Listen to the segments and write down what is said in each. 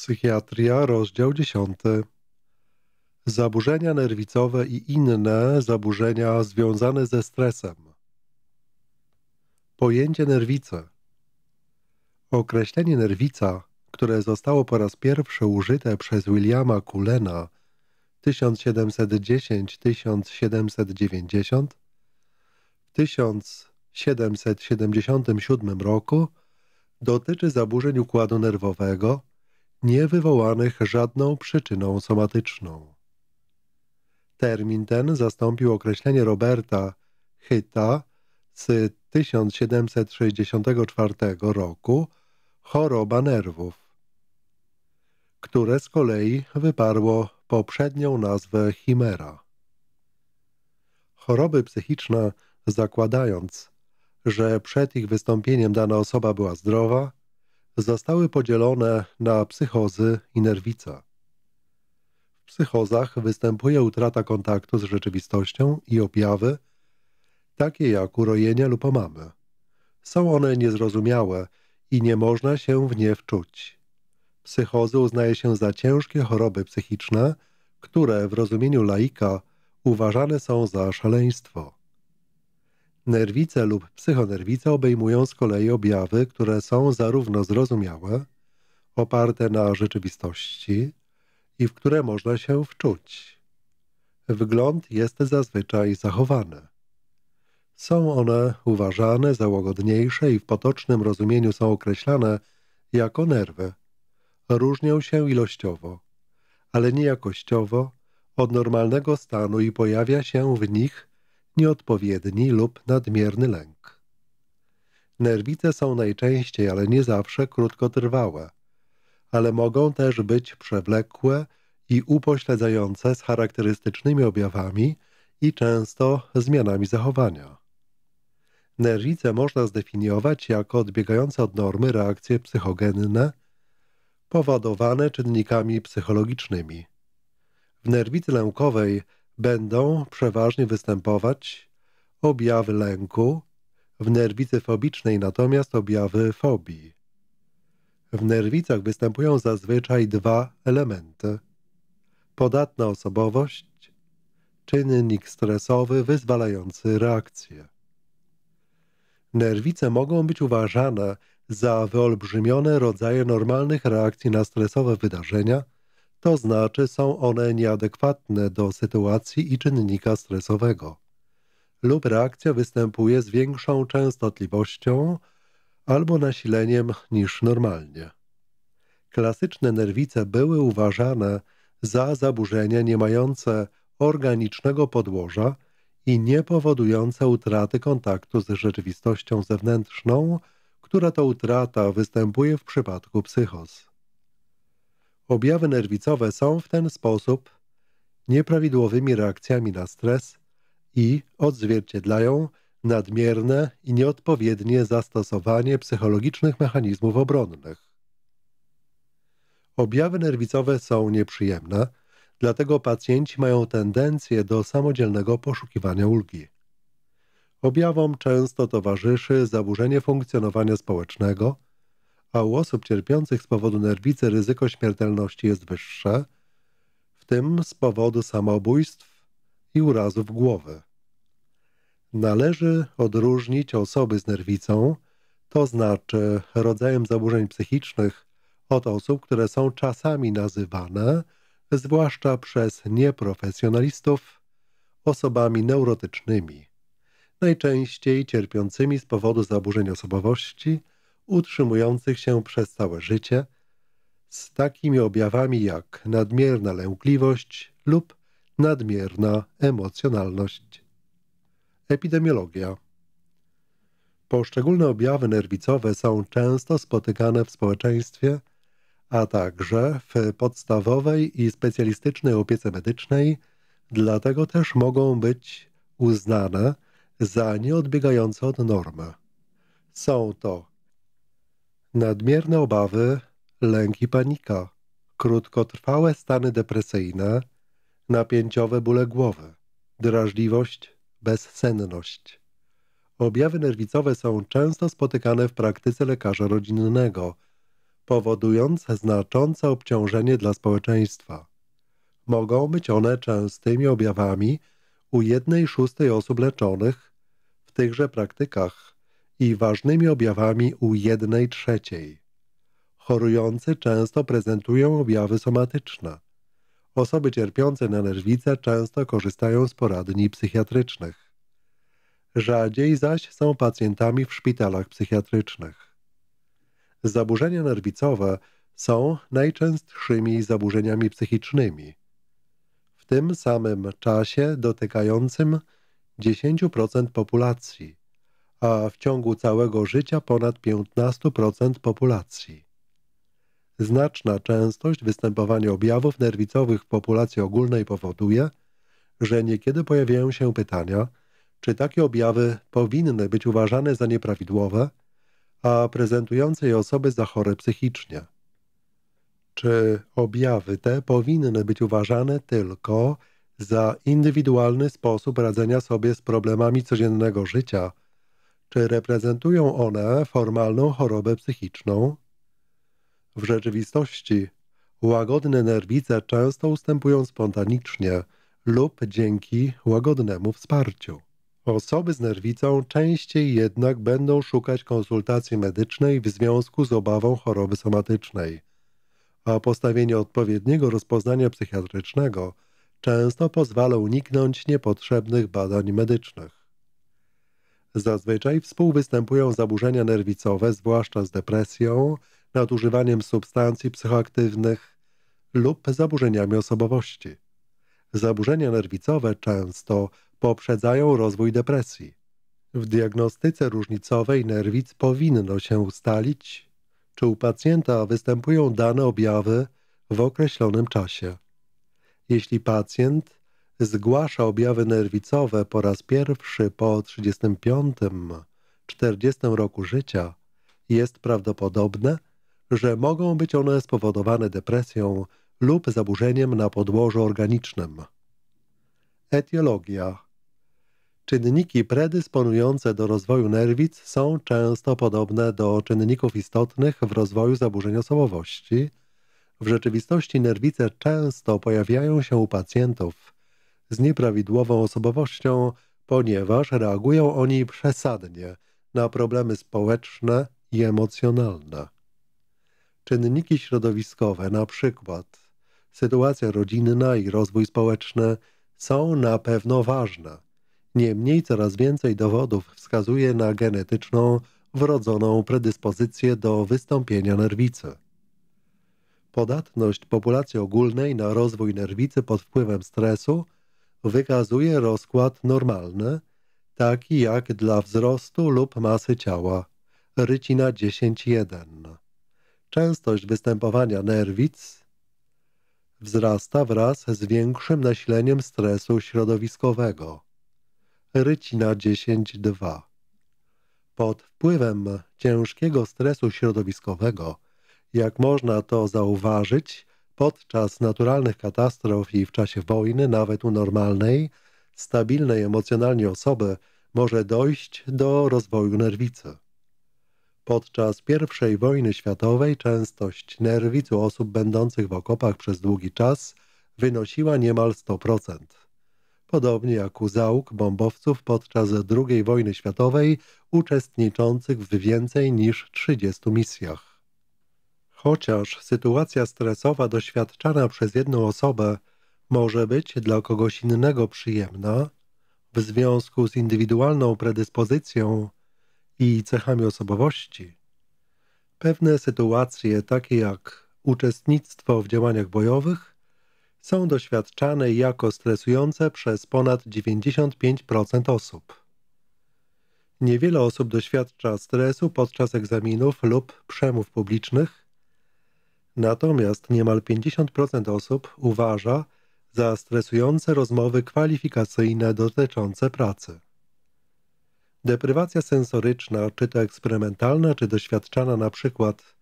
Psychiatria, rozdział 10. Zaburzenia nerwicowe i inne zaburzenia związane ze stresem. Pojęcie nerwicy. Określenie nerwica, które zostało po raz pierwszy użyte przez Williama Kulena 1710-1790, w 1777 roku dotyczy zaburzeń układu nerwowego, niewywołanych żadną przyczyną somatyczną. Termin ten zastąpił określenie Roberta Hyta z 1764 roku choroba nerwów, które z kolei wyparło poprzednią nazwę chimera. Choroby psychiczne, zakładając, że przed ich wystąpieniem dana osoba była zdrowa, zostały podzielone na psychozy i nerwica. W psychozach występuje utrata kontaktu z rzeczywistością i objawy, takie jak urojenia lub omamy. Są one niezrozumiałe i nie można się w nie wczuć. Psychozy uznaje się za ciężkie choroby psychiczne, które w rozumieniu laika uważane są za szaleństwo. Nerwice lub psychonerwice obejmują z kolei objawy, które są zarówno zrozumiałe, oparte na rzeczywistości i w które można się wczuć. Wygląd jest zazwyczaj zachowany. Są one uważane za łagodniejsze i w potocznym rozumieniu są określane jako nerwy. Różnią się ilościowo, ale nie jakościowo od normalnego stanu i pojawia się w nich nieodpowiedni lub nadmierny lęk. Nerwice są najczęściej, ale nie zawsze krótkotrwałe, ale mogą też być przewlekłe i upośledzające z charakterystycznymi objawami i często zmianami zachowania. Nerwice można zdefiniować jako odbiegające od normy reakcje psychogenne powodowane czynnikami psychologicznymi. W nerwicy lękowej będą przeważnie występować objawy lęku, w nerwicy fobicznej natomiast objawy fobii. W nerwicach występują zazwyczaj dwa elementy. Podatna osobowość, czynnik stresowy wyzwalający reakcję. Nerwice mogą być uważane za wyolbrzymione rodzaje normalnych reakcji na stresowe wydarzenia – to znaczy są one nieadekwatne do sytuacji i czynnika stresowego. Lub reakcja występuje z większą częstotliwością albo nasileniem niż normalnie. Klasyczne nerwice były uważane za zaburzenia nie mające organicznego podłoża i nie powodujące utraty kontaktu z rzeczywistością zewnętrzną, która to utrata występuje w przypadku psychos. Objawy nerwicowe są w ten sposób nieprawidłowymi reakcjami na stres i odzwierciedlają nadmierne i nieodpowiednie zastosowanie psychologicznych mechanizmów obronnych. Objawy nerwicowe są nieprzyjemne, dlatego pacjenci mają tendencję do samodzielnego poszukiwania ulgi. Objawom często towarzyszy zaburzenie funkcjonowania społecznego – a u osób cierpiących z powodu nerwicy ryzyko śmiertelności jest wyższe, w tym z powodu samobójstw i urazów głowy. Należy odróżnić osoby z nerwicą, to znaczy rodzajem zaburzeń psychicznych, od osób, które są czasami nazywane, zwłaszcza przez nieprofesjonalistów, osobami neurotycznymi, najczęściej cierpiącymi z powodu zaburzeń osobowości – utrzymujących się przez całe życie z takimi objawami jak nadmierna lękliwość lub nadmierna emocjonalność. Epidemiologia Poszczególne objawy nerwicowe są często spotykane w społeczeństwie, a także w podstawowej i specjalistycznej opiece medycznej, dlatego też mogą być uznane za nieodbiegające od normy. Są to nadmierne obawy, lęk i panika, krótkotrwałe stany depresyjne, napięciowe bóle głowy, drażliwość, bezsenność. Objawy nerwicowe są często spotykane w praktyce lekarza rodzinnego, powodując znaczące obciążenie dla społeczeństwa. Mogą być one częstymi objawami u jednej szóstej osób leczonych w tychże praktykach i ważnymi objawami u jednej trzeciej. Chorujący często prezentują objawy somatyczne. Osoby cierpiące na nerwice często korzystają z poradni psychiatrycznych. Rzadziej zaś są pacjentami w szpitalach psychiatrycznych. Zaburzenia nerwicowe są najczęstszymi zaburzeniami psychicznymi. W tym samym czasie dotykającym 10% populacji a w ciągu całego życia ponad 15% populacji. Znaczna częstość występowania objawów nerwicowych w populacji ogólnej powoduje, że niekiedy pojawiają się pytania, czy takie objawy powinny być uważane za nieprawidłowe, a prezentujące je osoby za chore psychicznie. Czy objawy te powinny być uważane tylko za indywidualny sposób radzenia sobie z problemami codziennego życia – czy reprezentują one formalną chorobę psychiczną? W rzeczywistości łagodne nerwice często ustępują spontanicznie lub dzięki łagodnemu wsparciu. Osoby z nerwicą częściej jednak będą szukać konsultacji medycznej w związku z obawą choroby somatycznej, a postawienie odpowiedniego rozpoznania psychiatrycznego często pozwala uniknąć niepotrzebnych badań medycznych. Zazwyczaj współwystępują zaburzenia nerwicowe, zwłaszcza z depresją, nadużywaniem substancji psychoaktywnych lub zaburzeniami osobowości. Zaburzenia nerwicowe często poprzedzają rozwój depresji. W diagnostyce różnicowej nerwic powinno się ustalić, czy u pacjenta występują dane objawy w określonym czasie. Jeśli pacjent zgłasza objawy nerwicowe po raz pierwszy po 35-40 roku życia, jest prawdopodobne, że mogą być one spowodowane depresją lub zaburzeniem na podłożu organicznym. Etiologia Czynniki predysponujące do rozwoju nerwic są często podobne do czynników istotnych w rozwoju zaburzeń osobowości. W rzeczywistości nerwice często pojawiają się u pacjentów z nieprawidłową osobowością, ponieważ reagują oni przesadnie na problemy społeczne i emocjonalne. Czynniki środowiskowe, np. sytuacja rodzinna i rozwój społeczny, są na pewno ważne. Niemniej coraz więcej dowodów wskazuje na genetyczną, wrodzoną predyspozycję do wystąpienia nerwicy. Podatność populacji ogólnej na rozwój nerwicy pod wpływem stresu – wykazuje rozkład normalny, taki jak dla wzrostu lub masy ciała. Rycina 10.1 Częstość występowania nerwic wzrasta wraz z większym nasileniem stresu środowiskowego. Rycina 10.2 Pod wpływem ciężkiego stresu środowiskowego, jak można to zauważyć, Podczas naturalnych katastrof i w czasie wojny, nawet u normalnej, stabilnej emocjonalnie osoby, może dojść do rozwoju nerwicy. Podczas I wojny światowej częstość nerwic u osób będących w okopach przez długi czas wynosiła niemal 100%. Podobnie jak u załóg bombowców podczas II wojny światowej uczestniczących w więcej niż 30 misjach. Chociaż sytuacja stresowa doświadczana przez jedną osobę może być dla kogoś innego przyjemna, w związku z indywidualną predyspozycją i cechami osobowości, pewne sytuacje, takie jak uczestnictwo w działaniach bojowych, są doświadczane jako stresujące przez ponad 95% osób. Niewiele osób doświadcza stresu podczas egzaminów lub przemów publicznych, Natomiast niemal 50% osób uważa za stresujące rozmowy kwalifikacyjne dotyczące pracy. Deprywacja sensoryczna, czy to eksperymentalna, czy doświadczana na przykład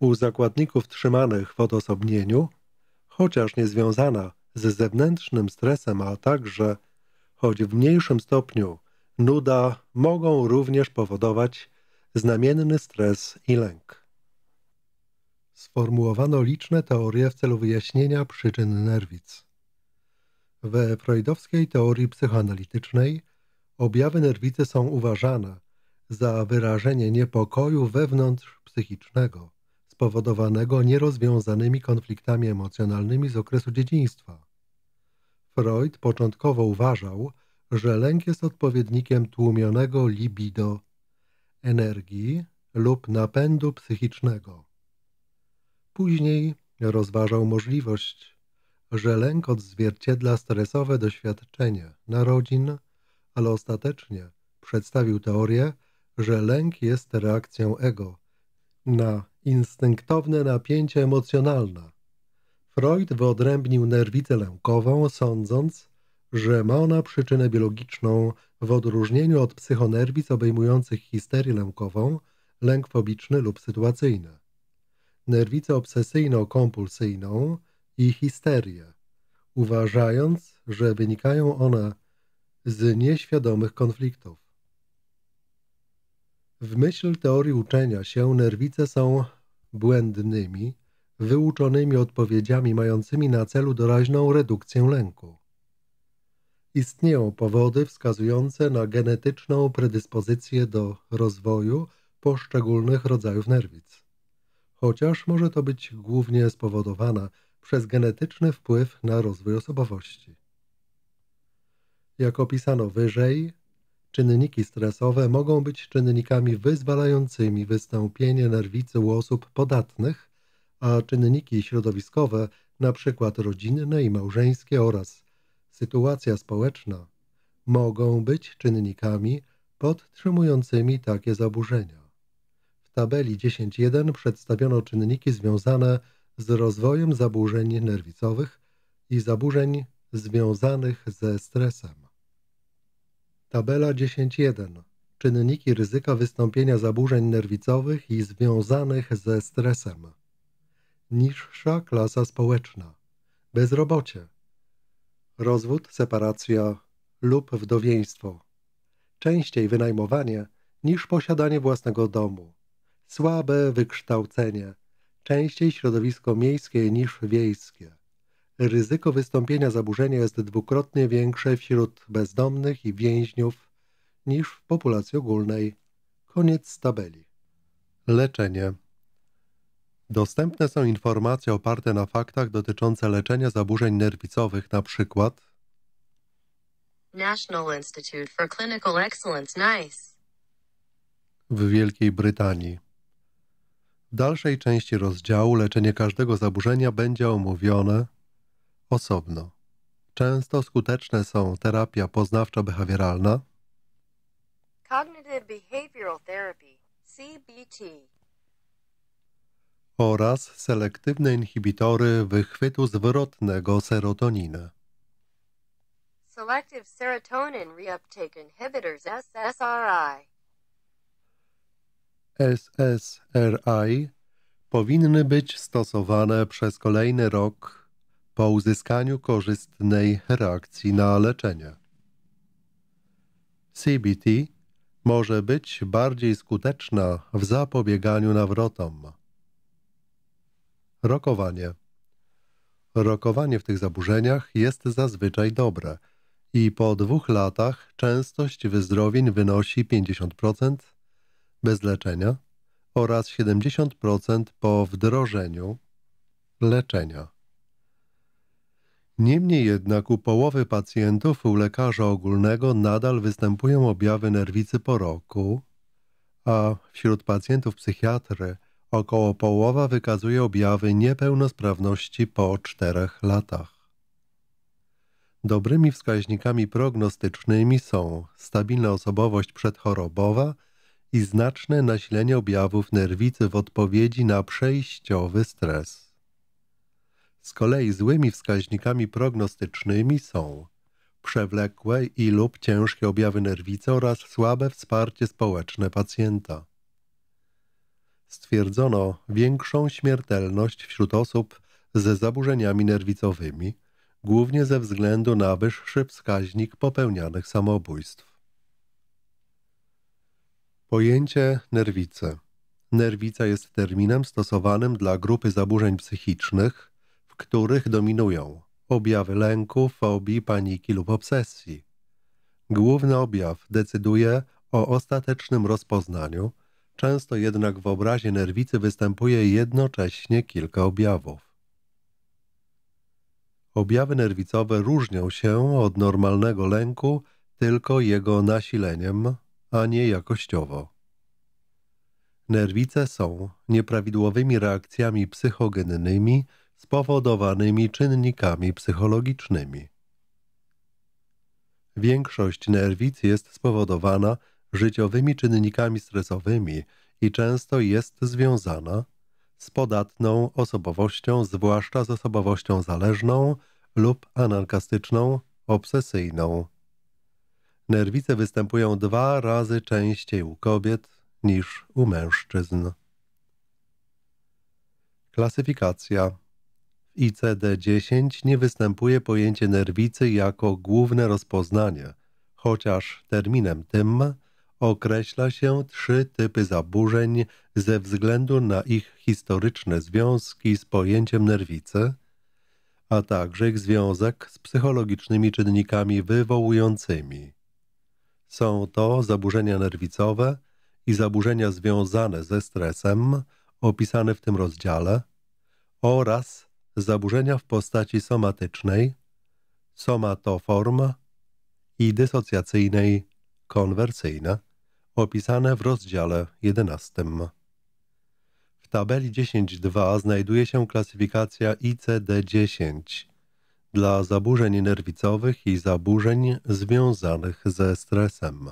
u zakładników trzymanych w odosobnieniu, chociaż niezwiązana z zewnętrznym stresem, a także, choć w mniejszym stopniu, nuda, mogą również powodować znamienny stres i lęk. Sformułowano liczne teorie w celu wyjaśnienia przyczyn nerwic. We freudowskiej teorii psychoanalitycznej objawy nerwicy są uważane za wyrażenie niepokoju wewnątrz psychicznego spowodowanego nierozwiązanymi konfliktami emocjonalnymi z okresu dzieciństwa. Freud początkowo uważał, że lęk jest odpowiednikiem tłumionego libido, energii lub napędu psychicznego. Później rozważał możliwość, że lęk odzwierciedla stresowe doświadczenie narodzin, ale ostatecznie przedstawił teorię, że lęk jest reakcją ego na instynktowne napięcie emocjonalne. Freud wyodrębnił nerwicę lękową, sądząc, że ma ona przyczynę biologiczną w odróżnieniu od psychonerwic obejmujących histerię lękową, lęk fobiczny lub sytuacyjny nerwicę obsesyjno-kompulsyjną i histerię, uważając, że wynikają one z nieświadomych konfliktów. W myśl teorii uczenia się nerwice są błędnymi, wyuczonymi odpowiedziami mającymi na celu doraźną redukcję lęku. Istnieją powody wskazujące na genetyczną predyspozycję do rozwoju poszczególnych rodzajów nerwic chociaż może to być głównie spowodowana przez genetyczny wpływ na rozwój osobowości. Jak opisano wyżej, czynniki stresowe mogą być czynnikami wyzwalającymi wystąpienie nerwicy u osób podatnych, a czynniki środowiskowe, np. rodzinne i małżeńskie oraz sytuacja społeczna, mogą być czynnikami podtrzymującymi takie zaburzenia tabeli 10.1 przedstawiono czynniki związane z rozwojem zaburzeń nerwicowych i zaburzeń związanych ze stresem. Tabela 10.1 Czynniki ryzyka wystąpienia zaburzeń nerwicowych i związanych ze stresem. Niższa klasa społeczna. Bezrobocie. Rozwód, separacja lub wdowieństwo. Częściej wynajmowanie niż posiadanie własnego domu słabe wykształcenie, częściej środowisko miejskie niż wiejskie. Ryzyko wystąpienia zaburzenia jest dwukrotnie większe wśród bezdomnych i więźniów niż w populacji ogólnej. Koniec tabeli. Leczenie Dostępne są informacje oparte na faktach dotyczące leczenia zaburzeń nerwicowych, na przykład National Institute for Clinical Excellence NICE w Wielkiej Brytanii. W dalszej części rozdziału leczenie każdego zaburzenia będzie omówione osobno. Często skuteczne są terapia poznawczo-behawioralna, Cognitive Behavioral Therapy, CBT, oraz selektywne inhibitory wychwytu zwrotnego serotoniny. Selective Serotonin Reuptake Inhibitors, SSRI. SSRI powinny być stosowane przez kolejny rok po uzyskaniu korzystnej reakcji na leczenie. CBT może być bardziej skuteczna w zapobieganiu nawrotom. Rokowanie. Rokowanie w tych zaburzeniach jest zazwyczaj dobre i po dwóch latach częstość wyzdrowień wynosi 50% bez leczenia oraz 70% po wdrożeniu leczenia. Niemniej jednak u połowy pacjentów u lekarza ogólnego nadal występują objawy nerwicy po roku, a wśród pacjentów psychiatry około połowa wykazuje objawy niepełnosprawności po czterech latach. Dobrymi wskaźnikami prognostycznymi są stabilna osobowość przedchorobowa – i znaczne nasilenie objawów nerwicy w odpowiedzi na przejściowy stres. Z kolei złymi wskaźnikami prognostycznymi są przewlekłe i lub ciężkie objawy nerwicy oraz słabe wsparcie społeczne pacjenta. Stwierdzono większą śmiertelność wśród osób ze zaburzeniami nerwicowymi, głównie ze względu na wyższy wskaźnik popełnianych samobójstw. Pojęcie nerwice. Nerwica jest terminem stosowanym dla grupy zaburzeń psychicznych, w których dominują objawy lęku, fobii, paniki lub obsesji. Główny objaw decyduje o ostatecznym rozpoznaniu, często jednak w obrazie nerwicy występuje jednocześnie kilka objawów. Objawy nerwicowe różnią się od normalnego lęku tylko jego nasileniem a nie jakościowo. Nerwice są nieprawidłowymi reakcjami psychogennymi spowodowanymi czynnikami psychologicznymi. Większość nerwic jest spowodowana życiowymi czynnikami stresowymi i często jest związana z podatną osobowością, zwłaszcza z osobowością zależną lub anarkastyczną, obsesyjną. Nerwice występują dwa razy częściej u kobiet niż u mężczyzn. Klasyfikacja. W ICD-10 nie występuje pojęcie nerwicy jako główne rozpoznanie, chociaż terminem tym określa się trzy typy zaburzeń ze względu na ich historyczne związki z pojęciem nerwicy, a także ich związek z psychologicznymi czynnikami wywołującymi. Są to zaburzenia nerwicowe i zaburzenia związane ze stresem, opisane w tym rozdziale, oraz zaburzenia w postaci somatycznej, somatoform i dysocjacyjnej konwersyjne, opisane w rozdziale 11. W tabeli 10.2 znajduje się klasyfikacja ICD-10 dla zaburzeń nerwicowych i zaburzeń związanych ze stresem.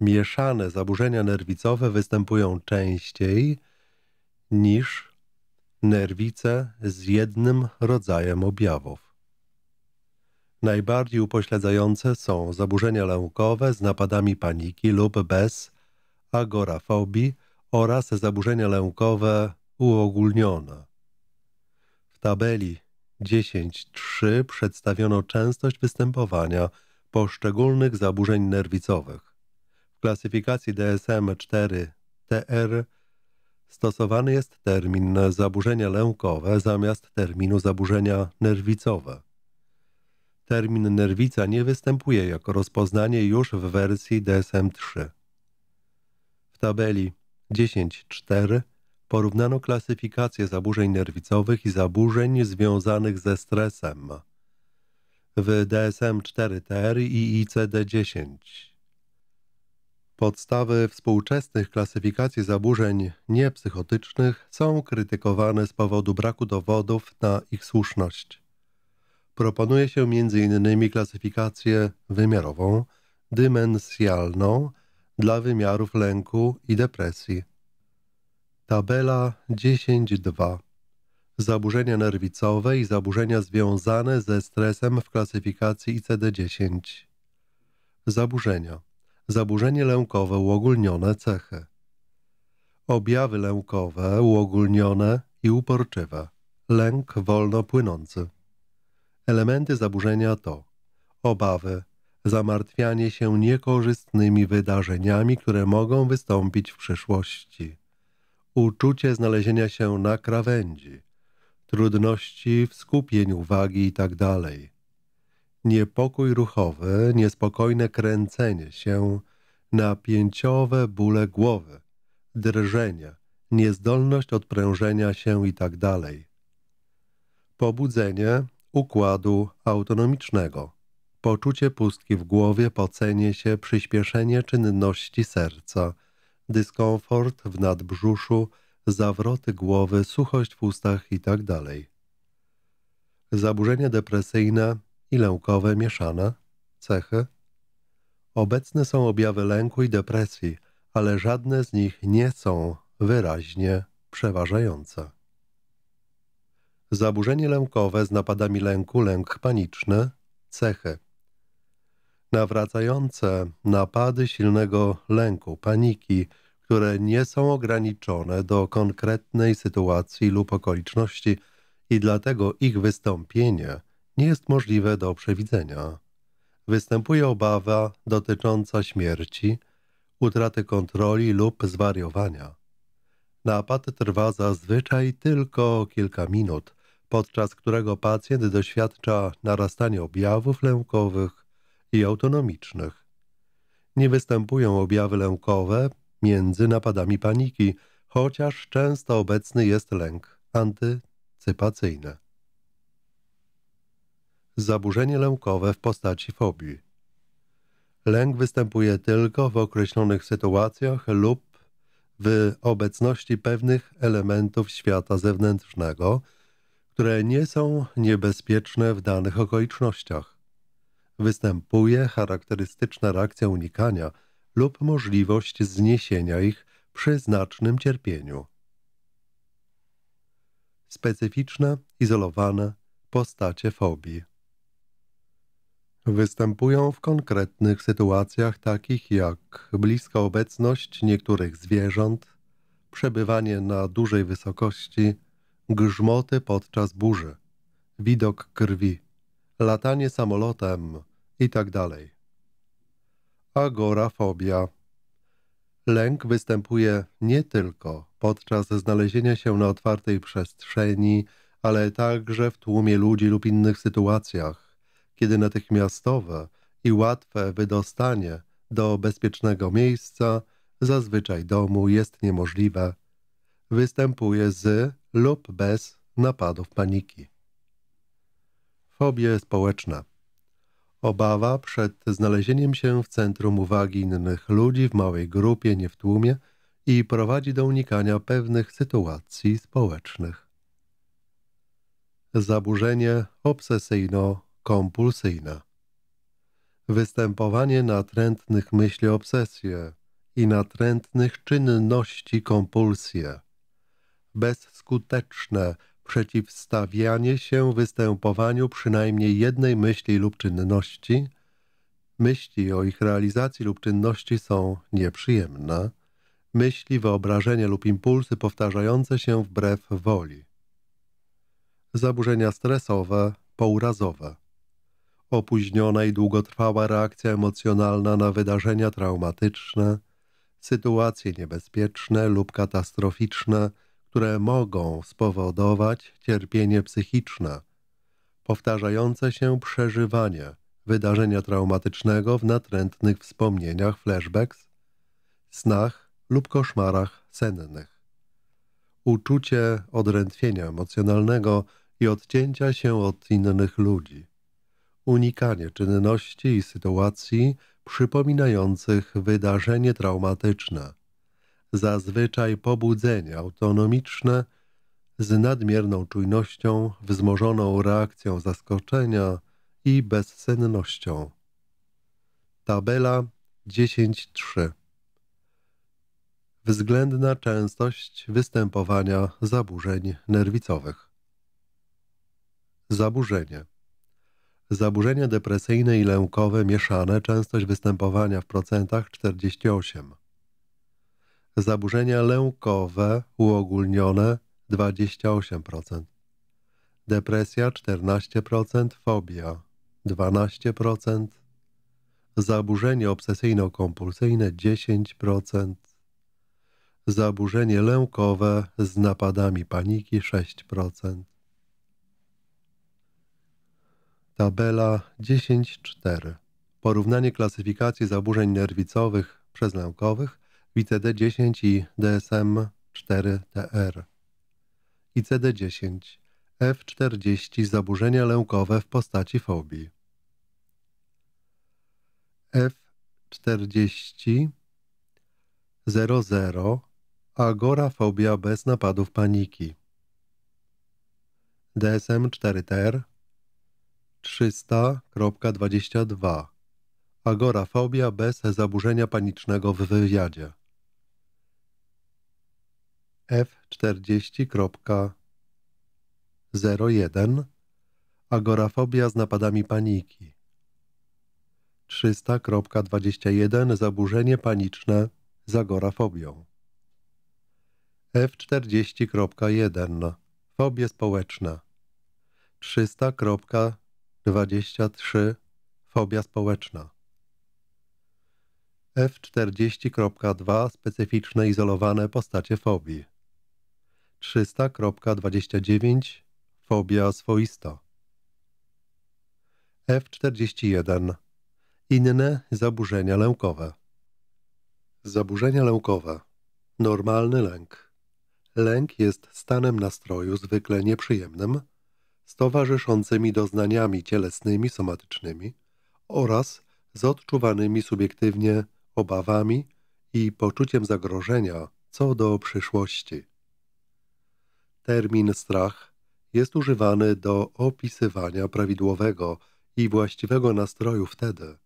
Mieszane zaburzenia nerwicowe występują częściej niż nerwice z jednym rodzajem objawów. Najbardziej upośledzające są zaburzenia lękowe z napadami paniki lub bez agorafobii oraz zaburzenia lękowe uogólnione. W tabeli 10.3 przedstawiono częstość występowania poszczególnych zaburzeń nerwicowych. W klasyfikacji DSM-4-TR stosowany jest termin zaburzenia lękowe zamiast terminu zaburzenia nerwicowe. Termin nerwica nie występuje jako rozpoznanie już w wersji DSM-3. W tabeli 10.4 porównano klasyfikację zaburzeń nerwicowych i zaburzeń związanych ze stresem w DSM-4TR i ICD-10. Podstawy współczesnych klasyfikacji zaburzeń niepsychotycznych są krytykowane z powodu braku dowodów na ich słuszność. Proponuje się m.in. klasyfikację wymiarową, dymensjalną dla wymiarów lęku i depresji Tabela 10.2 Zaburzenia nerwicowe i zaburzenia związane ze stresem w klasyfikacji ICD-10 Zaburzenia Zaburzenie lękowe uogólnione cechy Objawy lękowe uogólnione i uporczywe Lęk wolno płynący Elementy zaburzenia to obawy, zamartwianie się niekorzystnymi wydarzeniami, które mogą wystąpić w przyszłości uczucie znalezienia się na krawędzi, trudności w skupieniu uwagi itd. Tak Niepokój ruchowy, niespokojne kręcenie się, napięciowe bóle głowy, drżenie, niezdolność odprężenia się itd. Tak Pobudzenie układu autonomicznego, poczucie pustki w głowie, pocenie się, przyspieszenie czynności serca – dyskomfort w nadbrzuszu, zawroty głowy, suchość w ustach itd. Tak Zaburzenia depresyjne i lękowe mieszane, cechy. Obecne są objawy lęku i depresji, ale żadne z nich nie są wyraźnie przeważające. Zaburzenie lękowe z napadami lęku, lęk paniczny, cechy nawracające napady silnego lęku, paniki, które nie są ograniczone do konkretnej sytuacji lub okoliczności i dlatego ich wystąpienie nie jest możliwe do przewidzenia. Występuje obawa dotycząca śmierci, utraty kontroli lub zwariowania. Napad trwa zazwyczaj tylko kilka minut, podczas którego pacjent doświadcza narastania objawów lękowych, i autonomicznych. Nie występują objawy lękowe między napadami paniki, chociaż często obecny jest lęk antycypacyjny. Zaburzenie lękowe w postaci fobii. Lęk występuje tylko w określonych sytuacjach lub w obecności pewnych elementów świata zewnętrznego, które nie są niebezpieczne w danych okolicznościach występuje charakterystyczna reakcja unikania lub możliwość zniesienia ich przy znacznym cierpieniu. Specyficzne, izolowane postacie fobii Występują w konkretnych sytuacjach takich jak bliska obecność niektórych zwierząt, przebywanie na dużej wysokości, grzmoty podczas burzy, widok krwi, latanie samolotem, i tak dalej. Agorafobia. Lęk występuje nie tylko podczas znalezienia się na otwartej przestrzeni, ale także w tłumie ludzi lub innych sytuacjach, kiedy natychmiastowe i łatwe wydostanie do bezpiecznego miejsca, zazwyczaj domu, jest niemożliwe. Występuje z lub bez napadów paniki. Fobie społeczne Obawa przed znalezieniem się w centrum uwagi innych ludzi w małej grupie, nie w tłumie i prowadzi do unikania pewnych sytuacji społecznych. Zaburzenie obsesyjno-kompulsyjne Występowanie natrętnych myśli obsesje i natrętnych czynności kompulsje. Bezskuteczne przeciwstawianie się występowaniu przynajmniej jednej myśli lub czynności. Myśli o ich realizacji lub czynności są nieprzyjemne. Myśli, wyobrażenia lub impulsy powtarzające się wbrew woli. Zaburzenia stresowe, pourazowe. Opóźniona i długotrwała reakcja emocjonalna na wydarzenia traumatyczne, sytuacje niebezpieczne lub katastroficzne – które mogą spowodować cierpienie psychiczne, powtarzające się przeżywanie wydarzenia traumatycznego w natrętnych wspomnieniach flashbacks, snach lub koszmarach sennych. Uczucie odrętwienia emocjonalnego i odcięcia się od innych ludzi. Unikanie czynności i sytuacji przypominających wydarzenie traumatyczne – zazwyczaj pobudzenie autonomiczne z nadmierną czujnością, wzmożoną reakcją zaskoczenia i bezsennością. Tabela 10.3 Względna częstość występowania zaburzeń nerwicowych. Zaburzenie Zaburzenia depresyjne i lękowe mieszane, częstość występowania w procentach 48. Zaburzenia lękowe uogólnione 28%. Depresja 14%, fobia 12%. Zaburzenie obsesyjno-kompulsyjne 10%. Zaburzenie lękowe z napadami paniki 6%. Tabela 10.4. Porównanie klasyfikacji zaburzeń nerwicowych przez lękowych WICD-10 i DSM-4TR. ICD-10 F40 zaburzenia lękowe w postaci fobii. F40 00 Agorafobia bez napadów paniki. DSM-4TR 300.22 Agorafobia bez zaburzenia panicznego w wywiadzie. F40.01 Agorafobia z napadami paniki 300.21 Zaburzenie paniczne z agorafobią F40.1 Fobie społeczne 300.23 Fobia społeczna F40.2 Specyficzne izolowane postacie fobii 300.29 Fobia swoista F41 Inne zaburzenia lękowe Zaburzenia lękowe Normalny lęk Lęk jest stanem nastroju zwykle nieprzyjemnym, z towarzyszącymi doznaniami cielesnymi, somatycznymi oraz z odczuwanymi subiektywnie obawami i poczuciem zagrożenia co do przyszłości. Termin strach jest używany do opisywania prawidłowego i właściwego nastroju wtedy,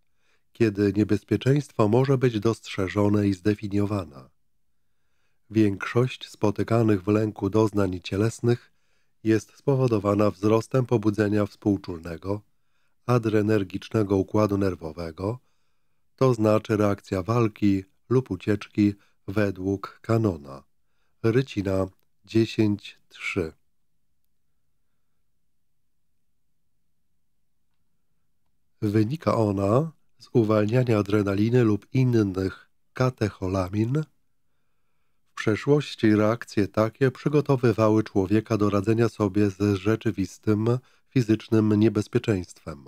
kiedy niebezpieczeństwo może być dostrzeżone i zdefiniowane. Większość spotykanych w lęku doznań cielesnych jest spowodowana wzrostem pobudzenia współczulnego, adrenergicznego układu nerwowego, to znaczy reakcja walki lub ucieczki według kanona. Rycina 10.3. Wynika ona z uwalniania adrenaliny lub innych katecholamin. W przeszłości reakcje takie przygotowywały człowieka do radzenia sobie z rzeczywistym fizycznym niebezpieczeństwem.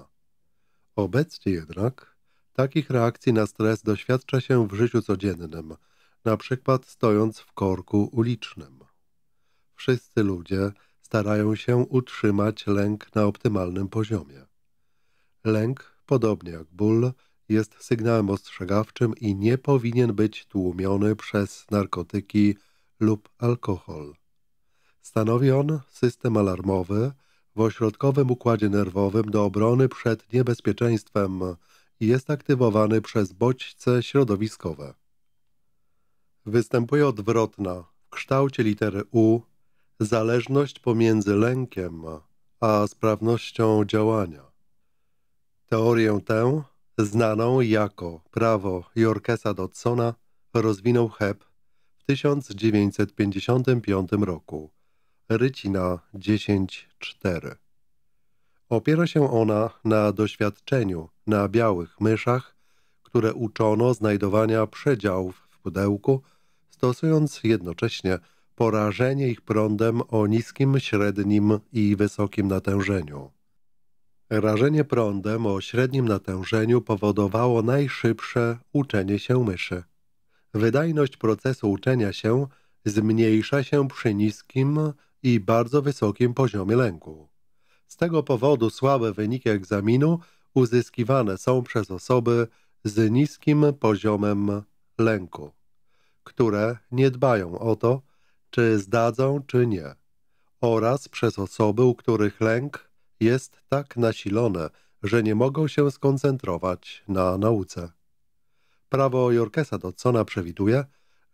Obecnie jednak takich reakcji na stres doświadcza się w życiu codziennym, na przykład stojąc w korku ulicznym wszyscy ludzie starają się utrzymać lęk na optymalnym poziomie. Lęk, podobnie jak ból, jest sygnałem ostrzegawczym i nie powinien być tłumiony przez narkotyki lub alkohol. Stanowi on system alarmowy w ośrodkowym układzie nerwowym do obrony przed niebezpieczeństwem i jest aktywowany przez bodźce środowiskowe. Występuje odwrotna w kształcie litery U zależność pomiędzy lękiem a sprawnością działania. Teorię tę, znaną jako prawo Jorkesa Dodsona, rozwinął Hebb w 1955 roku. Rycina 10.4 Opiera się ona na doświadczeniu na białych myszach, które uczono znajdowania przedziałów w pudełku, stosując jednocześnie porażenie ich prądem o niskim, średnim i wysokim natężeniu. Rażenie prądem o średnim natężeniu powodowało najszybsze uczenie się myszy. Wydajność procesu uczenia się zmniejsza się przy niskim i bardzo wysokim poziomie lęku. Z tego powodu słabe wyniki egzaminu uzyskiwane są przez osoby z niskim poziomem lęku, które nie dbają o to, czy zdadzą, czy nie, oraz przez osoby, u których lęk jest tak nasilony, że nie mogą się skoncentrować na nauce. Prawo Jorkesa Dodsona przewiduje,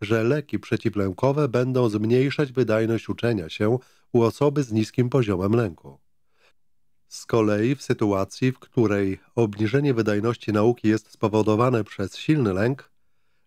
że leki przeciwlękowe będą zmniejszać wydajność uczenia się u osoby z niskim poziomem lęku. Z kolei w sytuacji, w której obniżenie wydajności nauki jest spowodowane przez silny lęk,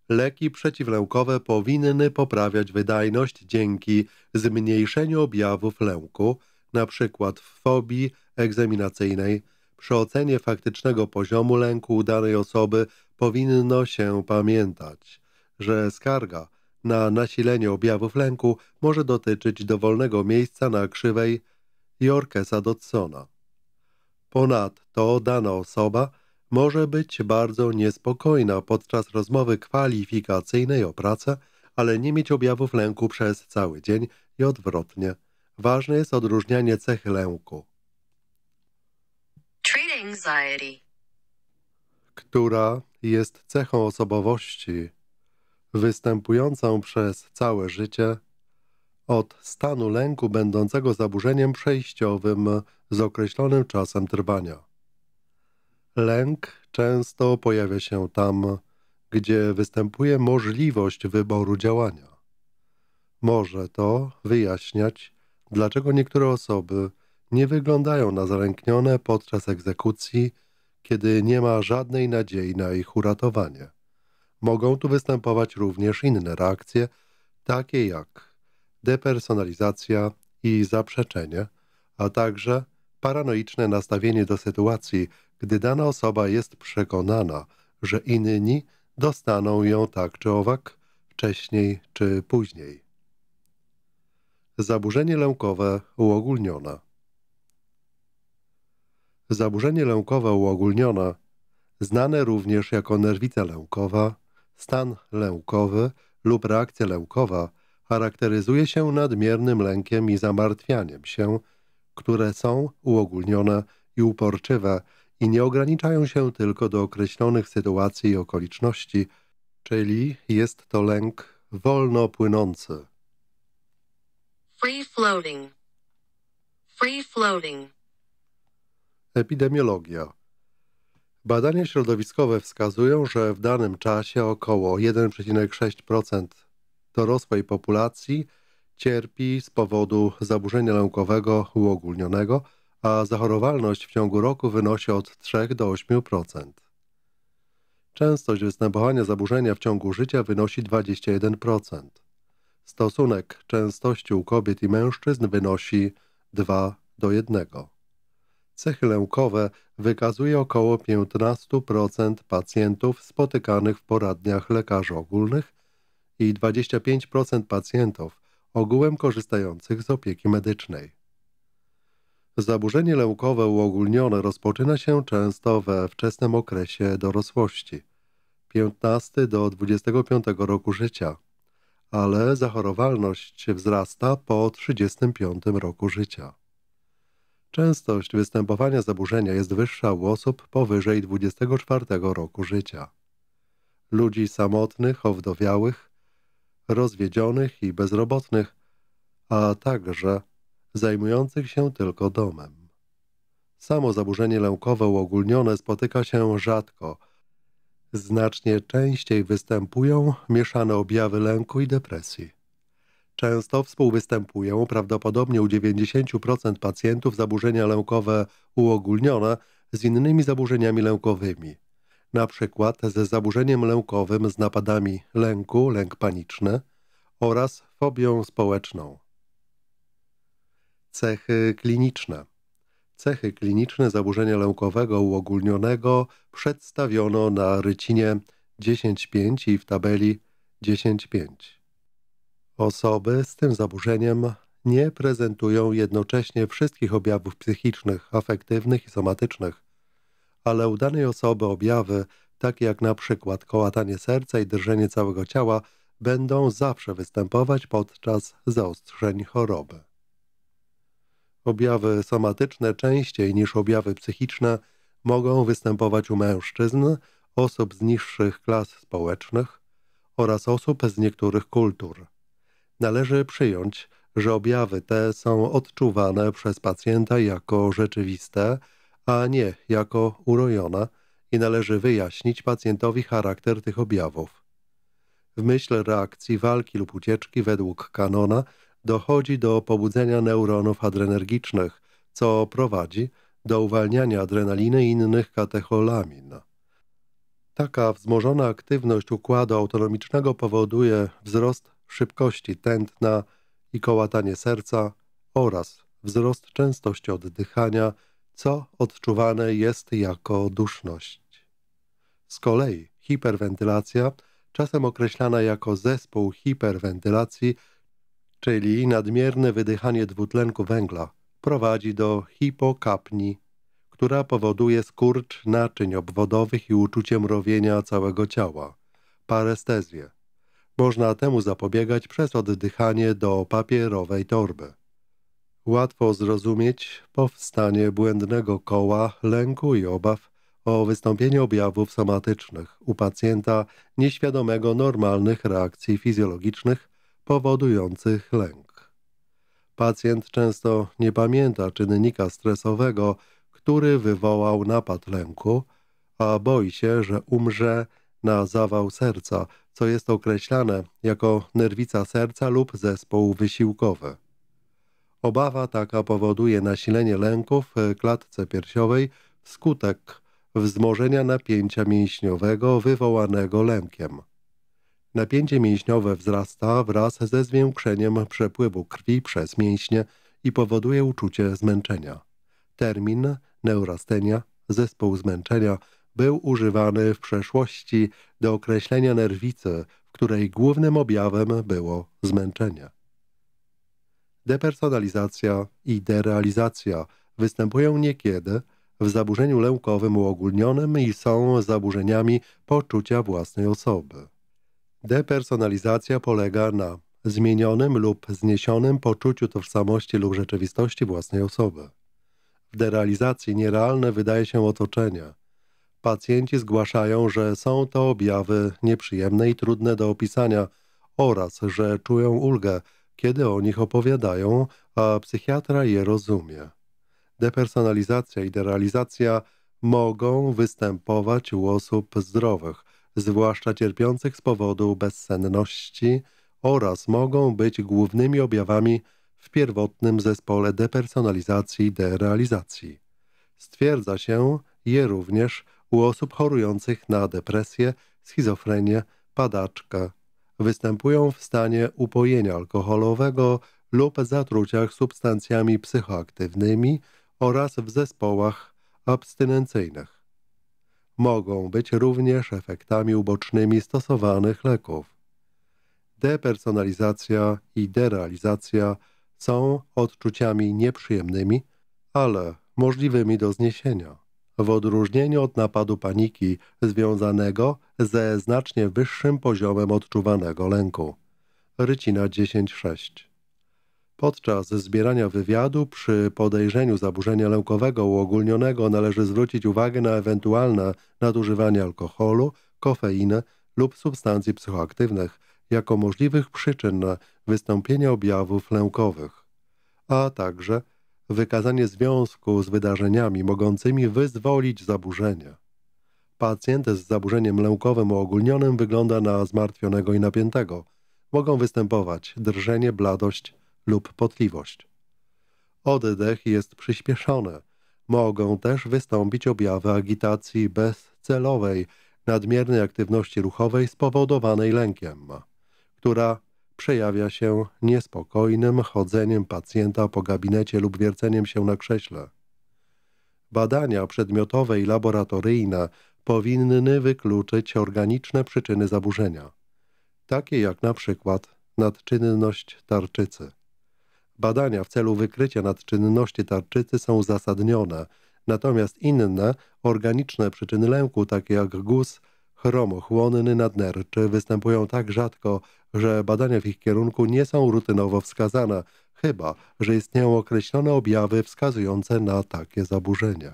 leki przeciwlękowe powinny poprawiać wydajność dzięki zmniejszeniu objawów lęku, np. w fobii egzaminacyjnej. Przy ocenie faktycznego poziomu lęku u danej osoby powinno się pamiętać, że skarga na nasilenie objawów lęku może dotyczyć dowolnego miejsca na krzywej Jorkesa Dodsona. Ponadto dana osoba może być bardzo niespokojna podczas rozmowy kwalifikacyjnej o pracę, ale nie mieć objawów lęku przez cały dzień i odwrotnie. Ważne jest odróżnianie cech lęku. Treat anxiety. Która jest cechą osobowości występującą przez całe życie od stanu lęku będącego zaburzeniem przejściowym z określonym czasem trwania lęk często pojawia się tam, gdzie występuje możliwość wyboru działania. Może to wyjaśniać, dlaczego niektóre osoby nie wyglądają na zalęknione podczas egzekucji, kiedy nie ma żadnej nadziei na ich uratowanie. Mogą tu występować również inne reakcje, takie jak depersonalizacja i zaprzeczenie, a także paranoiczne nastawienie do sytuacji, gdy dana osoba jest przekonana, że inni dostaną ją tak czy owak, wcześniej czy później. Zaburzenie lękowe uogólnione. Zaburzenie lękowe uogólnione, znane również jako nerwica lękowa, stan lękowy lub reakcja lękowa, charakteryzuje się nadmiernym lękiem i zamartwianiem się, które są uogólnione i uporczywe i nie ograniczają się tylko do określonych sytuacji i okoliczności, czyli jest to lęk wolno płynący. Free floating. Free floating. Epidemiologia. Badania środowiskowe wskazują, że w danym czasie około 1,6% dorosłej populacji cierpi z powodu zaburzenia lękowego uogólnionego – a zachorowalność w ciągu roku wynosi od 3 do 8%. Częstość występowania zaburzenia w ciągu życia wynosi 21%. Stosunek częstości u kobiet i mężczyzn wynosi 2 do 1. Cechy lękowe wykazuje około 15% pacjentów spotykanych w poradniach lekarzy ogólnych i 25% pacjentów ogółem korzystających z opieki medycznej. Zaburzenie lękowe uogólnione rozpoczyna się często we wczesnym okresie dorosłości 15 do 25 roku życia, ale zachorowalność wzrasta po 35 roku życia. Częstość występowania zaburzenia jest wyższa u osób powyżej 24 roku życia. Ludzi samotnych, owdowiałych, rozwiedzionych i bezrobotnych, a także zajmujących się tylko domem. Samo zaburzenie lękowe uogólnione spotyka się rzadko. Znacznie częściej występują mieszane objawy lęku i depresji. Często współwystępują prawdopodobnie u 90% pacjentów zaburzenia lękowe uogólnione z innymi zaburzeniami lękowymi, na przykład ze zaburzeniem lękowym z napadami lęku, lęk paniczny oraz fobią społeczną cechy kliniczne. Cechy kliniczne zaburzenia lękowego uogólnionego przedstawiono na rycinie 10.5 i w tabeli 10.5. Osoby z tym zaburzeniem nie prezentują jednocześnie wszystkich objawów psychicznych, afektywnych i somatycznych, ale u danej osoby objawy, takie jak na przykład kołatanie serca i drżenie całego ciała, będą zawsze występować podczas zaostrzeń choroby objawy somatyczne częściej niż objawy psychiczne mogą występować u mężczyzn, osób z niższych klas społecznych oraz osób z niektórych kultur. Należy przyjąć, że objawy te są odczuwane przez pacjenta jako rzeczywiste, a nie jako urojone i należy wyjaśnić pacjentowi charakter tych objawów. W myśl reakcji walki lub ucieczki według kanona dochodzi do pobudzenia neuronów adrenergicznych, co prowadzi do uwalniania adrenaliny i innych katecholamin. Taka wzmożona aktywność układu autonomicznego powoduje wzrost szybkości tętna i kołatanie serca oraz wzrost częstości oddychania, co odczuwane jest jako duszność. Z kolei hiperwentylacja, czasem określana jako zespół hiperwentylacji, czyli nadmierne wydychanie dwutlenku węgla, prowadzi do hipokapni, która powoduje skurcz naczyń obwodowych i uczucie mrowienia całego ciała, parestezję. Można temu zapobiegać przez oddychanie do papierowej torby. Łatwo zrozumieć powstanie błędnego koła lęku i obaw o wystąpienie objawów somatycznych u pacjenta nieświadomego normalnych reakcji fizjologicznych powodujących lęk. Pacjent często nie pamięta czynnika stresowego, który wywołał napad lęku, a boi się, że umrze na zawał serca, co jest określane jako nerwica serca lub zespół wysiłkowy. Obawa taka powoduje nasilenie lęków w klatce piersiowej wskutek wzmożenia napięcia mięśniowego wywołanego lękiem. Napięcie mięśniowe wzrasta wraz ze zwiększeniem przepływu krwi przez mięśnie i powoduje uczucie zmęczenia. Termin neurastenia, zespół zmęczenia, był używany w przeszłości do określenia nerwicy, w której głównym objawem było zmęczenie. Depersonalizacja i derealizacja występują niekiedy w zaburzeniu lękowym uogólnionym i są zaburzeniami poczucia własnej osoby. Depersonalizacja polega na zmienionym lub zniesionym poczuciu tożsamości lub rzeczywistości własnej osoby. W derealizacji nierealne wydaje się otoczenie. Pacjenci zgłaszają, że są to objawy nieprzyjemne i trudne do opisania oraz że czują ulgę, kiedy o nich opowiadają, a psychiatra je rozumie. Depersonalizacja i derealizacja mogą występować u osób zdrowych, zwłaszcza cierpiących z powodu bezsenności oraz mogą być głównymi objawami w pierwotnym zespole depersonalizacji i derealizacji. Stwierdza się je również u osób chorujących na depresję, schizofrenię, padaczkę. Występują w stanie upojenia alkoholowego lub zatruciach substancjami psychoaktywnymi oraz w zespołach abstynencyjnych mogą być również efektami ubocznymi stosowanych leków. Depersonalizacja i derealizacja są odczuciami nieprzyjemnymi, ale możliwymi do zniesienia. W odróżnieniu od napadu paniki związanego ze znacznie wyższym poziomem odczuwanego lęku. Rycina 10.6 Podczas zbierania wywiadu przy podejrzeniu zaburzenia lękowego uogólnionego należy zwrócić uwagę na ewentualne nadużywanie alkoholu, kofeiny lub substancji psychoaktywnych jako możliwych przyczyn wystąpienia objawów lękowych, a także wykazanie związku z wydarzeniami mogącymi wyzwolić zaburzenie. Pacjent z zaburzeniem lękowym uogólnionym wygląda na zmartwionego i napiętego. Mogą występować drżenie, bladość, lub potliwość. Oddech jest przyspieszony. Mogą też wystąpić objawy agitacji bezcelowej, nadmiernej aktywności ruchowej spowodowanej lękiem, która przejawia się niespokojnym chodzeniem pacjenta po gabinecie lub wierceniem się na krześle. Badania przedmiotowe i laboratoryjne powinny wykluczyć organiczne przyczyny zaburzenia, takie jak na przykład nadczynność tarczycy. Badania w celu wykrycia nadczynności tarczycy są uzasadnione, natomiast inne, organiczne przyczyny lęku, takie jak guz, chromochłonny nadnerczy, występują tak rzadko, że badania w ich kierunku nie są rutynowo wskazane, chyba że istnieją określone objawy wskazujące na takie zaburzenia.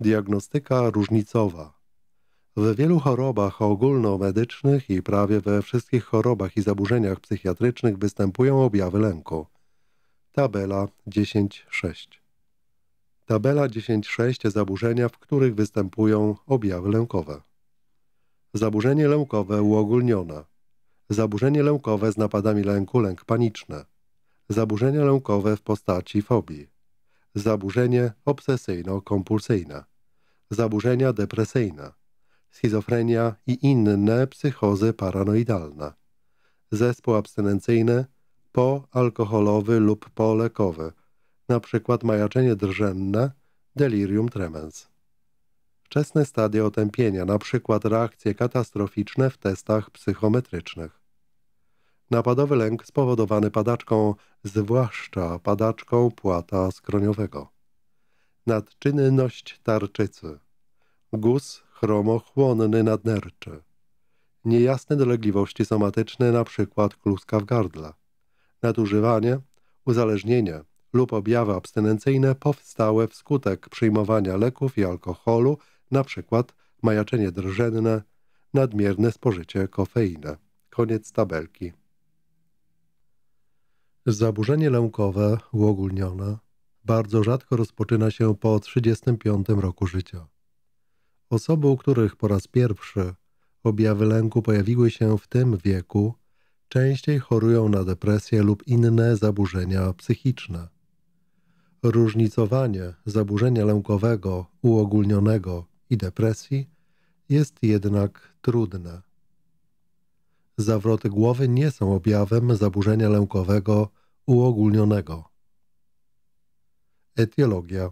Diagnostyka różnicowa w wielu chorobach ogólnomedycznych i prawie we wszystkich chorobach i zaburzeniach psychiatrycznych występują objawy lęku. Tabela 10.6 Tabela 10.6 Zaburzenia, w których występują objawy lękowe. Zaburzenie lękowe uogólnione. Zaburzenie lękowe z napadami lęku, lęk paniczny. Zaburzenie lękowe w postaci fobii. Zaburzenie obsesyjno-kompulsyjne. Zaburzenia depresyjne schizofrenia i inne psychozy paranoidalne. Zespół abstynencyjny, poalkoholowy lub polekowy, np. majaczenie drżenne, delirium tremens. Wczesne stadia otępienia, np. reakcje katastroficzne w testach psychometrycznych. Napadowy lęk spowodowany padaczką, zwłaszcza padaczką płata skroniowego. Nadczynność tarczycy. Guz chromochłonny nadnerczy. Niejasne dolegliwości somatyczne, np. kluska w gardle. Nadużywanie, uzależnienie lub objawy abstynencyjne powstałe wskutek przyjmowania leków i alkoholu, np. majaczenie drżenne, nadmierne spożycie kofeiny. Koniec tabelki. Zaburzenie lękowe uogólnione bardzo rzadko rozpoczyna się po 35 roku życia. Osoby, u których po raz pierwszy objawy lęku pojawiły się w tym wieku, częściej chorują na depresję lub inne zaburzenia psychiczne. Różnicowanie zaburzenia lękowego, uogólnionego i depresji jest jednak trudne. Zawroty głowy nie są objawem zaburzenia lękowego uogólnionego. Etiologia.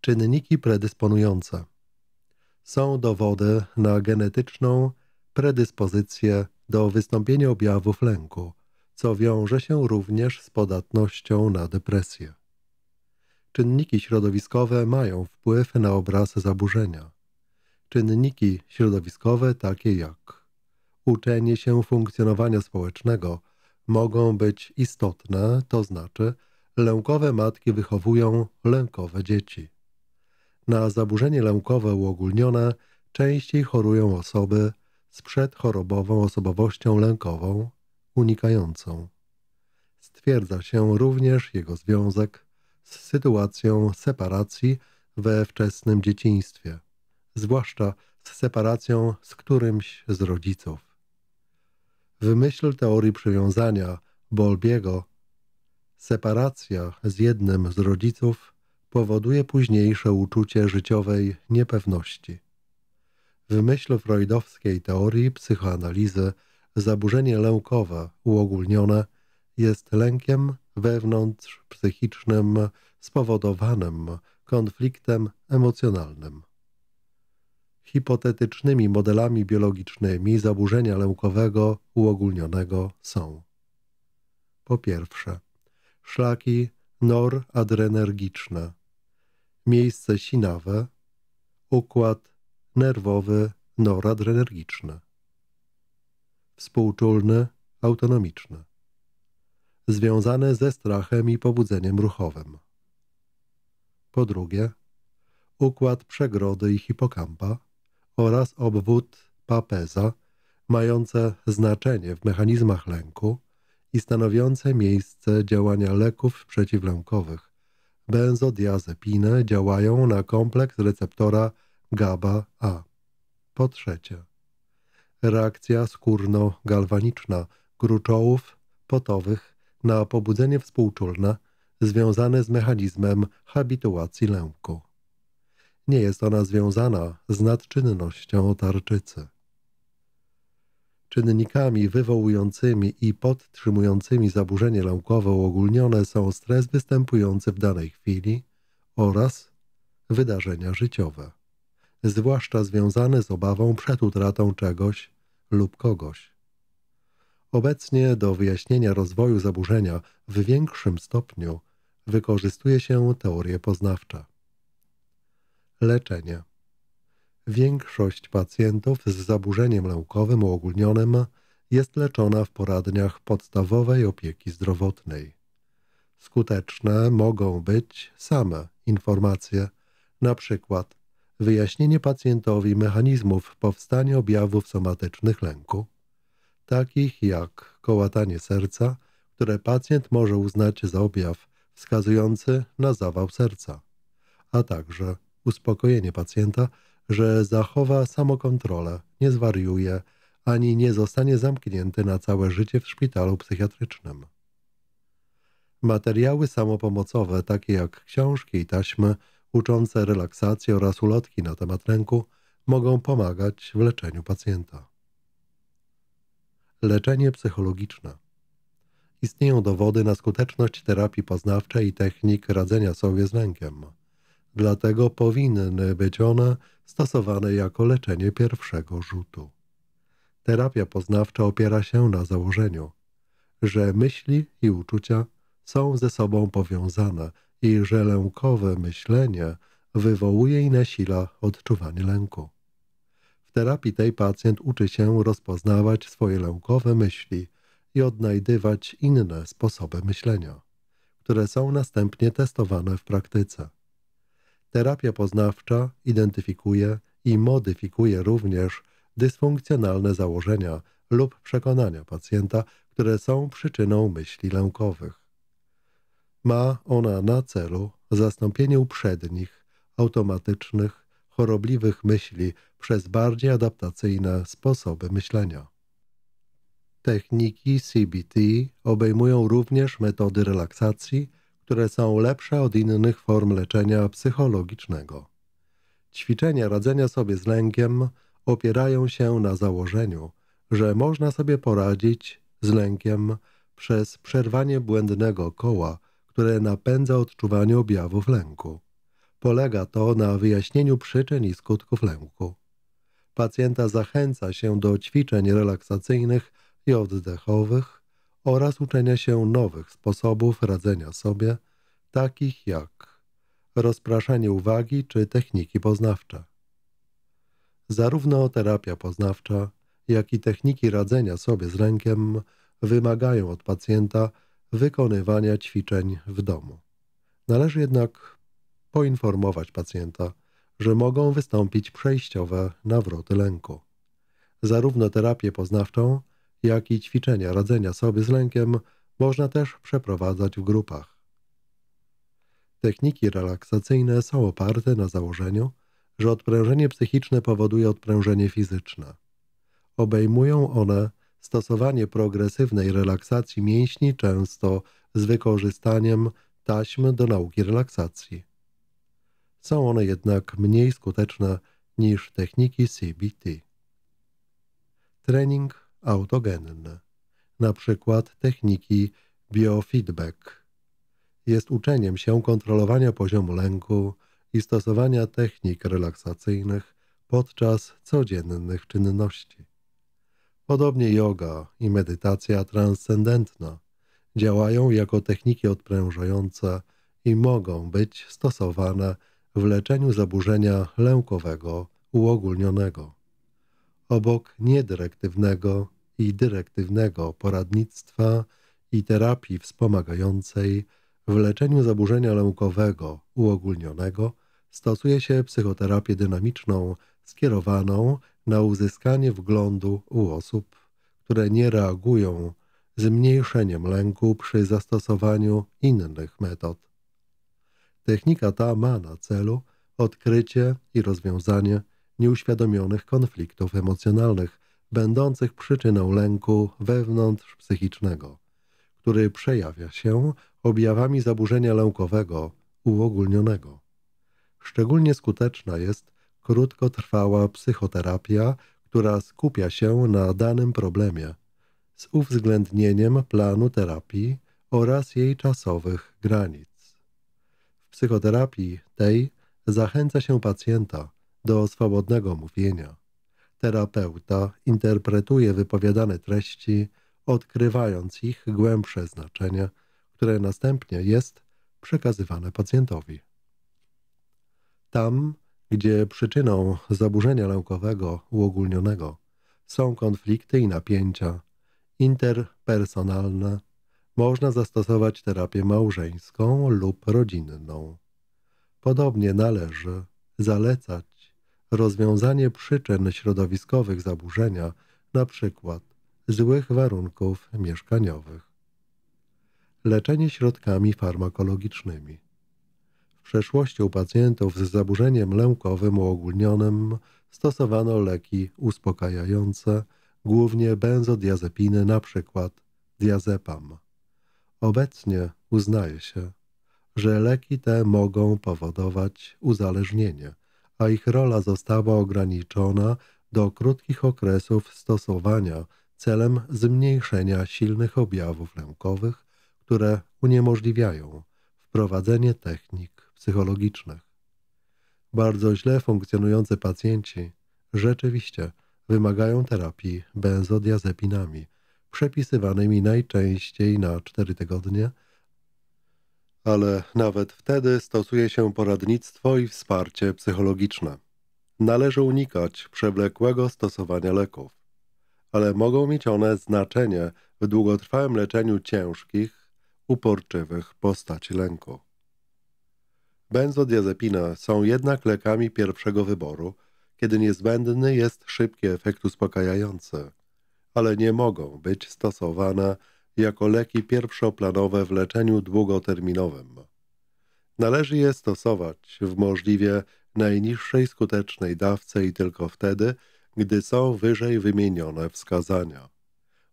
Czynniki predysponujące są dowody na genetyczną predyspozycję do wystąpienia objawów lęku, co wiąże się również z podatnością na depresję. Czynniki środowiskowe mają wpływ na obraz zaburzenia. Czynniki środowiskowe takie jak uczenie się funkcjonowania społecznego mogą być istotne, to znaczy lękowe matki wychowują lękowe dzieci. Na zaburzenie lękowe uogólnione częściej chorują osoby z przedchorobową osobowością lękową unikającą. Stwierdza się również jego związek z sytuacją separacji we wczesnym dzieciństwie, zwłaszcza z separacją z którymś z rodziców. W myśl teorii przywiązania Bolbiego separacja z jednym z rodziców powoduje późniejsze uczucie życiowej niepewności. W myśl freudowskiej teorii psychoanalizy zaburzenie lękowe, uogólnione, jest lękiem wewnątrzpsychicznym spowodowanym konfliktem emocjonalnym. Hipotetycznymi modelami biologicznymi zaburzenia lękowego uogólnionego są po pierwsze szlaki noradrenergiczne miejsce sinawe, układ nerwowy noradrenergiczny, współczulny autonomiczny, związany ze strachem i pobudzeniem ruchowym. Po drugie, układ przegrody i hipokampa oraz obwód papeza mające znaczenie w mechanizmach lęku i stanowiące miejsce działania leków przeciwlękowych benzodiazepiny działają na kompleks receptora GABA-A. Po trzecie, reakcja skórno-galwaniczna gruczołów potowych na pobudzenie współczulne związane z mechanizmem habituacji lęku. Nie jest ona związana z nadczynnością tarczycy. Czynnikami wywołującymi i podtrzymującymi zaburzenie lękowe uogólnione są stres występujący w danej chwili oraz wydarzenia życiowe, zwłaszcza związane z obawą przed utratą czegoś lub kogoś. Obecnie do wyjaśnienia rozwoju zaburzenia w większym stopniu wykorzystuje się teorię poznawcze. Leczenie – Większość pacjentów z zaburzeniem lękowym uogólnionym jest leczona w poradniach podstawowej opieki zdrowotnej. Skuteczne mogą być same informacje, np. wyjaśnienie pacjentowi mechanizmów powstania objawów somatycznych lęku, takich jak kołatanie serca, które pacjent może uznać za objaw wskazujący na zawał serca, a także uspokojenie pacjenta że zachowa samokontrolę, nie zwariuje, ani nie zostanie zamknięty na całe życie w szpitalu psychiatrycznym. Materiały samopomocowe, takie jak książki i taśmy, uczące relaksację oraz ulotki na temat lęku, mogą pomagać w leczeniu pacjenta. Leczenie psychologiczne Istnieją dowody na skuteczność terapii poznawczej i technik radzenia sobie z lękiem – Dlatego powinny być one stosowane jako leczenie pierwszego rzutu. Terapia poznawcza opiera się na założeniu, że myśli i uczucia są ze sobą powiązane i że lękowe myślenie wywołuje i nasila odczuwanie lęku. W terapii tej pacjent uczy się rozpoznawać swoje lękowe myśli i odnajdywać inne sposoby myślenia, które są następnie testowane w praktyce. Terapia poznawcza identyfikuje i modyfikuje również dysfunkcjonalne założenia lub przekonania pacjenta, które są przyczyną myśli lękowych. Ma ona na celu zastąpienie uprzednich, automatycznych, chorobliwych myśli przez bardziej adaptacyjne sposoby myślenia. Techniki CBT obejmują również metody relaksacji, które są lepsze od innych form leczenia psychologicznego. Ćwiczenia radzenia sobie z lękiem opierają się na założeniu, że można sobie poradzić z lękiem przez przerwanie błędnego koła, które napędza odczuwanie objawów lęku. Polega to na wyjaśnieniu przyczyn i skutków lęku. Pacjenta zachęca się do ćwiczeń relaksacyjnych i oddechowych, oraz uczenia się nowych sposobów radzenia sobie, takich jak rozpraszanie uwagi czy techniki poznawcze. Zarówno terapia poznawcza, jak i techniki radzenia sobie z lękiem wymagają od pacjenta wykonywania ćwiczeń w domu. Należy jednak poinformować pacjenta, że mogą wystąpić przejściowe nawroty lęku. Zarówno terapię poznawczą, jak i ćwiczenia radzenia sobie z lękiem można też przeprowadzać w grupach. Techniki relaksacyjne są oparte na założeniu, że odprężenie psychiczne powoduje odprężenie fizyczne. Obejmują one stosowanie progresywnej relaksacji mięśni, często z wykorzystaniem taśm do nauki relaksacji. Są one jednak mniej skuteczne niż techniki CBT. Trening autogenne, na przykład techniki biofeedback. Jest uczeniem się kontrolowania poziomu lęku i stosowania technik relaksacyjnych podczas codziennych czynności. Podobnie yoga i medytacja transcendentna działają jako techniki odprężające i mogą być stosowane w leczeniu zaburzenia lękowego uogólnionego. Obok niedyrektywnego i dyrektywnego poradnictwa i terapii wspomagającej w leczeniu zaburzenia lękowego uogólnionego stosuje się psychoterapię dynamiczną skierowaną na uzyskanie wglądu u osób, które nie reagują zmniejszeniem lęku przy zastosowaniu innych metod. Technika ta ma na celu odkrycie i rozwiązanie nieuświadomionych konfliktów emocjonalnych będących przyczyną lęku wewnątrz psychicznego, który przejawia się objawami zaburzenia lękowego uogólnionego. Szczególnie skuteczna jest krótkotrwała psychoterapia, która skupia się na danym problemie z uwzględnieniem planu terapii oraz jej czasowych granic. W psychoterapii tej zachęca się pacjenta do swobodnego mówienia terapeuta interpretuje wypowiadane treści, odkrywając ich głębsze znaczenie, które następnie jest przekazywane pacjentowi. Tam, gdzie przyczyną zaburzenia naukowego uogólnionego są konflikty i napięcia interpersonalne, można zastosować terapię małżeńską lub rodzinną. Podobnie należy zalecać rozwiązanie przyczyn środowiskowych zaburzenia, np. złych warunków mieszkaniowych. Leczenie środkami farmakologicznymi. W przeszłości u pacjentów z zaburzeniem lękowym uogólnionym stosowano leki uspokajające, głównie benzodiazepiny, np. diazepam. Obecnie uznaje się, że leki te mogą powodować uzależnienie – a ich rola została ograniczona do krótkich okresów stosowania celem zmniejszenia silnych objawów lękowych, które uniemożliwiają wprowadzenie technik psychologicznych. Bardzo źle funkcjonujący pacjenci rzeczywiście wymagają terapii benzodiazepinami, przepisywanymi najczęściej na 4 tygodnie – ale nawet wtedy stosuje się poradnictwo i wsparcie psychologiczne. Należy unikać przewlekłego stosowania leków, ale mogą mieć one znaczenie w długotrwałym leczeniu ciężkich, uporczywych postaci lęku. Benzodiazepiny są jednak lekami pierwszego wyboru, kiedy niezbędny jest szybki efekt uspokajający, ale nie mogą być stosowane jako leki pierwszoplanowe w leczeniu długoterminowym. Należy je stosować w możliwie najniższej skutecznej dawce i tylko wtedy, gdy są wyżej wymienione wskazania.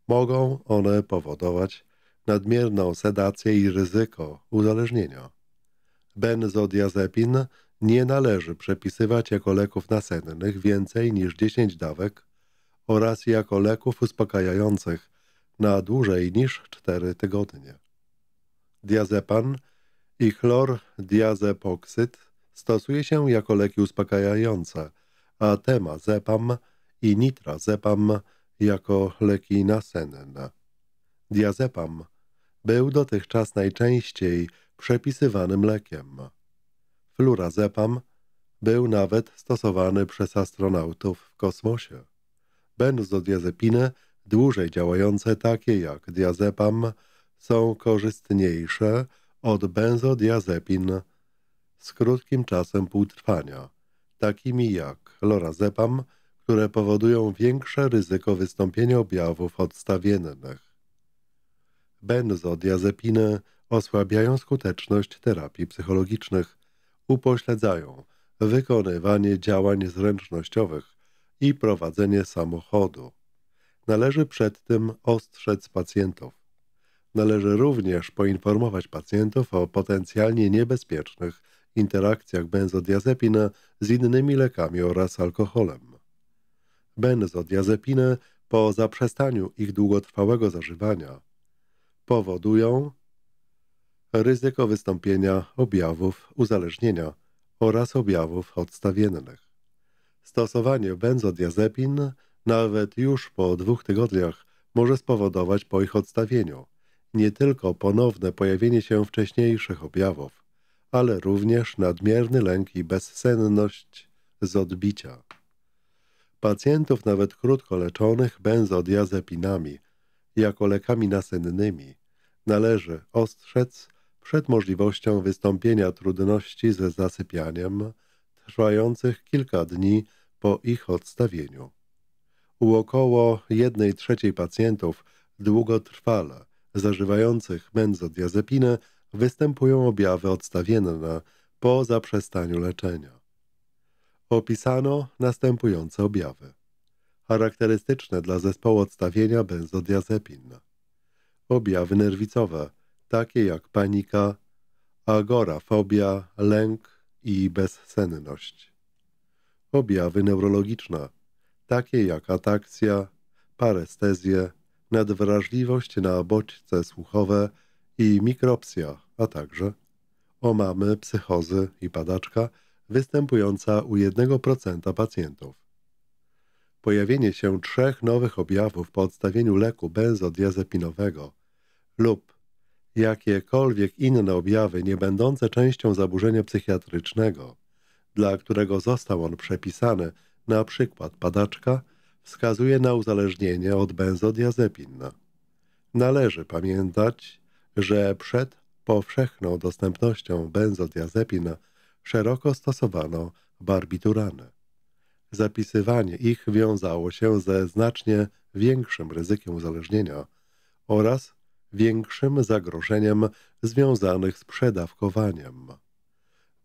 Mogą one powodować nadmierną sedację i ryzyko uzależnienia. Benzodiazepin nie należy przepisywać jako leków nasennych więcej niż 10 dawek oraz jako leków uspokajających na dłużej niż 4 tygodnie. Diazepan i chlor diazepoksyd stosuje się jako leki uspokajające, a temazepam i nitrazepam jako leki nasenne. Diazepam był dotychczas najczęściej przepisywanym lekiem. Flurazepam był nawet stosowany przez astronautów w kosmosie. Benzodiazepiny dłużej działające takie jak diazepam są korzystniejsze od benzodiazepin z krótkim czasem półtrwania, takimi jak lorazepam, które powodują większe ryzyko wystąpienia objawów odstawiennych. Benzodiazepiny osłabiają skuteczność terapii psychologicznych, upośledzają wykonywanie działań zręcznościowych i prowadzenie samochodu należy przed tym ostrzec pacjentów. Należy również poinformować pacjentów o potencjalnie niebezpiecznych interakcjach benzodiazepina z innymi lekami oraz alkoholem. Benzodiazepiny po zaprzestaniu ich długotrwałego zażywania powodują ryzyko wystąpienia objawów uzależnienia oraz objawów odstawiennych. Stosowanie benzodiazepin nawet już po dwóch tygodniach, może spowodować po ich odstawieniu nie tylko ponowne pojawienie się wcześniejszych objawów, ale również nadmierny lęk i bezsenność z odbicia. Pacjentów nawet krótko leczonych benzodiazepinami jako lekami nasennymi należy ostrzec przed możliwością wystąpienia trudności ze zasypianiem trwających kilka dni po ich odstawieniu u około 1 trzeciej pacjentów długotrwale zażywających benzodiazepinę występują objawy odstawienne po zaprzestaniu leczenia. Opisano następujące objawy. Charakterystyczne dla zespołu odstawienia benzodiazepin. Objawy nerwicowe, takie jak panika, agorafobia, lęk i bezsenność. Objawy neurologiczne – takie jak atakcja, parestezje, nadwrażliwość na bodźce słuchowe i mikropsja, a także omamy, psychozy i padaczka występująca u 1% pacjentów. Pojawienie się trzech nowych objawów po odstawieniu leku benzodiazepinowego lub jakiekolwiek inne objawy nie będące częścią zaburzenia psychiatrycznego, dla którego został on przepisany – na przykład padaczka wskazuje na uzależnienie od benzodiazepina. Należy pamiętać, że przed powszechną dostępnością benzodiazepina szeroko stosowano barbiturany. Zapisywanie ich wiązało się ze znacznie większym ryzykiem uzależnienia oraz większym zagrożeniem związanych z przedawkowaniem.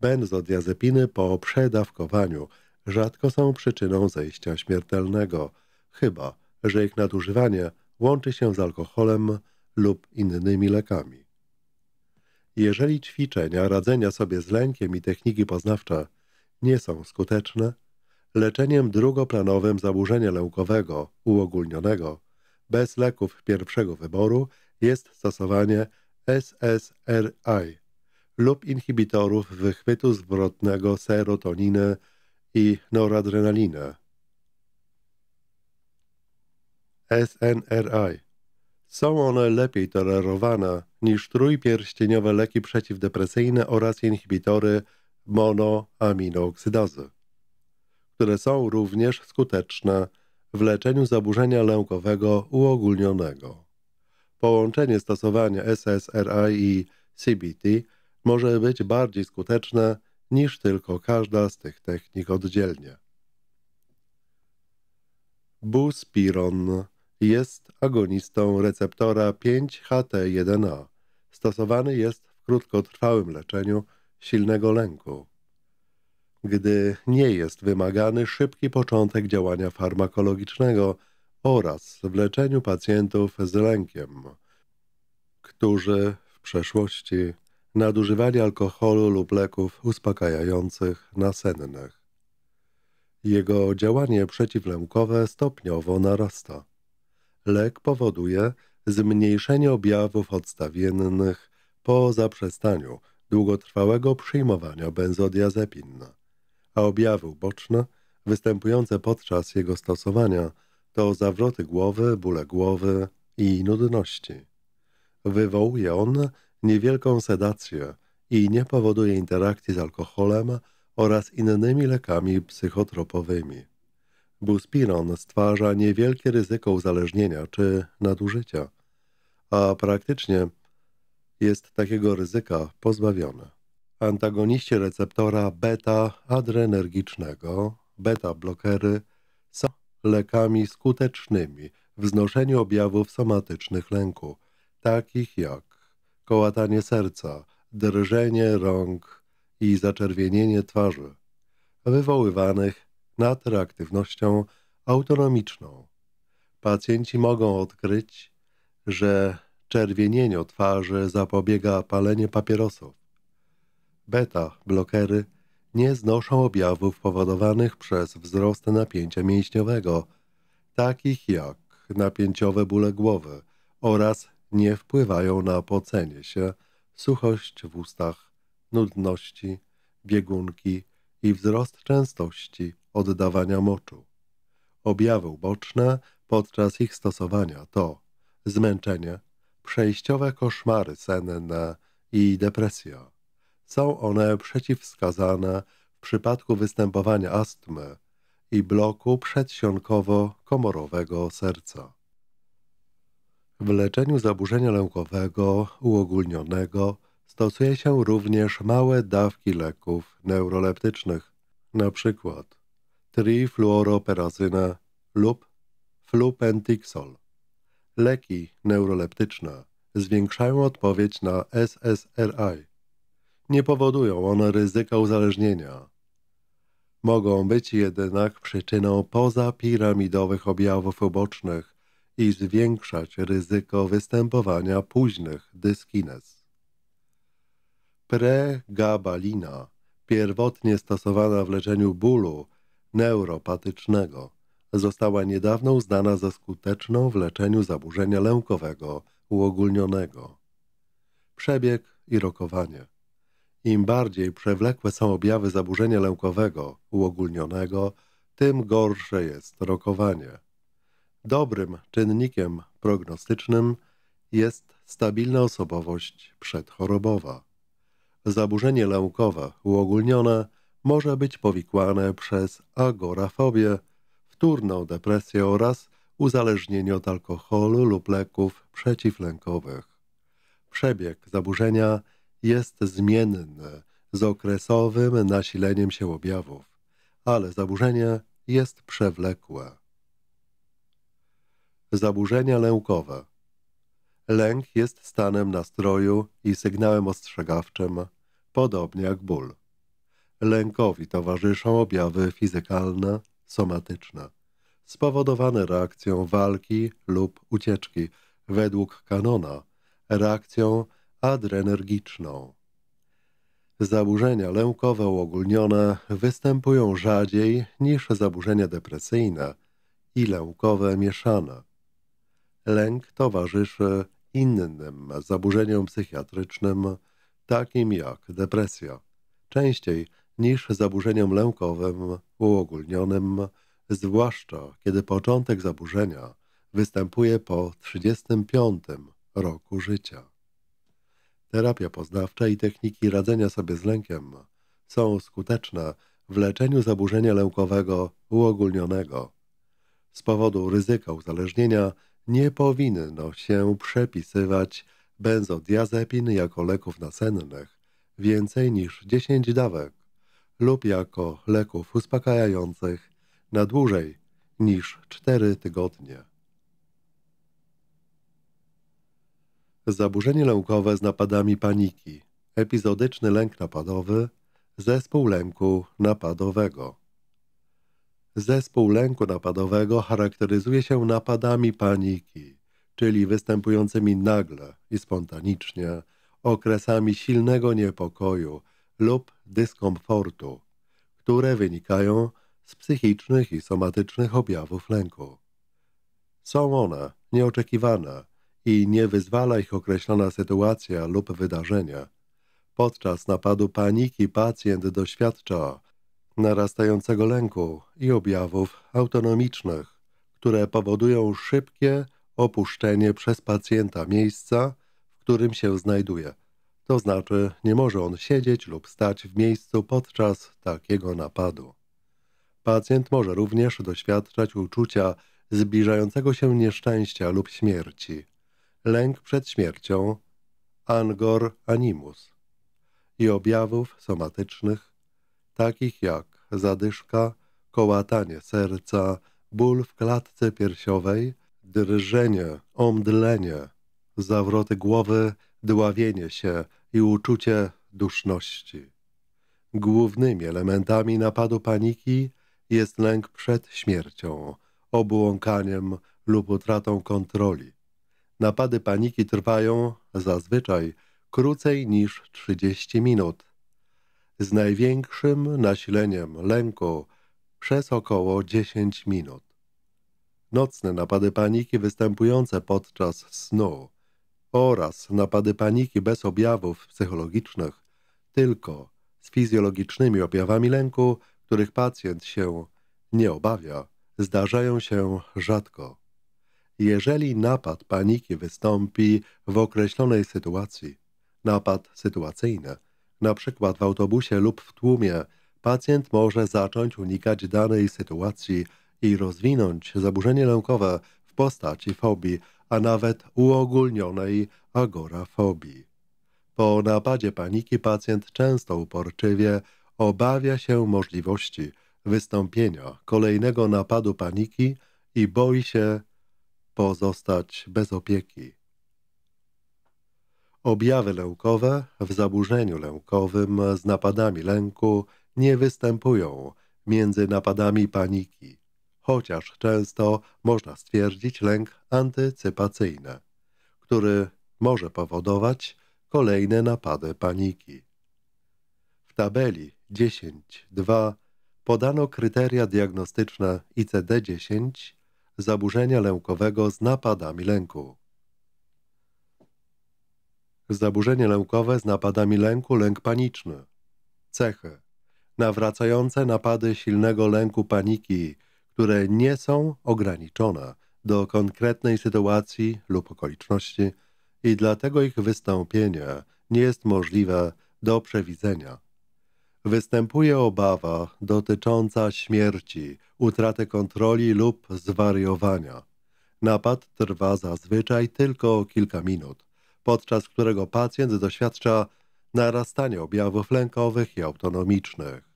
Benzodiazepiny po przedawkowaniu – rzadko są przyczyną zejścia śmiertelnego, chyba że ich nadużywanie łączy się z alkoholem lub innymi lekami. Jeżeli ćwiczenia radzenia sobie z lękiem i techniki poznawcze nie są skuteczne, leczeniem drugoplanowym zaburzenia lękowego uogólnionego bez leków pierwszego wyboru jest stosowanie SSRI lub inhibitorów wychwytu zwrotnego serotoniny i noradrenalina. SNRI. Są one lepiej tolerowane niż trójpierścieniowe leki przeciwdepresyjne oraz inhibitory monoaminooksydazy, które są również skuteczne w leczeniu zaburzenia lękowego uogólnionego. Połączenie stosowania SSRI i CBT może być bardziej skuteczne niż tylko każda z tych technik oddzielnie. Buspiron jest agonistą receptora 5HT1A. Stosowany jest w krótkotrwałym leczeniu silnego lęku. Gdy nie jest wymagany szybki początek działania farmakologicznego oraz w leczeniu pacjentów z lękiem, którzy w przeszłości nadużywanie alkoholu lub leków uspokajających nasennych. Jego działanie przeciwlękowe stopniowo narasta. Lek powoduje zmniejszenie objawów odstawiennych po zaprzestaniu długotrwałego przyjmowania benzodiazepin, a objawy uboczne występujące podczas jego stosowania to zawroty głowy, bóle głowy i nudności. Wywołuje on niewielką sedację i nie powoduje interakcji z alkoholem oraz innymi lekami psychotropowymi. Buspiron stwarza niewielkie ryzyko uzależnienia czy nadużycia, a praktycznie jest takiego ryzyka pozbawiony. Antagoniści receptora beta-adrenergicznego, beta-blokery, są lekami skutecznymi w znoszeniu objawów somatycznych lęku, takich jak kołatanie serca, drżenie rąk i zaczerwienienie twarzy, wywoływanych reaktywnością autonomiczną. Pacjenci mogą odkryć, że czerwienienie twarzy zapobiega paleniu papierosów. Beta-blokery nie znoszą objawów powodowanych przez wzrost napięcia mięśniowego, takich jak napięciowe bóle głowy oraz nie wpływają na pocenie się, suchość w ustach, nudności, biegunki i wzrost częstości oddawania moczu. Objawy uboczne podczas ich stosowania to zmęczenie, przejściowe koszmary senne i depresja. Są one przeciwwskazane w przypadku występowania astmy i bloku przedsionkowo-komorowego serca. W leczeniu zaburzenia lękowego uogólnionego stosuje się również małe dawki leków neuroleptycznych, np. trifluoroperazyna lub flupentixol. Leki neuroleptyczne zwiększają odpowiedź na SSRI. Nie powodują one ryzyka uzależnienia. Mogą być jednak przyczyną pozapiramidowych objawów ubocznych, i zwiększać ryzyko występowania późnych dyskines. Pregabalina, pierwotnie stosowana w leczeniu bólu neuropatycznego, została niedawno uznana za skuteczną w leczeniu zaburzenia lękowego uogólnionego. Przebieg i rokowanie. Im bardziej przewlekłe są objawy zaburzenia lękowego uogólnionego, tym gorsze jest rokowanie. Dobrym czynnikiem prognostycznym jest stabilna osobowość przedchorobowa. Zaburzenie lękowe uogólnione może być powikłane przez agorafobię, wtórną depresję oraz uzależnienie od alkoholu lub leków przeciwlękowych. Przebieg zaburzenia jest zmienny z okresowym nasileniem się objawów, ale zaburzenie jest przewlekłe. Zaburzenia lękowe. Lęk jest stanem nastroju i sygnałem ostrzegawczym, podobnie jak ból. Lękowi towarzyszą objawy fizykalne, somatyczne, spowodowane reakcją walki lub ucieczki, według kanona, reakcją adrenergiczną. Zaburzenia lękowe uogólnione występują rzadziej niż zaburzenia depresyjne i lękowe mieszane lęk towarzyszy innym zaburzeniom psychiatrycznym, takim jak depresja, częściej niż zaburzeniom lękowym uogólnionym, zwłaszcza kiedy początek zaburzenia występuje po 35 roku życia. Terapia poznawcza i techniki radzenia sobie z lękiem są skuteczne w leczeniu zaburzenia lękowego uogólnionego. Z powodu ryzyka uzależnienia nie powinno się przepisywać benzodiazepin jako leków nasennych więcej niż 10 dawek lub jako leków uspokajających na dłużej niż 4 tygodnie. Zaburzenie lękowe z napadami paniki, epizodyczny lęk napadowy, zespół lęku napadowego. Zespół lęku napadowego charakteryzuje się napadami paniki, czyli występującymi nagle i spontanicznie, okresami silnego niepokoju lub dyskomfortu, które wynikają z psychicznych i somatycznych objawów lęku. Są one nieoczekiwane i nie wyzwala ich określona sytuacja lub wydarzenie. Podczas napadu paniki pacjent doświadcza narastającego lęku i objawów autonomicznych, które powodują szybkie opuszczenie przez pacjenta miejsca, w którym się znajduje. To znaczy, nie może on siedzieć lub stać w miejscu podczas takiego napadu. Pacjent może również doświadczać uczucia zbliżającego się nieszczęścia lub śmierci, lęk przed śmiercią, angor animus i objawów somatycznych, takich jak zadyszka, kołatanie serca, ból w klatce piersiowej, drżenie, omdlenie, zawroty głowy, dławienie się i uczucie duszności. Głównymi elementami napadu paniki jest lęk przed śmiercią, obłąkaniem lub utratą kontroli. Napady paniki trwają zazwyczaj krócej niż 30 minut, z największym nasileniem lęku przez około 10 minut. Nocne napady paniki występujące podczas snu oraz napady paniki bez objawów psychologicznych tylko z fizjologicznymi objawami lęku, których pacjent się nie obawia, zdarzają się rzadko. Jeżeli napad paniki wystąpi w określonej sytuacji, napad sytuacyjny – na przykład w autobusie lub w tłumie, pacjent może zacząć unikać danej sytuacji i rozwinąć zaburzenie lękowe w postaci fobii, a nawet uogólnionej agorafobii. Po napadzie paniki pacjent często uporczywie obawia się możliwości wystąpienia kolejnego napadu paniki i boi się pozostać bez opieki. Objawy lękowe w zaburzeniu lękowym z napadami lęku nie występują między napadami paniki, chociaż często można stwierdzić lęk antycypacyjny, który może powodować kolejne napady paniki. W tabeli 10.2 podano kryteria diagnostyczne ICD-10 zaburzenia lękowego z napadami lęku. Zaburzenie lękowe z napadami lęku, lęk paniczny. Cechy. Nawracające napady silnego lęku paniki, które nie są ograniczone do konkretnej sytuacji lub okoliczności i dlatego ich wystąpienie nie jest możliwe do przewidzenia. Występuje obawa dotycząca śmierci, utraty kontroli lub zwariowania. Napad trwa zazwyczaj tylko kilka minut podczas którego pacjent doświadcza narastania objawów lękowych i autonomicznych.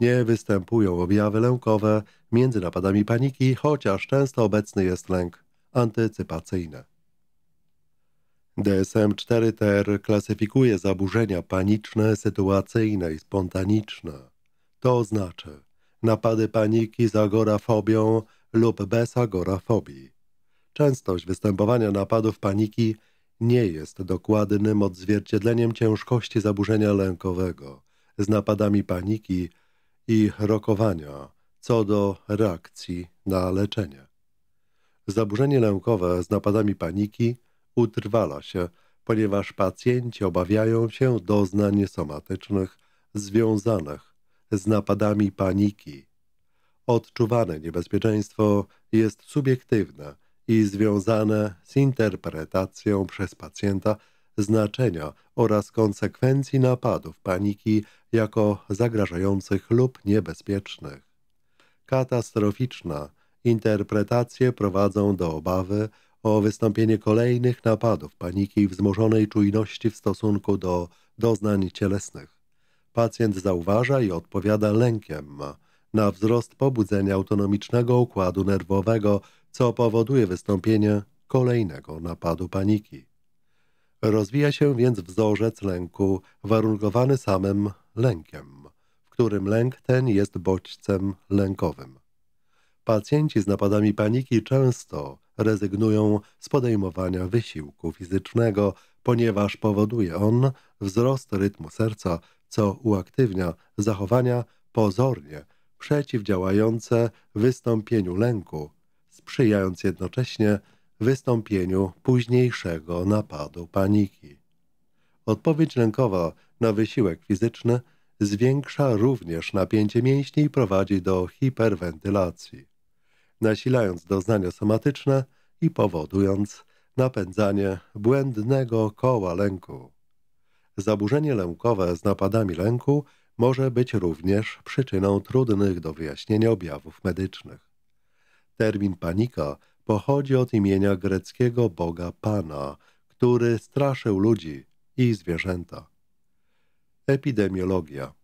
Nie występują objawy lękowe między napadami paniki, chociaż często obecny jest lęk antycypacyjny. DSM-4TR klasyfikuje zaburzenia paniczne, sytuacyjne i spontaniczne. To znaczy napady paniki z agorafobią lub bez agorafobii. Częstość występowania napadów paniki nie jest dokładnym odzwierciedleniem ciężkości zaburzenia lękowego z napadami paniki i rokowania co do reakcji na leczenie. Zaburzenie lękowe z napadami paniki utrwala się, ponieważ pacjenci obawiają się doznań somatycznych związanych z napadami paniki. Odczuwane niebezpieczeństwo jest subiektywne i związane z interpretacją przez pacjenta znaczenia oraz konsekwencji napadów paniki jako zagrażających lub niebezpiecznych. Katastroficzna interpretacje prowadzą do obawy o wystąpienie kolejnych napadów paniki i wzmożonej czujności w stosunku do doznań cielesnych. Pacjent zauważa i odpowiada lękiem na wzrost pobudzenia autonomicznego układu nerwowego co powoduje wystąpienie kolejnego napadu paniki. Rozwija się więc wzorzec lęku warunkowany samym lękiem, w którym lęk ten jest bodźcem lękowym. Pacjenci z napadami paniki często rezygnują z podejmowania wysiłku fizycznego, ponieważ powoduje on wzrost rytmu serca, co uaktywnia zachowania pozornie przeciwdziałające wystąpieniu lęku sprzyjając jednocześnie wystąpieniu późniejszego napadu paniki. Odpowiedź lękowa na wysiłek fizyczny zwiększa również napięcie mięśni i prowadzi do hiperwentylacji, nasilając doznania somatyczne i powodując napędzanie błędnego koła lęku. Zaburzenie lękowe z napadami lęku może być również przyczyną trudnych do wyjaśnienia objawów medycznych. Termin panika pochodzi od imienia greckiego boga Pana, który straszył ludzi i zwierzęta. Epidemiologia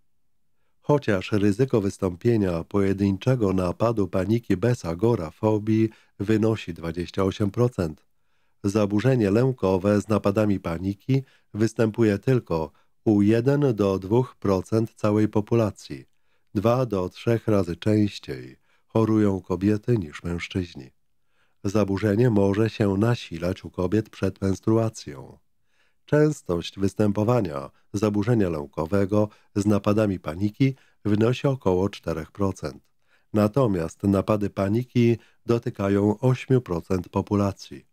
Chociaż ryzyko wystąpienia pojedynczego napadu paniki bez agorafobii wynosi 28%, zaburzenie lękowe z napadami paniki występuje tylko u 1 do 2% całej populacji, 2 do 3 razy częściej – chorują kobiety niż mężczyźni. Zaburzenie może się nasilać u kobiet przed menstruacją. Częstość występowania zaburzenia lękowego z napadami paniki wynosi około 4%. Natomiast napady paniki dotykają 8% populacji.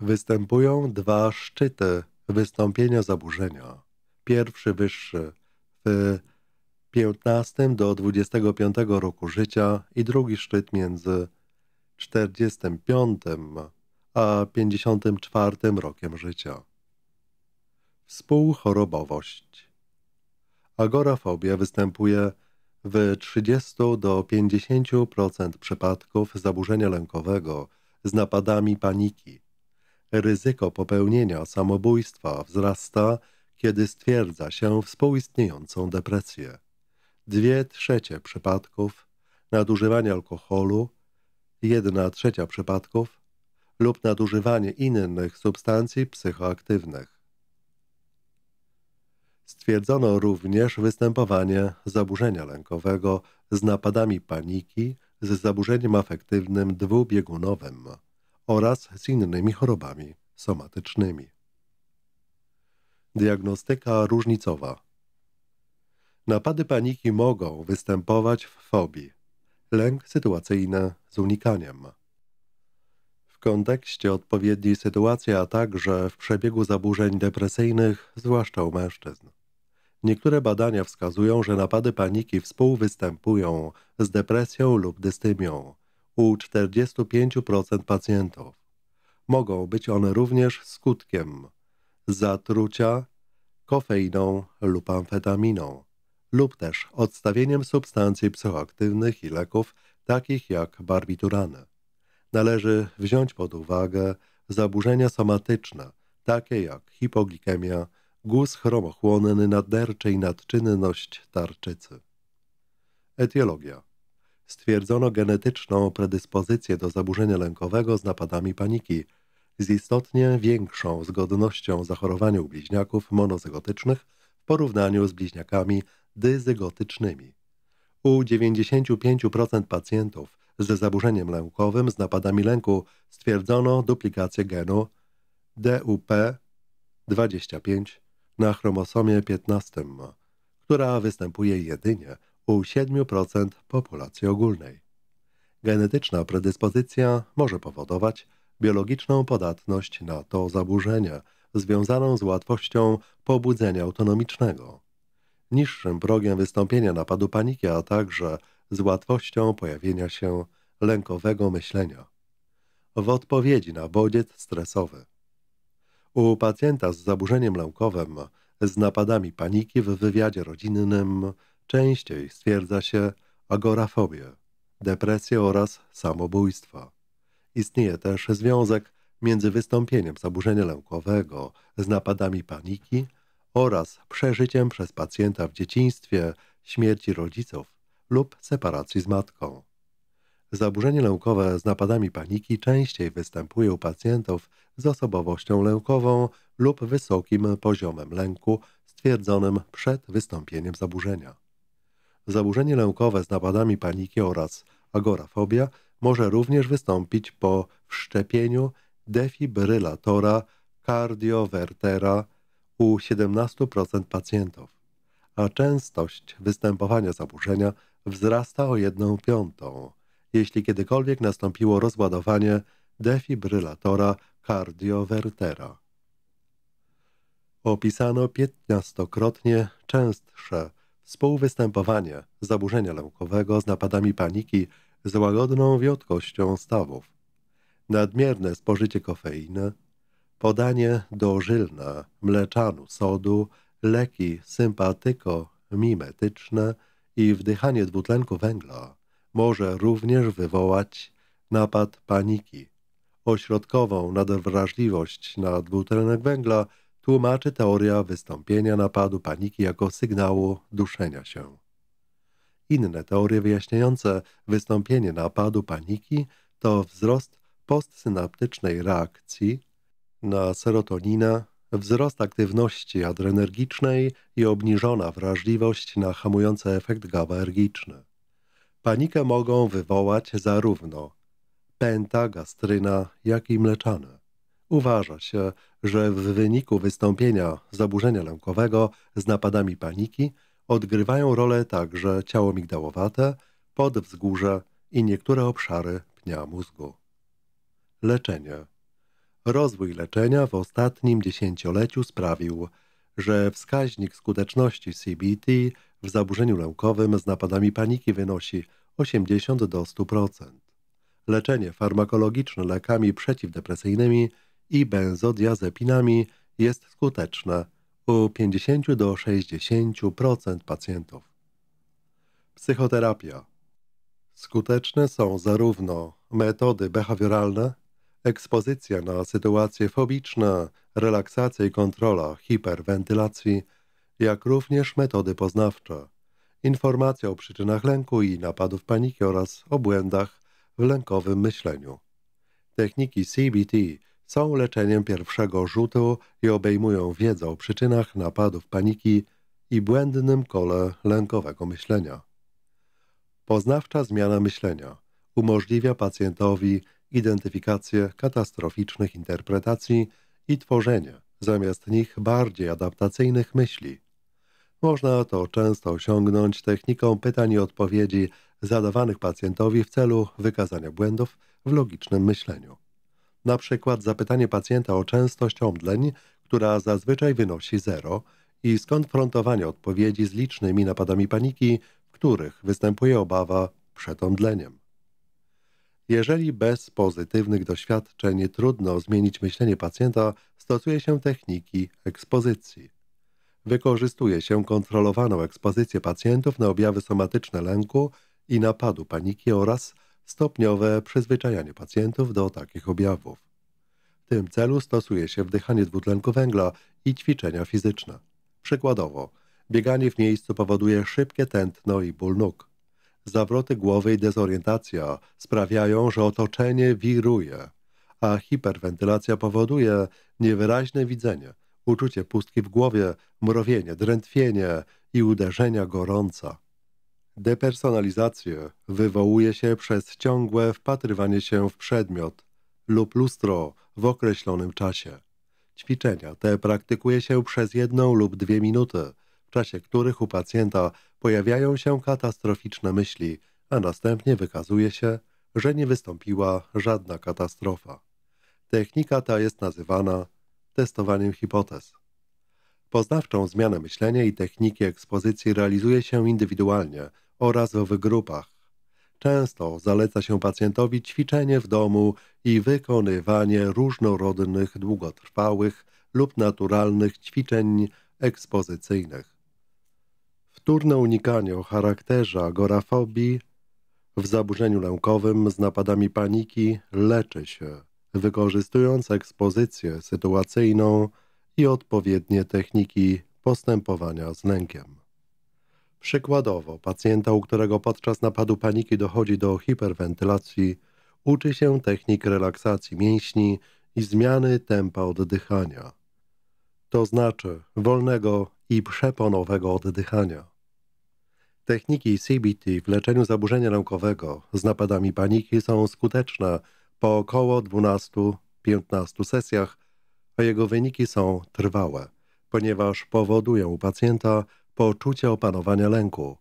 Występują dwa szczyty wystąpienia zaburzenia. Pierwszy wyższy w 15 do 25 roku życia i drugi szczyt między 45 a 54 rokiem życia. Współchorobowość. Agorafobia występuje w 30 do 50% przypadków zaburzenia lękowego z napadami paniki. Ryzyko popełnienia samobójstwa wzrasta, kiedy stwierdza się współistniejącą depresję dwie trzecie przypadków nadużywania alkoholu, jedna trzecia przypadków lub nadużywanie innych substancji psychoaktywnych. Stwierdzono również występowanie zaburzenia lękowego z napadami paniki z zaburzeniem afektywnym dwubiegunowym oraz z innymi chorobami somatycznymi. Diagnostyka różnicowa Napady paniki mogą występować w fobii. Lęk sytuacyjny z unikaniem. W kontekście odpowiedniej sytuacji, a także w przebiegu zaburzeń depresyjnych, zwłaszcza u mężczyzn. Niektóre badania wskazują, że napady paniki współwystępują z depresją lub dystymią u 45% pacjentów. Mogą być one również skutkiem zatrucia kofeiną lub amfetaminą lub też odstawieniem substancji psychoaktywnych i leków takich jak barbiturany. Należy wziąć pod uwagę zaburzenia somatyczne, takie jak hipoglikemia, guz chromochłonny nadderczy i nadczynność tarczycy. Etiologia. Stwierdzono genetyczną predyspozycję do zaburzenia lękowego z napadami paniki, z istotnie większą zgodnością zachorowania u bliźniaków monozygotycznych w porównaniu z bliźniakami dyzygotycznymi. U 95% pacjentów z zaburzeniem lękowym z napadami lęku stwierdzono duplikację genu DUP25 na chromosomie 15, która występuje jedynie u 7% populacji ogólnej. Genetyczna predyspozycja może powodować biologiczną podatność na to zaburzenie związaną z łatwością pobudzenia autonomicznego niższym progiem wystąpienia napadu paniki, a także z łatwością pojawienia się lękowego myślenia. W odpowiedzi na bodziec stresowy. U pacjenta z zaburzeniem lękowym, z napadami paniki w wywiadzie rodzinnym częściej stwierdza się agorafobię, depresję oraz samobójstwa. Istnieje też związek między wystąpieniem zaburzenia lękowego z napadami paniki – oraz przeżyciem przez pacjenta w dzieciństwie, śmierci rodziców lub separacji z matką. Zaburzenie lękowe z napadami paniki częściej występuje u pacjentów z osobowością lękową lub wysokim poziomem lęku stwierdzonym przed wystąpieniem zaburzenia. Zaburzenie lękowe z napadami paniki oraz agorafobia może również wystąpić po wszczepieniu defibrylatora kardiowertera u 17% pacjentów, a częstość występowania zaburzenia wzrasta o 1 piątą, jeśli kiedykolwiek nastąpiło rozładowanie defibrylatora kardiowertera. Opisano piętnastokrotnie częstsze współwystępowanie zaburzenia lękowego z napadami paniki z łagodną wiotkością stawów, nadmierne spożycie kofeiny, podanie dożylna mleczanu sodu, leki sympatyko-mimetyczne i wdychanie dwutlenku węgla może również wywołać napad paniki. Ośrodkową nadwrażliwość na dwutlenek węgla tłumaczy teoria wystąpienia napadu paniki jako sygnału duszenia się. Inne teorie wyjaśniające wystąpienie napadu paniki to wzrost postsynaptycznej reakcji na serotoninę, wzrost aktywności adrenergicznej i obniżona wrażliwość na hamujący efekt gabaergiczny. Panikę mogą wywołać zarówno pęta, gastryna, jak i mleczane. Uważa się, że w wyniku wystąpienia zaburzenia lękowego z napadami paniki odgrywają rolę także ciało migdałowate, podwzgórze i niektóre obszary pnia mózgu. Leczenie Rozwój leczenia w ostatnim dziesięcioleciu sprawił, że wskaźnik skuteczności CBT w zaburzeniu lękowym z napadami paniki wynosi 80 do 100%. Leczenie farmakologiczne lekami przeciwdepresyjnymi i benzodiazepinami jest skuteczne u 50 do 60% pacjentów. Psychoterapia Skuteczne są zarówno metody behawioralne, ekspozycja na sytuacje fobiczne, relaksacja i kontrola hiperwentylacji, jak również metody poznawcze. Informacja o przyczynach lęku i napadów paniki oraz o błędach w lękowym myśleniu. Techniki CBT są leczeniem pierwszego rzutu i obejmują wiedzę o przyczynach napadów paniki i błędnym kole lękowego myślenia. Poznawcza zmiana myślenia umożliwia pacjentowi identyfikację katastroficznych interpretacji i tworzenie zamiast nich bardziej adaptacyjnych myśli. Można to często osiągnąć techniką pytań i odpowiedzi zadawanych pacjentowi w celu wykazania błędów w logicznym myśleniu. Na przykład zapytanie pacjenta o częstość omdleń, która zazwyczaj wynosi zero, i skonfrontowanie odpowiedzi z licznymi napadami paniki, w których występuje obawa przed omdleniem. Jeżeli bez pozytywnych doświadczeń trudno zmienić myślenie pacjenta, stosuje się techniki ekspozycji. Wykorzystuje się kontrolowaną ekspozycję pacjentów na objawy somatyczne lęku i napadu paniki oraz stopniowe przyzwyczajanie pacjentów do takich objawów. W tym celu stosuje się wdychanie dwutlenku węgla i ćwiczenia fizyczne. Przykładowo, bieganie w miejscu powoduje szybkie tętno i ból nóg. Zawroty głowy i dezorientacja sprawiają, że otoczenie wiruje, a hiperwentylacja powoduje niewyraźne widzenie, uczucie pustki w głowie, mrowienie, drętwienie i uderzenia gorąca. Depersonalizację wywołuje się przez ciągłe wpatrywanie się w przedmiot lub lustro w określonym czasie. Ćwiczenia te praktykuje się przez jedną lub dwie minuty, w czasie których u pacjenta pojawiają się katastroficzne myśli, a następnie wykazuje się, że nie wystąpiła żadna katastrofa. Technika ta jest nazywana testowaniem hipotez. Poznawczą zmianę myślenia i techniki ekspozycji realizuje się indywidualnie oraz w grupach. Często zaleca się pacjentowi ćwiczenie w domu i wykonywanie różnorodnych, długotrwałych lub naturalnych ćwiczeń ekspozycyjnych. Wtórne unikanie o charakterze agorafobii w zaburzeniu lękowym z napadami paniki leczy się, wykorzystując ekspozycję sytuacyjną i odpowiednie techniki postępowania z lękiem. Przykładowo, pacjenta, u którego podczas napadu paniki dochodzi do hiperwentylacji, uczy się technik relaksacji mięśni i zmiany tempa oddychania, to znaczy wolnego i przeponowego oddychania. Techniki CBT w leczeniu zaburzenia lękowego z napadami paniki są skuteczne po około 12-15 sesjach, a jego wyniki są trwałe, ponieważ powodują u pacjenta poczucie opanowania lęku.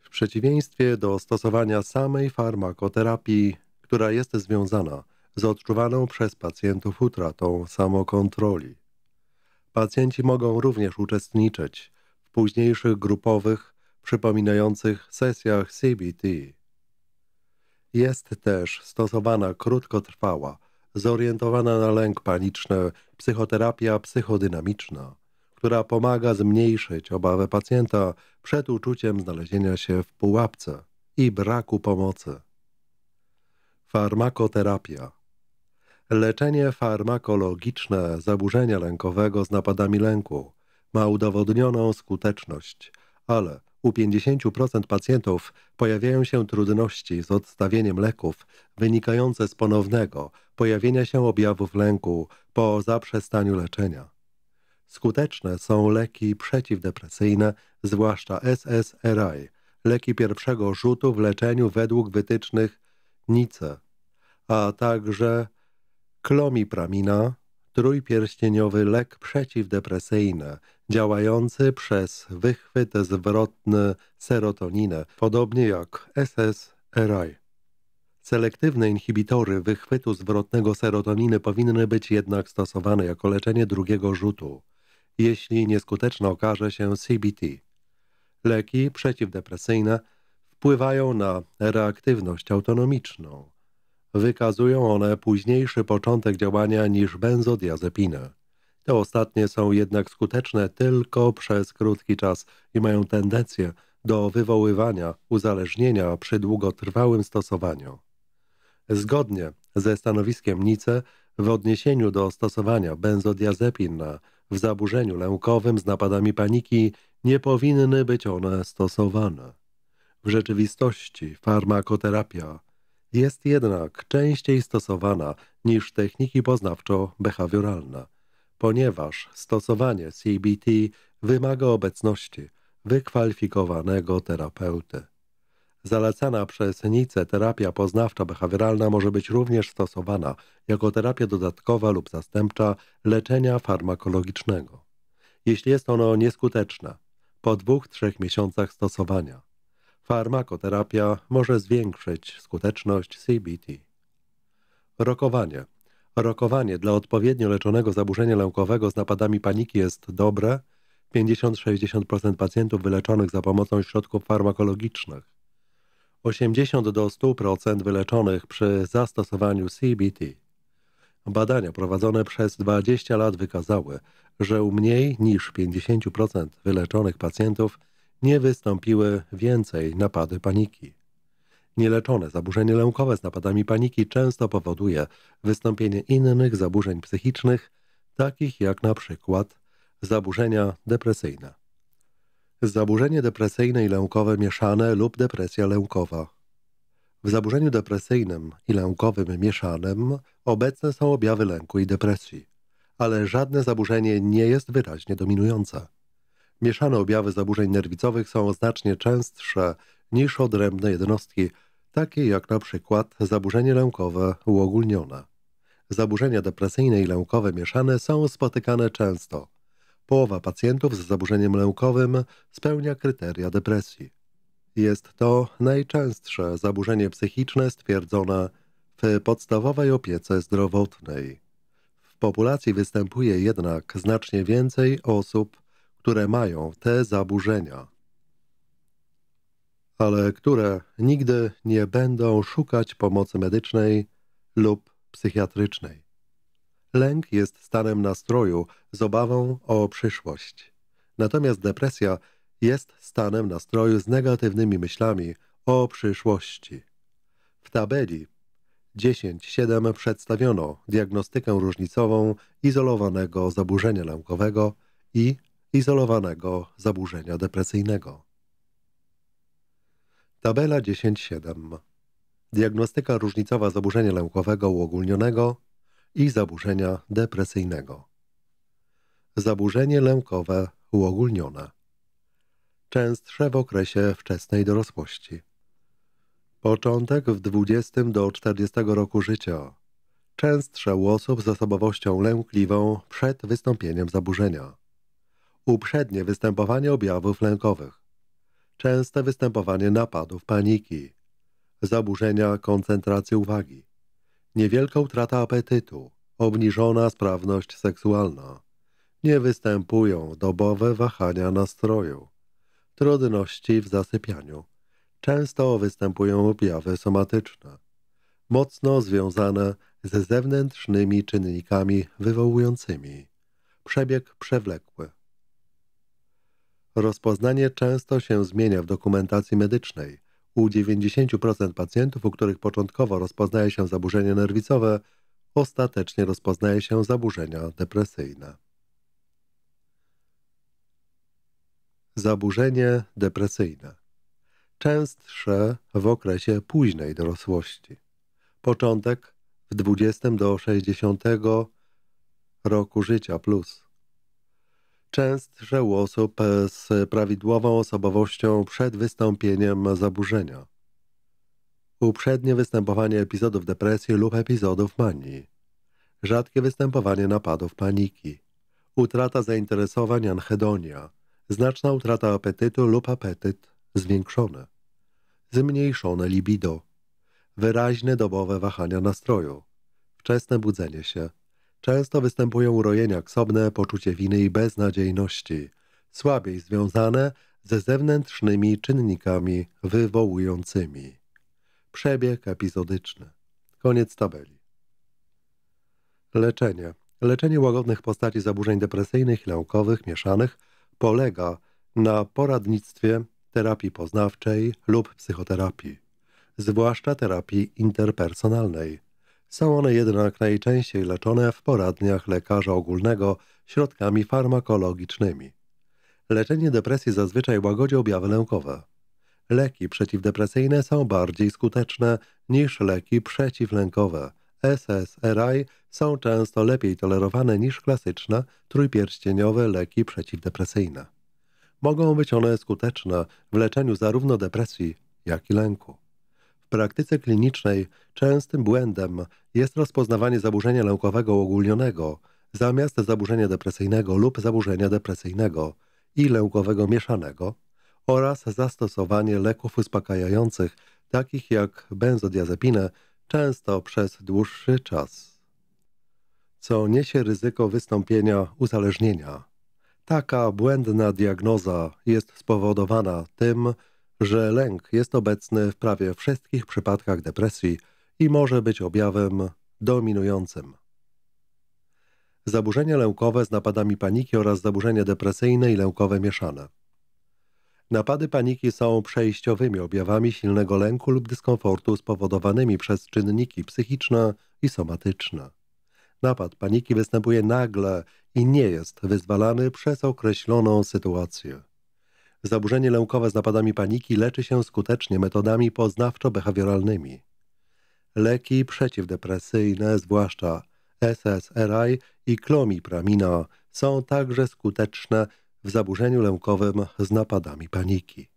W przeciwieństwie do stosowania samej farmakoterapii, która jest związana z odczuwaną przez pacjentów utratą samokontroli. Pacjenci mogą również uczestniczyć w późniejszych grupowych przypominających sesjach CBT. Jest też stosowana krótkotrwała, zorientowana na lęk paniczny psychoterapia psychodynamiczna, która pomaga zmniejszyć obawę pacjenta przed uczuciem znalezienia się w pułapce i braku pomocy. Farmakoterapia Leczenie farmakologiczne zaburzenia lękowego z napadami lęku ma udowodnioną skuteczność, ale u 50% pacjentów pojawiają się trudności z odstawieniem leków wynikające z ponownego pojawienia się objawów lęku po zaprzestaniu leczenia. Skuteczne są leki przeciwdepresyjne, zwłaszcza SSRI, leki pierwszego rzutu w leczeniu według wytycznych NICE, a także klomipramina, trójpierścieniowy lek przeciwdepresyjny, działający przez wychwyt zwrotny serotoninę, podobnie jak SSRI. Selektywne inhibitory wychwytu zwrotnego serotoniny powinny być jednak stosowane jako leczenie drugiego rzutu, jeśli nieskuteczne okaże się CBT. Leki przeciwdepresyjne wpływają na reaktywność autonomiczną, wykazują one późniejszy początek działania niż benzodiazepiny. Te ostatnie są jednak skuteczne tylko przez krótki czas i mają tendencję do wywoływania uzależnienia przy długotrwałym stosowaniu. Zgodnie ze stanowiskiem NICE w odniesieniu do stosowania benzodiazepin w zaburzeniu lękowym z napadami paniki nie powinny być one stosowane. W rzeczywistości farmakoterapia jest jednak częściej stosowana niż techniki poznawczo-behawioralne, ponieważ stosowanie CBT wymaga obecności wykwalifikowanego terapeuty. Zalecana przez NICE terapia poznawczo-behawioralna może być również stosowana jako terapia dodatkowa lub zastępcza leczenia farmakologicznego, jeśli jest ono nieskuteczne po dwóch-trzech miesiącach stosowania. Farmakoterapia może zwiększyć skuteczność CBT. Rokowanie. Rokowanie dla odpowiednio leczonego zaburzenia lękowego z napadami paniki jest dobre. 50-60% pacjentów wyleczonych za pomocą środków farmakologicznych. 80 100% wyleczonych przy zastosowaniu CBT. Badania prowadzone przez 20 lat wykazały, że u mniej niż 50% wyleczonych pacjentów nie wystąpiły więcej napady paniki. Nieleczone zaburzenie lękowe z napadami paniki często powoduje wystąpienie innych zaburzeń psychicznych, takich jak na przykład zaburzenia depresyjne. Zaburzenie depresyjne i lękowe mieszane lub depresja lękowa. W zaburzeniu depresyjnym i lękowym mieszanym obecne są objawy lęku i depresji, ale żadne zaburzenie nie jest wyraźnie dominujące. Mieszane objawy zaburzeń nerwicowych są znacznie częstsze niż odrębne jednostki, takie jak na przykład zaburzenie lękowe uogólnione. Zaburzenia depresyjne i lękowe mieszane są spotykane często. Połowa pacjentów z zaburzeniem lękowym spełnia kryteria depresji. Jest to najczęstsze zaburzenie psychiczne stwierdzone w podstawowej opiece zdrowotnej. W populacji występuje jednak znacznie więcej osób które mają te zaburzenia, ale które nigdy nie będą szukać pomocy medycznej lub psychiatrycznej. Lęk jest stanem nastroju z obawą o przyszłość. Natomiast depresja jest stanem nastroju z negatywnymi myślami o przyszłości. W tabeli 10.7 przedstawiono diagnostykę różnicową izolowanego zaburzenia lękowego i izolowanego zaburzenia depresyjnego. Tabela 10.7 Diagnostyka różnicowa zaburzenia lękowego uogólnionego i zaburzenia depresyjnego. Zaburzenie lękowe uogólnione. Częstsze w okresie wczesnej dorosłości. Początek w 20 do 40 roku życia. Częstsze u osób z osobowością lękliwą przed wystąpieniem zaburzenia uprzednie występowanie objawów lękowych, częste występowanie napadów paniki, zaburzenia koncentracji uwagi, niewielka utrata apetytu, obniżona sprawność seksualna. Nie występują dobowe wahania nastroju, trudności w zasypianiu. Często występują objawy somatyczne, mocno związane ze zewnętrznymi czynnikami wywołującymi przebieg przewlekły. Rozpoznanie często się zmienia w dokumentacji medycznej. U 90% pacjentów, u których początkowo rozpoznaje się zaburzenia nerwicowe, ostatecznie rozpoznaje się zaburzenia depresyjne. Zaburzenie depresyjne. Częstsze w okresie późnej dorosłości. Początek w 20 do 60 roku życia plus częstsze u osób z prawidłową osobowością przed wystąpieniem zaburzenia. Uprzednie występowanie epizodów depresji lub epizodów manii. Rzadkie występowanie napadów paniki. Utrata zainteresowań anhedonia. Znaczna utrata apetytu lub apetyt zwiększony, Zmniejszone libido. Wyraźne dobowe wahania nastroju. Wczesne budzenie się Często występują urojenia ksobne, poczucie winy i beznadziejności, słabiej związane ze zewnętrznymi czynnikami wywołującymi. Przebieg epizodyczny. Koniec tabeli. Leczenie. Leczenie łagodnych postaci zaburzeń depresyjnych i naukowych mieszanych polega na poradnictwie terapii poznawczej lub psychoterapii, zwłaszcza terapii interpersonalnej są one jednak najczęściej leczone w poradniach lekarza ogólnego środkami farmakologicznymi. Leczenie depresji zazwyczaj łagodzi objawy lękowe. Leki przeciwdepresyjne są bardziej skuteczne niż leki przeciwlękowe. SSRI są często lepiej tolerowane niż klasyczne trójpierścieniowe leki przeciwdepresyjne. Mogą być one skuteczne w leczeniu zarówno depresji, jak i lęku praktyce klinicznej częstym błędem jest rozpoznawanie zaburzenia lękowego ogólnionego zamiast zaburzenia depresyjnego lub zaburzenia depresyjnego i lękowego mieszanego oraz zastosowanie leków uspokajających takich jak benzodiazepinę często przez dłuższy czas, co niesie ryzyko wystąpienia uzależnienia. Taka błędna diagnoza jest spowodowana tym, że lęk jest obecny w prawie wszystkich przypadkach depresji i może być objawem dominującym. Zaburzenia lękowe z napadami paniki oraz zaburzenia depresyjne i lękowe mieszane. Napady paniki są przejściowymi objawami silnego lęku lub dyskomfortu spowodowanymi przez czynniki psychiczne i somatyczne. Napad paniki występuje nagle i nie jest wyzwalany przez określoną sytuację. Zaburzenie lękowe z napadami paniki leczy się skutecznie metodami poznawczo-behawioralnymi. Leki przeciwdepresyjne, zwłaszcza SSRI i klomipramina, są także skuteczne w zaburzeniu lękowym z napadami paniki.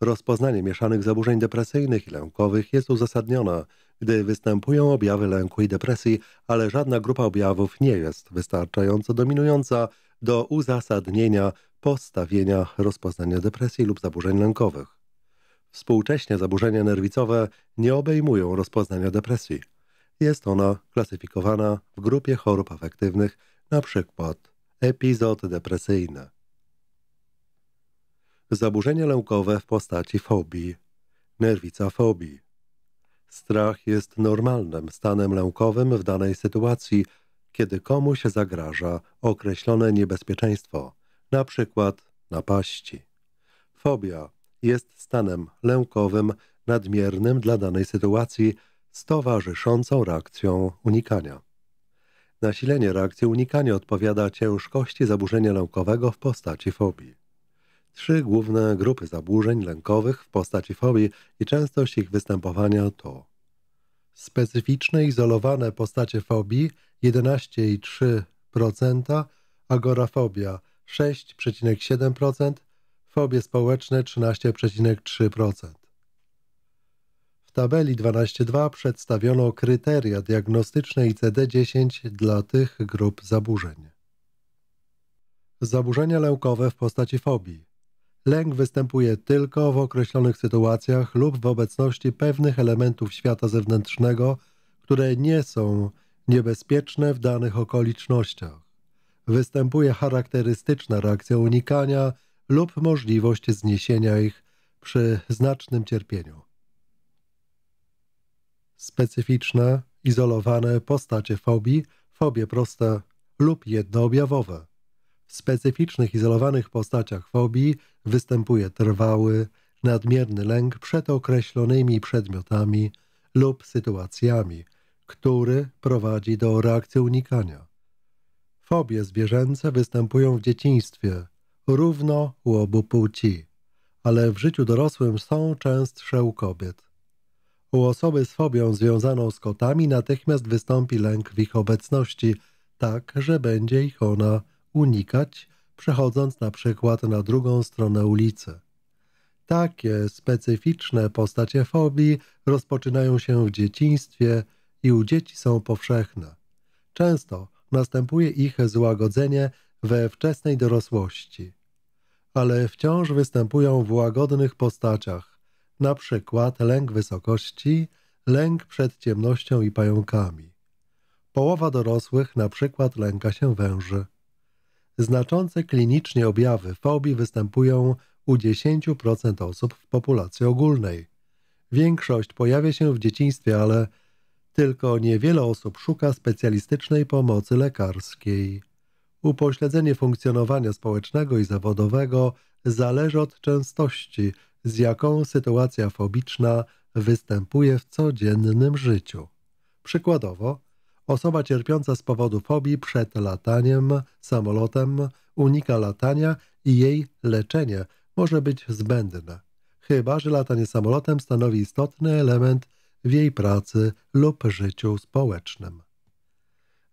Rozpoznanie mieszanych zaburzeń depresyjnych i lękowych jest uzasadnione, gdy występują objawy lęku i depresji, ale żadna grupa objawów nie jest wystarczająco dominująca do uzasadnienia postawienia rozpoznania depresji lub zaburzeń lękowych. Współcześnie zaburzenia nerwicowe nie obejmują rozpoznania depresji. Jest ona klasyfikowana w grupie chorób afektywnych, np. epizod depresyjny. Zaburzenia lękowe w postaci fobii, nerwica fobii. Strach jest normalnym stanem lękowym w danej sytuacji, kiedy komuś zagraża określone niebezpieczeństwo na przykład napaści. Fobia jest stanem lękowym nadmiernym dla danej sytuacji z towarzyszącą reakcją unikania. Nasilenie reakcji unikania odpowiada ciężkości zaburzenia lękowego w postaci fobii. Trzy główne grupy zaburzeń lękowych w postaci fobii i częstość ich występowania to specyficzne izolowane postacie fobii 11,3%, agorafobia 6,7%, fobie społeczne 13,3%. W tabeli 12.2 przedstawiono kryteria diagnostyczne ICD-10 dla tych grup zaburzeń. Zaburzenia lękowe w postaci fobii. Lęk występuje tylko w określonych sytuacjach lub w obecności pewnych elementów świata zewnętrznego, które nie są niebezpieczne w danych okolicznościach występuje charakterystyczna reakcja unikania lub możliwość zniesienia ich przy znacznym cierpieniu. Specyficzne, izolowane postacie fobii, fobie proste lub jednoobjawowe. W specyficznych, izolowanych postaciach fobii występuje trwały, nadmierny lęk przed określonymi przedmiotami lub sytuacjami, który prowadzi do reakcji unikania. Fobie zwierzęce występują w dzieciństwie, równo u obu płci, ale w życiu dorosłym są częstsze u kobiet. U osoby z fobią związaną z kotami natychmiast wystąpi lęk w ich obecności, tak że będzie ich ona unikać, przechodząc na przykład na drugą stronę ulicy. Takie specyficzne postacie fobii rozpoczynają się w dzieciństwie i u dzieci są powszechne. Często następuje ich złagodzenie we wczesnej dorosłości. Ale wciąż występują w łagodnych postaciach, na przykład lęk wysokości, lęk przed ciemnością i pająkami. Połowa dorosłych na przykład lęka się węży. Znaczące klinicznie objawy fobii występują u 10% osób w populacji ogólnej. Większość pojawia się w dzieciństwie, ale tylko niewiele osób szuka specjalistycznej pomocy lekarskiej. Upośledzenie funkcjonowania społecznego i zawodowego zależy od częstości, z jaką sytuacja fobiczna występuje w codziennym życiu. Przykładowo, osoba cierpiąca z powodu fobii przed lataniem samolotem unika latania i jej leczenie może być zbędne, chyba że latanie samolotem stanowi istotny element w jej pracy lub życiu społecznym.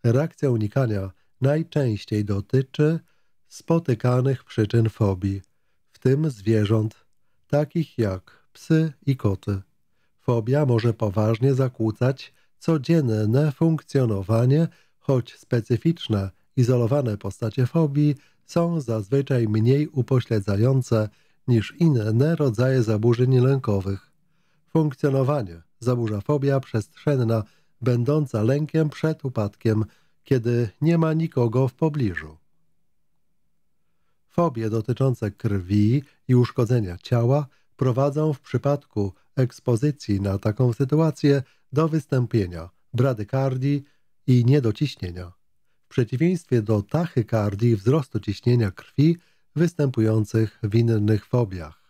Reakcja unikania najczęściej dotyczy spotykanych przyczyn fobii, w tym zwierząt, takich jak psy i koty. Fobia może poważnie zakłócać codzienne funkcjonowanie, choć specyficzne, izolowane postacie fobii są zazwyczaj mniej upośledzające niż inne rodzaje zaburzeń lękowych. Funkcjonowanie zaburza fobia przestrzenna, będąca lękiem przed upadkiem, kiedy nie ma nikogo w pobliżu. Fobie dotyczące krwi i uszkodzenia ciała prowadzą w przypadku ekspozycji na taką sytuację do wystąpienia bradykardii i niedociśnienia. W przeciwieństwie do tachykardii wzrostu ciśnienia krwi występujących w innych fobiach.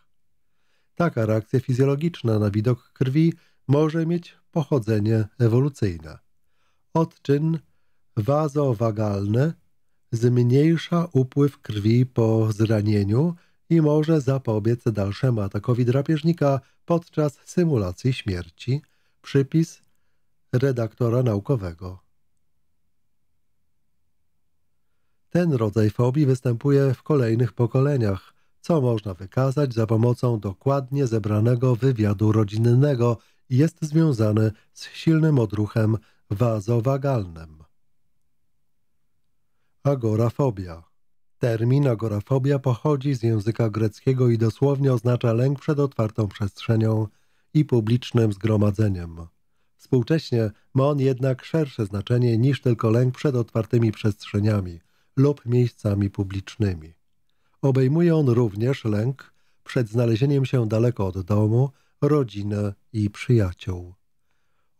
Taka reakcja fizjologiczna na widok krwi może mieć pochodzenie ewolucyjne. Odczyn wazowagalny zmniejsza upływ krwi po zranieniu i może zapobiec dalszemu atakowi drapieżnika podczas symulacji śmierci. Przypis redaktora naukowego. Ten rodzaj fobii występuje w kolejnych pokoleniach, co można wykazać za pomocą dokładnie zebranego wywiadu rodzinnego jest związany z silnym odruchem wazowagalnym. Agorafobia. Termin agorafobia pochodzi z języka greckiego i dosłownie oznacza lęk przed otwartą przestrzenią i publicznym zgromadzeniem. Współcześnie ma on jednak szersze znaczenie niż tylko lęk przed otwartymi przestrzeniami lub miejscami publicznymi. Obejmuje on również lęk przed znalezieniem się daleko od domu, rodzinę i przyjaciół.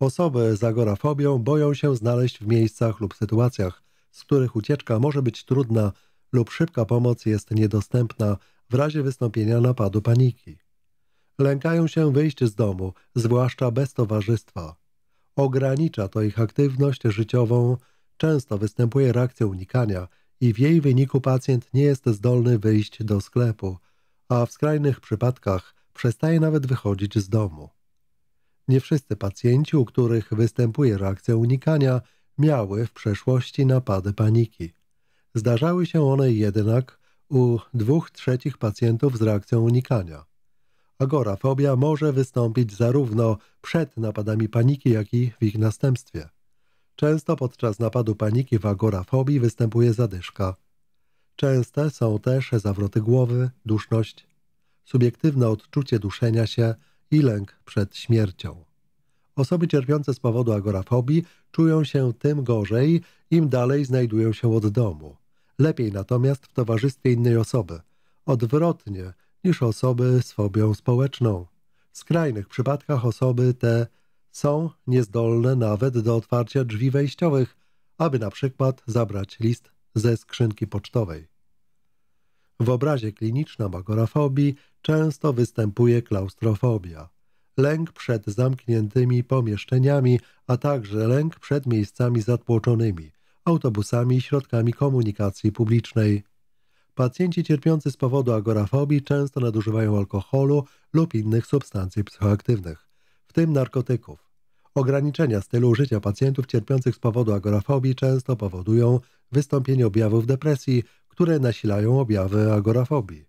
Osoby z agorafobią boją się znaleźć w miejscach lub sytuacjach, z których ucieczka może być trudna lub szybka pomoc jest niedostępna w razie wystąpienia napadu paniki. Lękają się wyjść z domu, zwłaszcza bez towarzystwa. Ogranicza to ich aktywność życiową, często występuje reakcja unikania i w jej wyniku pacjent nie jest zdolny wyjść do sklepu, a w skrajnych przypadkach przestaje nawet wychodzić z domu. Nie wszyscy pacjenci, u których występuje reakcja unikania, miały w przeszłości napady paniki. Zdarzały się one jednak u dwóch trzecich pacjentów z reakcją unikania. Agorafobia może wystąpić zarówno przed napadami paniki, jak i w ich następstwie. Często podczas napadu paniki w agorafobii występuje zadyszka. Częste są też zawroty głowy, duszność, subiektywne odczucie duszenia się i lęk przed śmiercią. Osoby cierpiące z powodu agorafobii czują się tym gorzej, im dalej znajdują się od domu. Lepiej natomiast w towarzystwie innej osoby. Odwrotnie niż osoby z fobią społeczną. W skrajnych przypadkach osoby te są niezdolne nawet do otwarcia drzwi wejściowych, aby na przykład zabrać list ze skrzynki pocztowej. W obrazie klinicznym agorafobii często występuje klaustrofobia. Lęk przed zamkniętymi pomieszczeniami, a także lęk przed miejscami zatłoczonymi, autobusami i środkami komunikacji publicznej. Pacjenci cierpiący z powodu agorafobii często nadużywają alkoholu lub innych substancji psychoaktywnych, w tym narkotyków. Ograniczenia stylu życia pacjentów cierpiących z powodu agorafobii często powodują wystąpienie objawów depresji, które nasilają objawy agorafobii.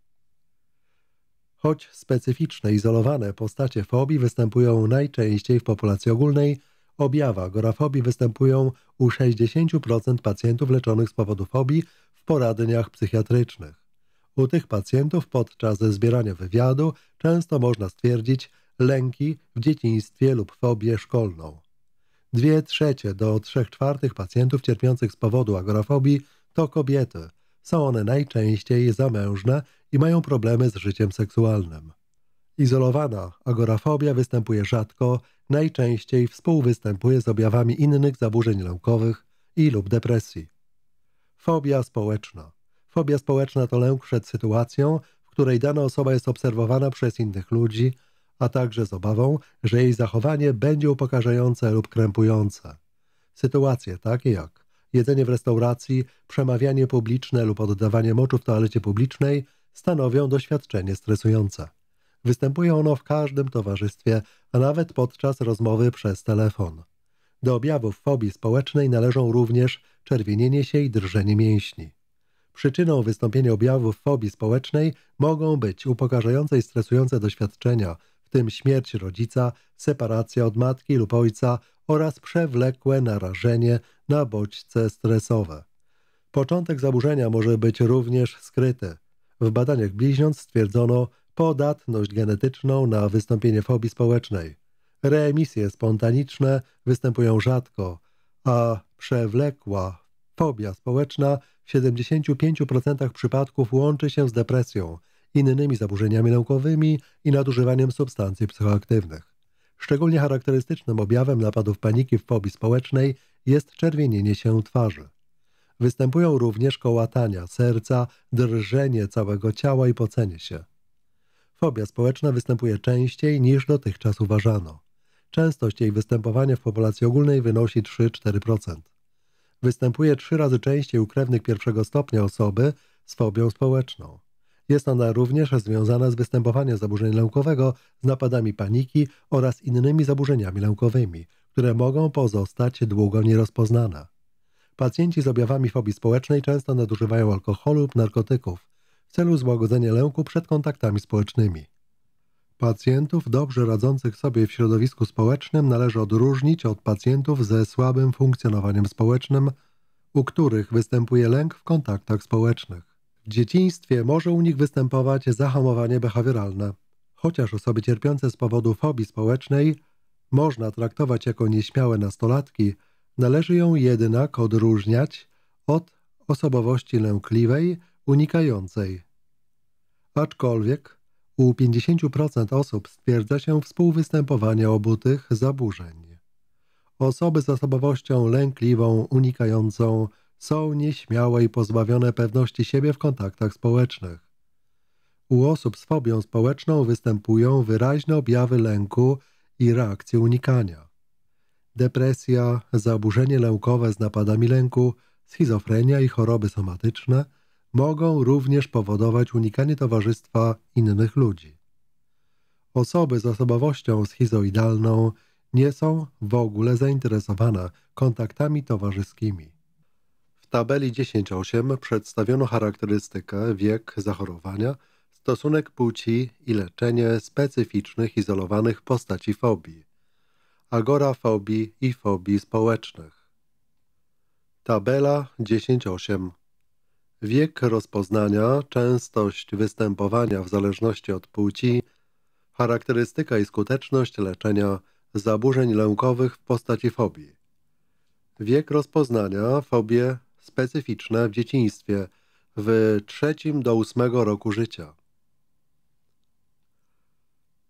Choć specyficzne, izolowane postacie fobii występują najczęściej w populacji ogólnej, objawy agorafobii występują u 60% pacjentów leczonych z powodu fobii w poradniach psychiatrycznych. U tych pacjentów podczas zbierania wywiadu często można stwierdzić lęki w dzieciństwie lub fobię szkolną. Dwie trzecie do trzech czwartych pacjentów cierpiących z powodu agorafobii to kobiety, są one najczęściej zamężne i mają problemy z życiem seksualnym. Izolowana agorafobia występuje rzadko, najczęściej współwystępuje z objawami innych zaburzeń lękowych i lub depresji. Fobia społeczna. Fobia społeczna to lęk przed sytuacją, w której dana osoba jest obserwowana przez innych ludzi, a także z obawą, że jej zachowanie będzie upokarzające lub krępujące. Sytuacje takie jak jedzenie w restauracji, przemawianie publiczne lub oddawanie moczu w toalecie publicznej stanowią doświadczenie stresujące. Występuje ono w każdym towarzystwie, a nawet podczas rozmowy przez telefon. Do objawów fobii społecznej należą również czerwienienie się i drżenie mięśni. Przyczyną wystąpienia objawów fobii społecznej mogą być upokarzające i stresujące doświadczenia, w tym śmierć rodzica, separacja od matki lub ojca, oraz przewlekłe narażenie na bodźce stresowe. Początek zaburzenia może być również skryty. W badaniach bliźniąt stwierdzono podatność genetyczną na wystąpienie fobii społecznej. Reemisje spontaniczne występują rzadko, a przewlekła fobia społeczna w 75% przypadków łączy się z depresją, innymi zaburzeniami naukowymi i nadużywaniem substancji psychoaktywnych. Szczególnie charakterystycznym objawem napadów paniki w fobii społecznej jest czerwienienie się twarzy. Występują również kołatania serca, drżenie całego ciała i pocenie się. Fobia społeczna występuje częściej niż dotychczas uważano. Częstość jej występowania w populacji ogólnej wynosi 3-4%. Występuje trzy razy częściej u krewnych pierwszego stopnia osoby z fobią społeczną. Jest ona również związana z występowaniem zaburzeń lękowego, z napadami paniki oraz innymi zaburzeniami lękowymi, które mogą pozostać długo nierozpoznane. Pacjenci z objawami fobii społecznej często nadużywają alkoholu lub narkotyków w celu złagodzenia lęku przed kontaktami społecznymi. Pacjentów dobrze radzących sobie w środowisku społecznym należy odróżnić od pacjentów ze słabym funkcjonowaniem społecznym, u których występuje lęk w kontaktach społecznych. W dzieciństwie może u nich występować zahamowanie behawioralne. Chociaż osoby cierpiące z powodu fobii społecznej można traktować jako nieśmiałe nastolatki, należy ją jednak odróżniać od osobowości lękliwej, unikającej. Aczkolwiek u 50% osób stwierdza się współwystępowanie obu tych zaburzeń. Osoby z osobowością lękliwą, unikającą są nieśmiałe i pozbawione pewności siebie w kontaktach społecznych. U osób z fobią społeczną występują wyraźne objawy lęku i reakcje unikania. Depresja, zaburzenie lękowe z napadami lęku, schizofrenia i choroby somatyczne mogą również powodować unikanie towarzystwa innych ludzi. Osoby z osobowością schizoidalną nie są w ogóle zainteresowane kontaktami towarzyskimi tabeli 10.8 przedstawiono charakterystykę, wiek zachorowania, stosunek płci i leczenie specyficznych, izolowanych postaci fobii, agorafobii i fobii społecznych. Tabela 10.8 Wiek rozpoznania, częstość występowania w zależności od płci, charakterystyka i skuteczność leczenia zaburzeń lękowych w postaci fobii. Wiek rozpoznania, fobie, specyficzne w dzieciństwie w trzecim do ósmego roku życia.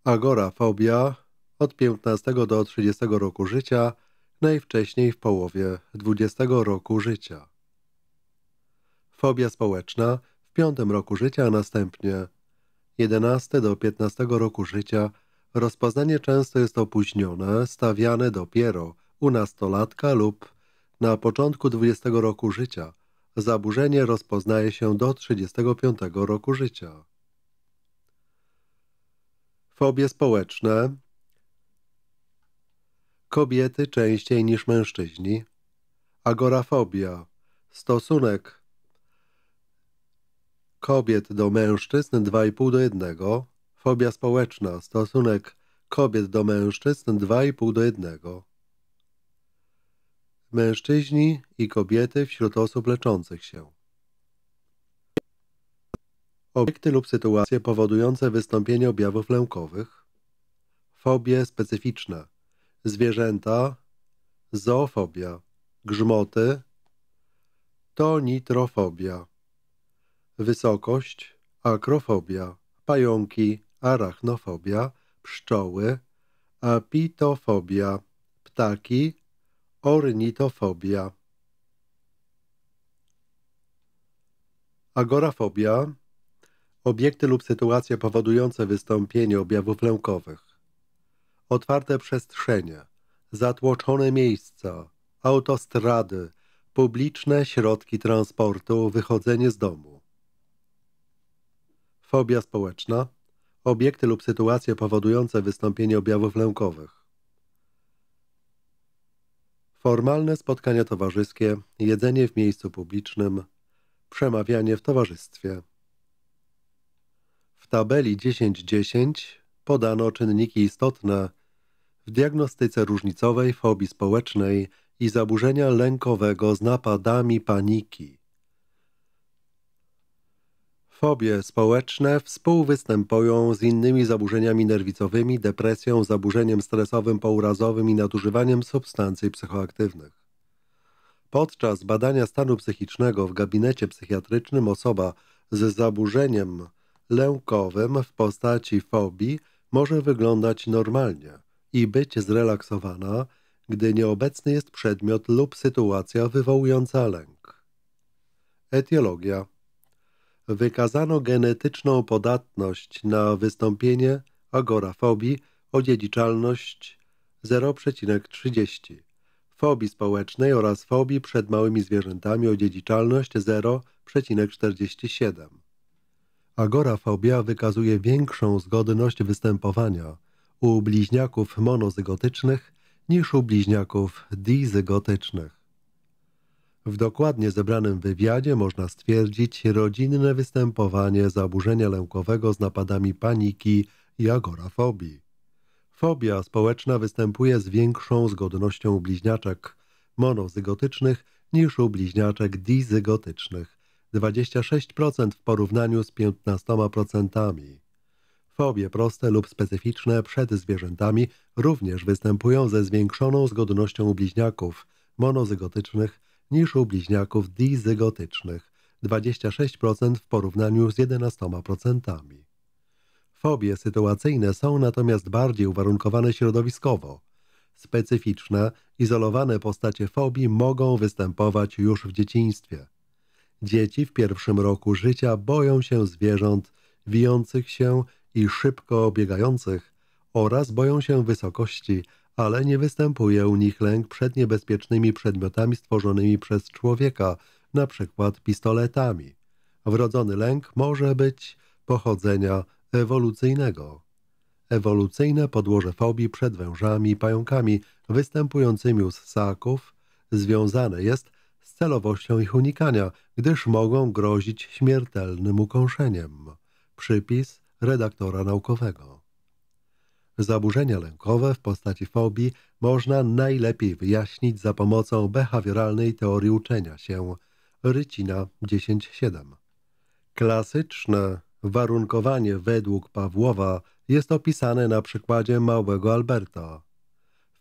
Agorafobia od 15 do 30 roku życia, najwcześniej w połowie 20 roku życia. Fobia społeczna w 5 roku życia, a następnie 11 do 15 roku życia. Rozpoznanie często jest opóźnione, stawiane dopiero u nastolatka lub na początku 20 roku życia zaburzenie rozpoznaje się do 35 roku życia. Fobie społeczne Kobiety częściej niż mężczyźni Agorafobia Stosunek kobiet do mężczyzn 2,5 do 1 Fobia społeczna Stosunek kobiet do mężczyzn 2,5 do 1 mężczyźni i kobiety wśród osób leczących się. Obiekty lub sytuacje powodujące wystąpienie objawów lękowych, fobie specyficzne, zwierzęta, zoofobia, grzmoty, (tonitrofobia), wysokość, akrofobia, pająki, arachnofobia, pszczoły, apitofobia, ptaki, Ornitofobia. Agorafobia. Obiekty lub sytuacje powodujące wystąpienie objawów lękowych. Otwarte przestrzenie, zatłoczone miejsca, autostrady, publiczne środki transportu, wychodzenie z domu. Fobia społeczna. Obiekty lub sytuacje powodujące wystąpienie objawów lękowych Formalne spotkania towarzyskie, jedzenie w miejscu publicznym, przemawianie w towarzystwie. W tabeli 10.10 podano czynniki istotne w diagnostyce różnicowej fobii społecznej i zaburzenia lękowego z napadami paniki. Fobie społeczne współwystępują z innymi zaburzeniami nerwicowymi, depresją, zaburzeniem stresowym pourazowym i nadużywaniem substancji psychoaktywnych. Podczas badania stanu psychicznego w gabinecie psychiatrycznym osoba z zaburzeniem lękowym w postaci fobii może wyglądać normalnie i być zrelaksowana, gdy nieobecny jest przedmiot lub sytuacja wywołująca lęk. Etiologia wykazano genetyczną podatność na wystąpienie agorafobii o dziedziczalność 0,30, fobii społecznej oraz fobii przed małymi zwierzętami o dziedziczalność 0,47. Agorafobia wykazuje większą zgodność występowania u bliźniaków monozygotycznych niż u bliźniaków dizygotycznych. W dokładnie zebranym wywiadzie można stwierdzić rodzinne występowanie zaburzenia lękowego z napadami paniki i agorafobii. Fobia społeczna występuje z większą zgodnością u bliźniaczek monozygotycznych niż u bliźniaczek dizygotycznych 26% w porównaniu z 15%. Fobie proste lub specyficzne przed zwierzętami również występują ze zwiększoną zgodnością u bliźniaków monozygotycznych niż u bliźniaków dizygotycznych 26% w porównaniu z 11%. Fobie sytuacyjne są natomiast bardziej uwarunkowane środowiskowo. Specyficzne, izolowane postacie fobii mogą występować już w dzieciństwie. Dzieci w pierwszym roku życia boją się zwierząt wijących się i szybko biegających oraz boją się wysokości, ale nie występuje u nich lęk przed niebezpiecznymi przedmiotami stworzonymi przez człowieka, na przykład pistoletami. Wrodzony lęk może być pochodzenia ewolucyjnego. Ewolucyjne podłoże fobii przed wężami i pająkami występującymi u ssaków związane jest z celowością ich unikania, gdyż mogą grozić śmiertelnym ukąszeniem. Przypis redaktora naukowego. Zaburzenia lękowe w postaci fobii można najlepiej wyjaśnić za pomocą behawioralnej teorii uczenia się Rycina 10.7. Klasyczne warunkowanie według Pawłowa jest opisane na przykładzie małego Alberta.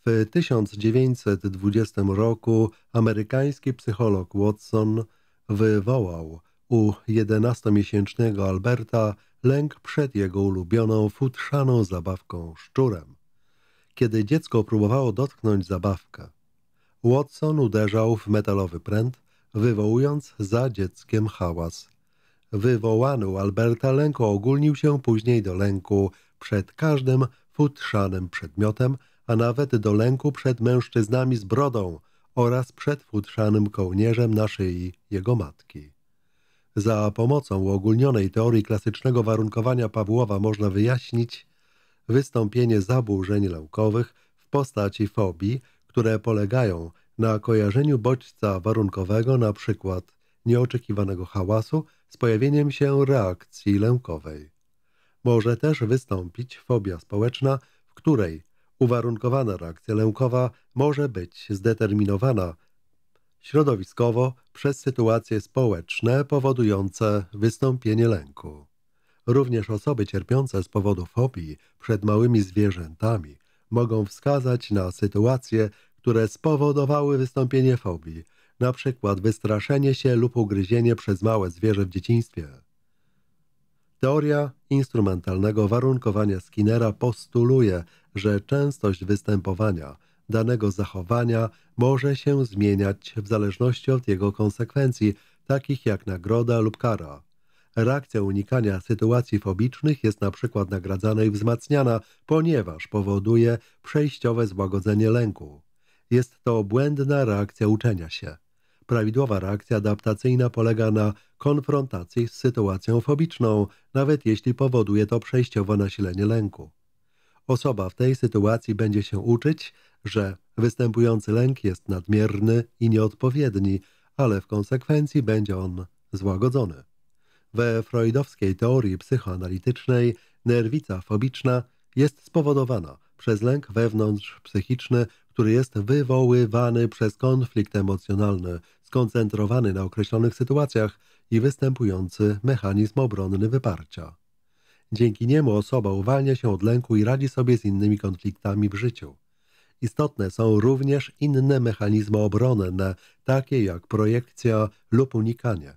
W 1920 roku amerykański psycholog Watson wywołał u 11-miesięcznego Alberta lęk przed jego ulubioną, futrzaną zabawką szczurem. Kiedy dziecko próbowało dotknąć zabawkę, Watson uderzał w metalowy pręt, wywołując za dzieckiem hałas. Wywołany u Alberta lęk ogólnił się później do lęku przed każdym futrzanym przedmiotem, a nawet do lęku przed mężczyznami z brodą oraz przed futrzanym kołnierzem na szyi jego matki. Za pomocą uogólnionej teorii klasycznego warunkowania Pawłowa można wyjaśnić wystąpienie zaburzeń lękowych w postaci fobii, które polegają na kojarzeniu bodźca warunkowego, np. nieoczekiwanego hałasu, z pojawieniem się reakcji lękowej. Może też wystąpić fobia społeczna, w której uwarunkowana reakcja lękowa może być zdeterminowana środowiskowo przez sytuacje społeczne powodujące wystąpienie lęku. Również osoby cierpiące z powodu fobii przed małymi zwierzętami mogą wskazać na sytuacje, które spowodowały wystąpienie fobii, na przykład wystraszenie się lub ugryzienie przez małe zwierzę w dzieciństwie. Teoria instrumentalnego warunkowania Skinnera postuluje, że częstość występowania – danego zachowania może się zmieniać w zależności od jego konsekwencji, takich jak nagroda lub kara. Reakcja unikania sytuacji fobicznych jest na przykład nagradzana i wzmacniana, ponieważ powoduje przejściowe złagodzenie lęku. Jest to błędna reakcja uczenia się. Prawidłowa reakcja adaptacyjna polega na konfrontacji z sytuacją fobiczną, nawet jeśli powoduje to przejściowo nasilenie lęku. Osoba w tej sytuacji będzie się uczyć, że występujący lęk jest nadmierny i nieodpowiedni, ale w konsekwencji będzie on złagodzony. We freudowskiej teorii psychoanalitycznej nerwica fobiczna jest spowodowana przez lęk wewnątrzpsychiczny, który jest wywoływany przez konflikt emocjonalny, skoncentrowany na określonych sytuacjach i występujący mechanizm obronny wyparcia. Dzięki niemu osoba uwalnia się od lęku i radzi sobie z innymi konfliktami w życiu. Istotne są również inne mechanizmy obronne, takie jak projekcja lub unikanie.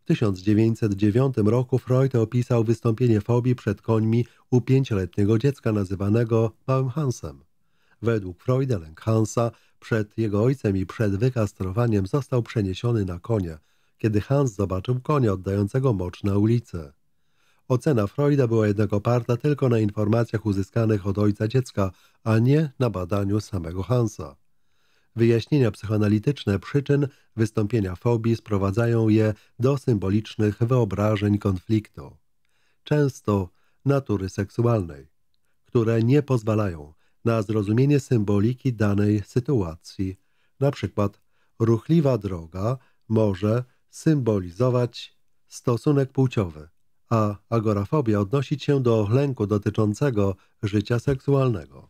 W 1909 roku Freud opisał wystąpienie fobii przed końmi u pięcioletniego dziecka nazywanego małym Hansem. Według Freuda lęk Hansa przed jego ojcem i przed wykastrowaniem został przeniesiony na konie, kiedy Hans zobaczył konia oddającego mocz na ulicy. Ocena Freuda była jednak oparta tylko na informacjach uzyskanych od ojca dziecka, a nie na badaniu samego Hansa. Wyjaśnienia psychoanalityczne przyczyn wystąpienia fobii sprowadzają je do symbolicznych wyobrażeń konfliktu, często natury seksualnej, które nie pozwalają na zrozumienie symboliki danej sytuacji. Na przykład ruchliwa droga może symbolizować stosunek płciowy, a agorafobia odnosić się do lęku dotyczącego życia seksualnego.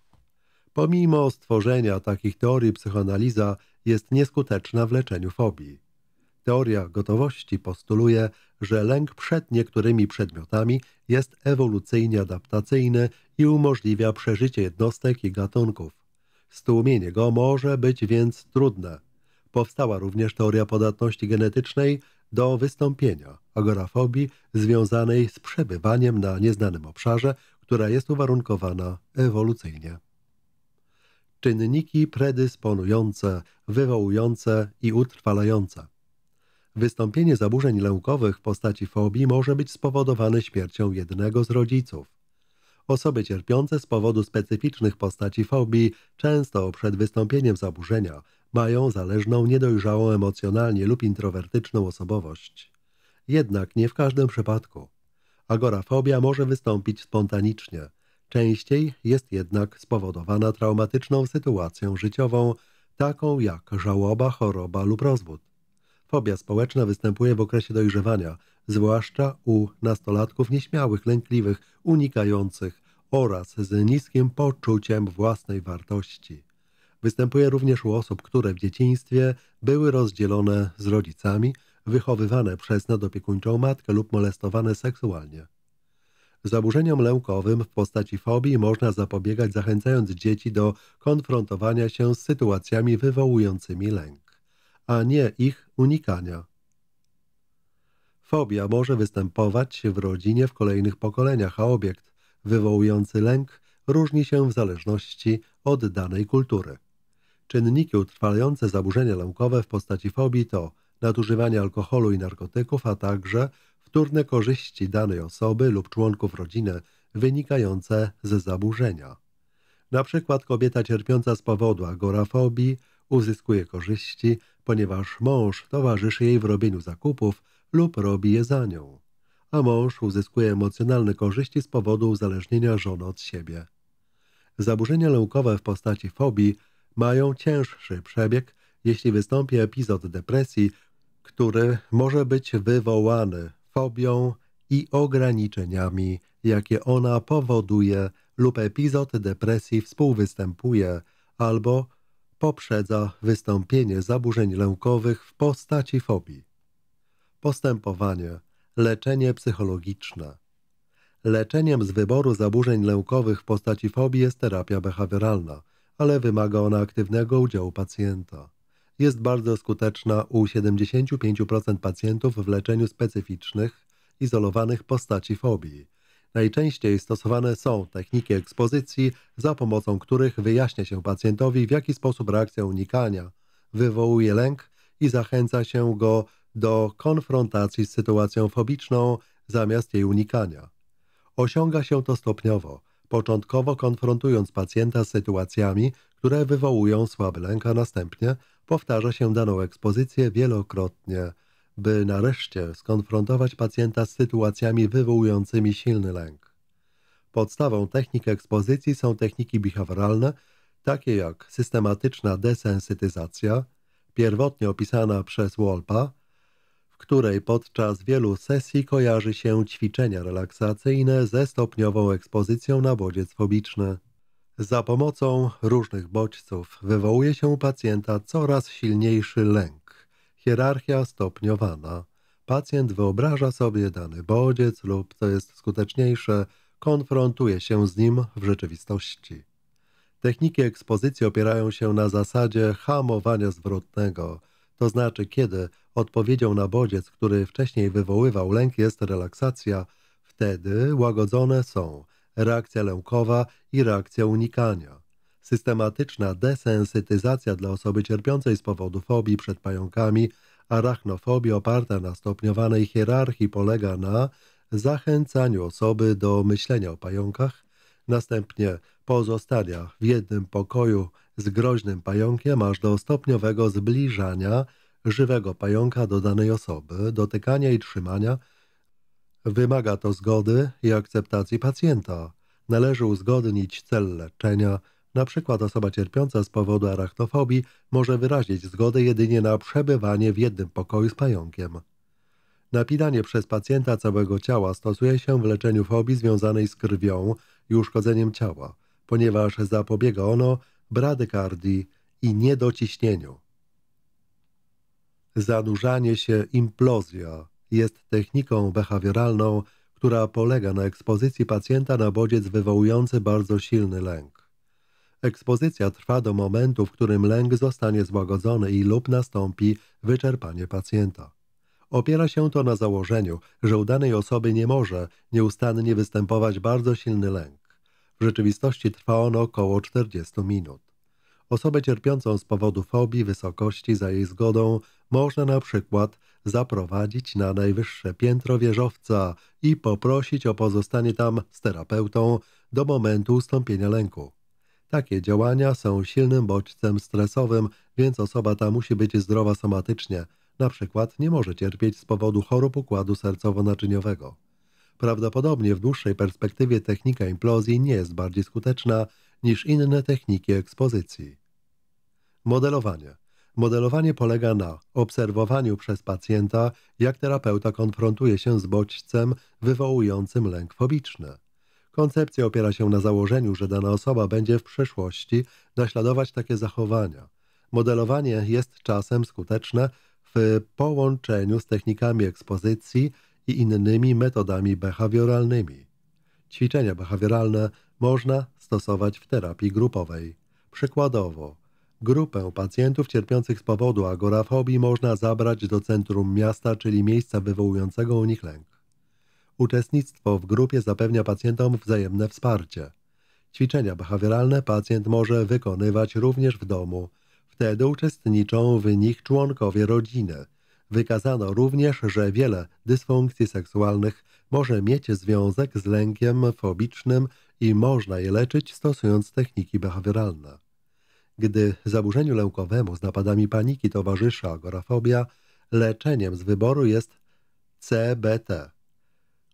Pomimo stworzenia takich teorii psychoanaliza jest nieskuteczna w leczeniu fobii. Teoria gotowości postuluje, że lęk przed niektórymi przedmiotami jest ewolucyjnie adaptacyjny i umożliwia przeżycie jednostek i gatunków. Stłumienie go może być więc trudne. Powstała również teoria podatności genetycznej, do wystąpienia agorafobii związanej z przebywaniem na nieznanym obszarze, która jest uwarunkowana ewolucyjnie. Czynniki predysponujące, wywołujące i utrwalające. Wystąpienie zaburzeń lękowych w postaci fobii może być spowodowane śmiercią jednego z rodziców. Osoby cierpiące z powodu specyficznych postaci fobii często przed wystąpieniem zaburzenia mają zależną, niedojrzałą emocjonalnie lub introwertyczną osobowość. Jednak nie w każdym przypadku. Agorafobia może wystąpić spontanicznie. Częściej jest jednak spowodowana traumatyczną sytuacją życiową, taką jak żałoba, choroba lub rozwód. Fobia społeczna występuje w okresie dojrzewania, zwłaszcza u nastolatków nieśmiałych, lękliwych, unikających oraz z niskim poczuciem własnej wartości. Występuje również u osób, które w dzieciństwie były rozdzielone z rodzicami, wychowywane przez nadopiekuńczą matkę lub molestowane seksualnie. Zaburzeniom lękowym w postaci fobii można zapobiegać zachęcając dzieci do konfrontowania się z sytuacjami wywołującymi lęk, a nie ich unikania. Fobia może występować w rodzinie w kolejnych pokoleniach, a obiekt wywołujący lęk różni się w zależności od danej kultury. Czynniki utrwalające zaburzenia naukowe w postaci fobii to nadużywanie alkoholu i narkotyków, a także wtórne korzyści danej osoby lub członków rodziny wynikające ze zaburzenia. Na przykład kobieta cierpiąca z powodu agorafobii uzyskuje korzyści, ponieważ mąż towarzyszy jej w robieniu zakupów lub robi je za nią, a mąż uzyskuje emocjonalne korzyści z powodu uzależnienia żony od siebie. Zaburzenia lękowe w postaci fobii mają cięższy przebieg, jeśli wystąpi epizod depresji, który może być wywołany fobią i ograniczeniami, jakie ona powoduje, lub epizod depresji współwystępuje albo poprzedza wystąpienie zaburzeń lękowych w postaci fobii. Postępowanie, leczenie psychologiczne. Leczeniem z wyboru zaburzeń lękowych w postaci fobii jest terapia behawioralna – ale wymaga ona aktywnego udziału pacjenta. Jest bardzo skuteczna u 75% pacjentów w leczeniu specyficznych, izolowanych postaci fobii. Najczęściej stosowane są techniki ekspozycji, za pomocą których wyjaśnia się pacjentowi, w jaki sposób reakcja unikania wywołuje lęk i zachęca się go do konfrontacji z sytuacją fobiczną zamiast jej unikania. Osiąga się to stopniowo – początkowo konfrontując pacjenta z sytuacjami, które wywołują słaby lęk, a następnie powtarza się daną ekspozycję wielokrotnie, by nareszcie skonfrontować pacjenta z sytuacjami wywołującymi silny lęk. Podstawą technik ekspozycji są techniki behawioralne, takie jak systematyczna desensytyzacja, pierwotnie opisana przez Wolpa, której podczas wielu sesji kojarzy się ćwiczenia relaksacyjne ze stopniową ekspozycją na bodziec fobiczny. Za pomocą różnych bodźców wywołuje się u pacjenta coraz silniejszy lęk. Hierarchia stopniowana. Pacjent wyobraża sobie dany bodziec lub, co jest skuteczniejsze, konfrontuje się z nim w rzeczywistości. Techniki ekspozycji opierają się na zasadzie hamowania zwrotnego – to znaczy kiedy odpowiedzią na bodziec, który wcześniej wywoływał lęk, jest relaksacja, wtedy łagodzone są reakcja lękowa i reakcja unikania. Systematyczna desensytyzacja dla osoby cierpiącej z powodu fobii przed pająkami, rachnofobia oparta na stopniowanej hierarchii polega na zachęcaniu osoby do myślenia o pająkach, następnie pozostania w jednym pokoju z groźnym pająkiem aż do stopniowego zbliżania żywego pająka do danej osoby, dotykania i trzymania. Wymaga to zgody i akceptacji pacjenta. Należy uzgodnić cel leczenia. Na przykład osoba cierpiąca z powodu arachnofobii może wyrazić zgodę jedynie na przebywanie w jednym pokoju z pająkiem. Napinanie przez pacjenta całego ciała stosuje się w leczeniu fobii związanej z krwią i uszkodzeniem ciała, ponieważ zapobiega ono bradykardii i niedociśnieniu. Zanurzanie się implozja jest techniką behawioralną, która polega na ekspozycji pacjenta na bodziec wywołujący bardzo silny lęk. Ekspozycja trwa do momentu, w którym lęk zostanie złagodzony i lub nastąpi wyczerpanie pacjenta. Opiera się to na założeniu, że u danej osoby nie może nieustannie występować bardzo silny lęk. W rzeczywistości trwa ono około 40 minut. Osobę cierpiącą z powodu fobii wysokości za jej zgodą można na przykład zaprowadzić na najwyższe piętro wieżowca i poprosić o pozostanie tam z terapeutą do momentu ustąpienia lęku. Takie działania są silnym bodźcem stresowym, więc osoba ta musi być zdrowa somatycznie. Na przykład nie może cierpieć z powodu chorób układu sercowo-naczyniowego. Prawdopodobnie w dłuższej perspektywie technika implozji nie jest bardziej skuteczna niż inne techniki ekspozycji. Modelowanie. Modelowanie polega na obserwowaniu przez pacjenta, jak terapeuta konfrontuje się z bodźcem wywołującym lęk fobiczny. Koncepcja opiera się na założeniu, że dana osoba będzie w przyszłości naśladować takie zachowania. Modelowanie jest czasem skuteczne w połączeniu z technikami ekspozycji i innymi metodami behawioralnymi. Ćwiczenia behawioralne można stosować w terapii grupowej. Przykładowo, grupę pacjentów cierpiących z powodu agorafobii można zabrać do centrum miasta, czyli miejsca wywołującego u nich lęk. Uczestnictwo w grupie zapewnia pacjentom wzajemne wsparcie. Ćwiczenia behawioralne pacjent może wykonywać również w domu. Wtedy uczestniczą w nich członkowie rodziny – Wykazano również, że wiele dysfunkcji seksualnych może mieć związek z lękiem fobicznym i można je leczyć stosując techniki behawioralne. Gdy zaburzeniu lękowemu z napadami paniki towarzyszy agorafobia, leczeniem z wyboru jest CBT,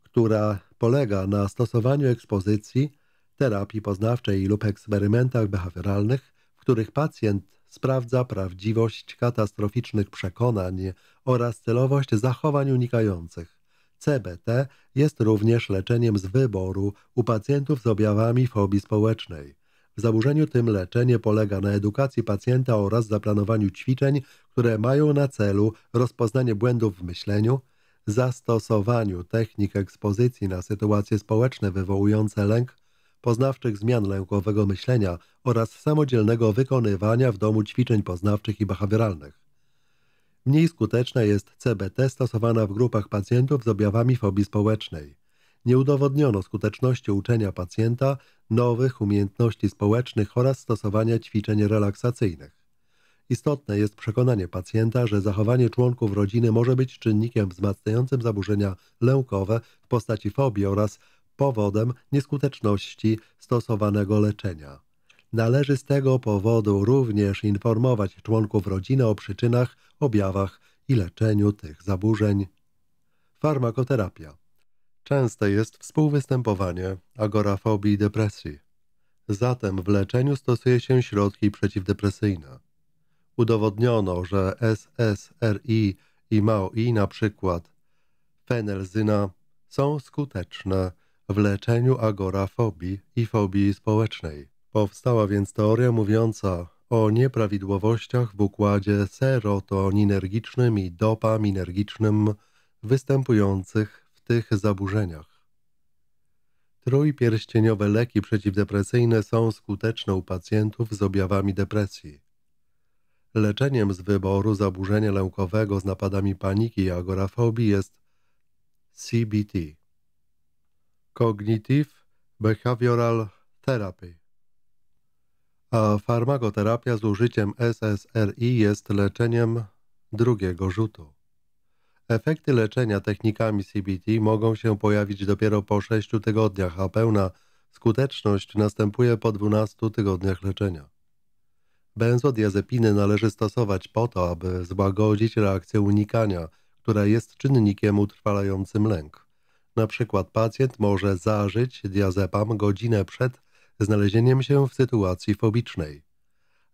która polega na stosowaniu ekspozycji, terapii poznawczej lub eksperymentach behawioralnych, w których pacjent sprawdza prawdziwość katastroficznych przekonań oraz celowość zachowań unikających. CBT jest również leczeniem z wyboru u pacjentów z objawami fobii społecznej. W zaburzeniu tym leczenie polega na edukacji pacjenta oraz zaplanowaniu ćwiczeń, które mają na celu rozpoznanie błędów w myśleniu, zastosowaniu technik ekspozycji na sytuacje społeczne wywołujące lęk, poznawczych zmian lękowego myślenia oraz samodzielnego wykonywania w domu ćwiczeń poznawczych i behawioralnych. Mniej skuteczna jest CBT stosowana w grupach pacjentów z objawami fobii społecznej. Nie udowodniono skuteczności uczenia pacjenta nowych umiejętności społecznych oraz stosowania ćwiczeń relaksacyjnych. Istotne jest przekonanie pacjenta, że zachowanie członków rodziny może być czynnikiem wzmacniającym zaburzenia lękowe w postaci fobii oraz powodem nieskuteczności stosowanego leczenia. Należy z tego powodu również informować członków rodziny o przyczynach, objawach i leczeniu tych zaburzeń. Farmakoterapia. Częste jest współwystępowanie agorafobii i depresji. Zatem w leczeniu stosuje się środki przeciwdepresyjne. Udowodniono, że SSRI i MAOI na przykład fenelzyna są skuteczne w leczeniu agorafobii i fobii społecznej. Powstała więc teoria mówiąca o nieprawidłowościach w układzie serotoninergicznym i dopaminergicznym występujących w tych zaburzeniach. Trójpierścieniowe leki przeciwdepresyjne są skuteczne u pacjentów z objawami depresji. Leczeniem z wyboru zaburzenia lękowego z napadami paniki i agorafobii jest CBT Cognitive Behavioral Therapy a farmakoterapia z użyciem SSRI jest leczeniem drugiego rzutu. Efekty leczenia technikami CBT mogą się pojawić dopiero po 6 tygodniach, a pełna skuteczność następuje po 12 tygodniach leczenia. Benzodiazepiny należy stosować po to, aby złagodzić reakcję unikania, która jest czynnikiem utrwalającym lęk. Na przykład pacjent może zażyć diazepam godzinę przed znalezieniem się w sytuacji fobicznej.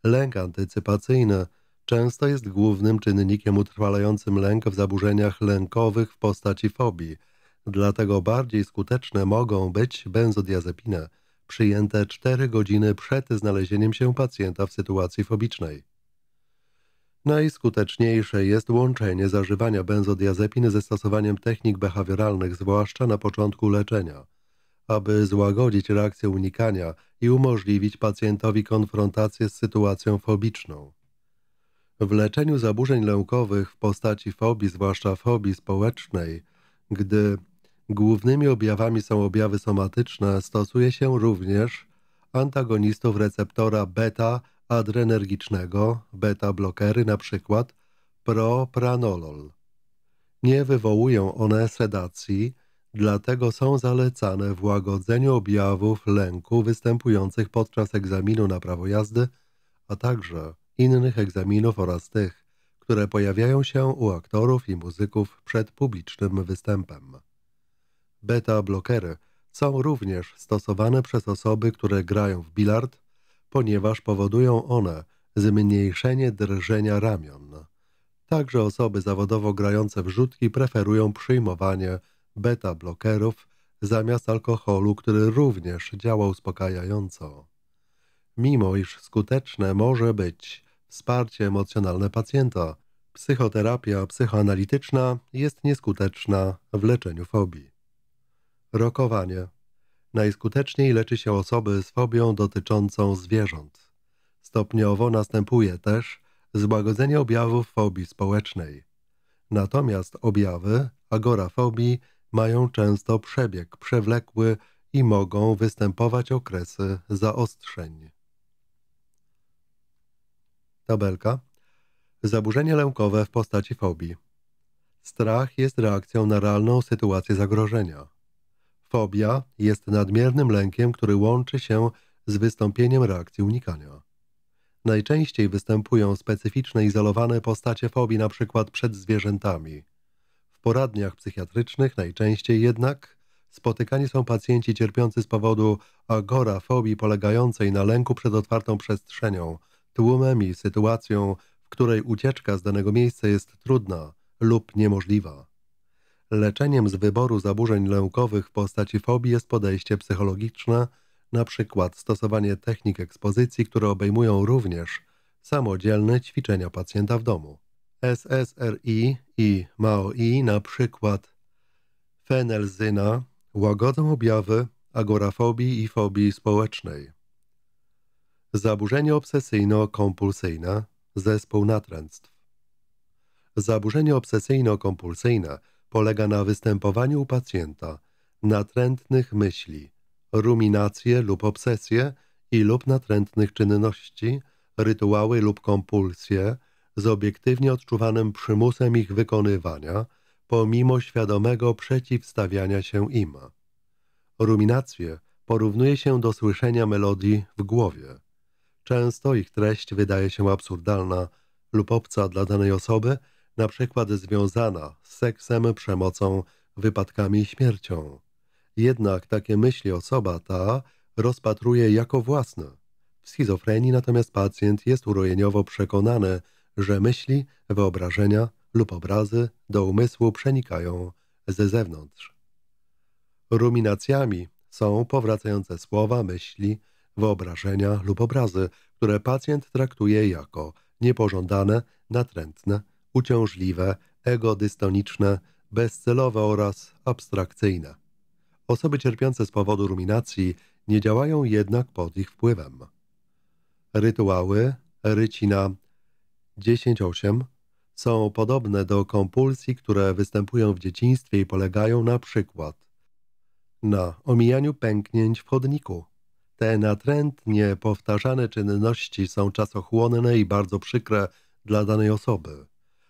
Lęk antycypacyjny często jest głównym czynnikiem utrwalającym lęk w zaburzeniach lękowych w postaci fobii, dlatego bardziej skuteczne mogą być benzodiazepiny przyjęte 4 godziny przed znalezieniem się pacjenta w sytuacji fobicznej. Najskuteczniejsze jest łączenie zażywania benzodiazepiny ze stosowaniem technik behawioralnych, zwłaszcza na początku leczenia – aby złagodzić reakcję unikania i umożliwić pacjentowi konfrontację z sytuacją fobiczną. W leczeniu zaburzeń lękowych w postaci fobii, zwłaszcza fobii społecznej, gdy głównymi objawami są objawy somatyczne, stosuje się również antagonistów receptora beta adrenergicznego, beta-blokery np. propranolol. Nie wywołują one sedacji, dlatego są zalecane w łagodzeniu objawów lęku występujących podczas egzaminu na prawo jazdy, a także innych egzaminów oraz tych, które pojawiają się u aktorów i muzyków przed publicznym występem. Beta-blokery są również stosowane przez osoby, które grają w bilard, ponieważ powodują one zmniejszenie drżenia ramion. Także osoby zawodowo grające w rzutki preferują przyjmowanie beta-blokerów zamiast alkoholu, który również działa uspokajająco. Mimo iż skuteczne może być wsparcie emocjonalne pacjenta, psychoterapia psychoanalityczna jest nieskuteczna w leczeniu fobii. Rokowanie. Najskuteczniej leczy się osoby z fobią dotyczącą zwierząt. Stopniowo następuje też złagodzenie objawów fobii społecznej. Natomiast objawy agorafobii mają często przebieg przewlekły i mogą występować okresy zaostrzeń. Tabelka. Zaburzenie lękowe w postaci fobii. Strach jest reakcją na realną sytuację zagrożenia. Fobia jest nadmiernym lękiem, który łączy się z wystąpieniem reakcji unikania. Najczęściej występują specyficzne izolowane postacie fobii, np. przed zwierzętami – poradniach psychiatrycznych najczęściej jednak spotykani są pacjenci cierpiący z powodu agorafobii polegającej na lęku przed otwartą przestrzenią, tłumem i sytuacją, w której ucieczka z danego miejsca jest trudna lub niemożliwa. Leczeniem z wyboru zaburzeń lękowych w postaci fobii jest podejście psychologiczne, na przykład stosowanie technik ekspozycji, które obejmują również samodzielne ćwiczenia pacjenta w domu. SSRI i MAOI, na przykład fenelzyna, łagodzą objawy agorafobii i fobii społecznej. Zaburzenie obsesyjno-kompulsyjne, zespół natręctw. Zaburzenie obsesyjno-kompulsyjne polega na występowaniu u pacjenta natrętnych myśli, ruminacje lub obsesje i lub natrętnych czynności, rytuały lub kompulsje, z obiektywnie odczuwanym przymusem ich wykonywania, pomimo świadomego przeciwstawiania się im. Ruminacje porównuje się do słyszenia melodii w głowie. Często ich treść wydaje się absurdalna lub obca dla danej osoby, na przykład związana z seksem, przemocą, wypadkami i śmiercią. Jednak takie myśli osoba ta rozpatruje jako własne. W schizofrenii natomiast pacjent jest urojeniowo przekonany, że myśli, wyobrażenia lub obrazy do umysłu przenikają ze zewnątrz. Ruminacjami są powracające słowa, myśli, wyobrażenia lub obrazy, które pacjent traktuje jako niepożądane, natrętne, uciążliwe, egodystoniczne, bezcelowe oraz abstrakcyjne. Osoby cierpiące z powodu ruminacji nie działają jednak pod ich wpływem. Rytuały, rycina, 10.8 są podobne do kompulsji, które występują w dzieciństwie i polegają na przykład na omijaniu pęknięć w chodniku. Te natrętnie powtarzane czynności są czasochłonne i bardzo przykre dla danej osoby.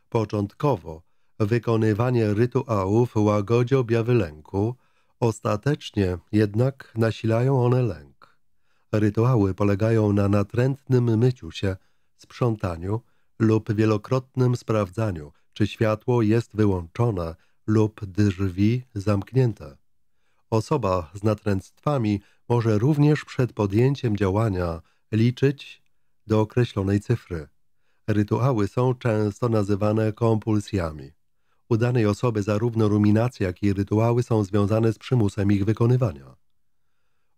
Początkowo wykonywanie rytuałów łagodzi objawy lęku, ostatecznie jednak nasilają one lęk. Rytuały polegają na natrętnym myciu się, sprzątaniu, lub wielokrotnym sprawdzaniu, czy światło jest wyłączone lub drzwi zamknięte. Osoba z natręctwami może również przed podjęciem działania liczyć do określonej cyfry. Rytuały są często nazywane kompulsjami. U danej osoby zarówno ruminacje, jak i rytuały są związane z przymusem ich wykonywania.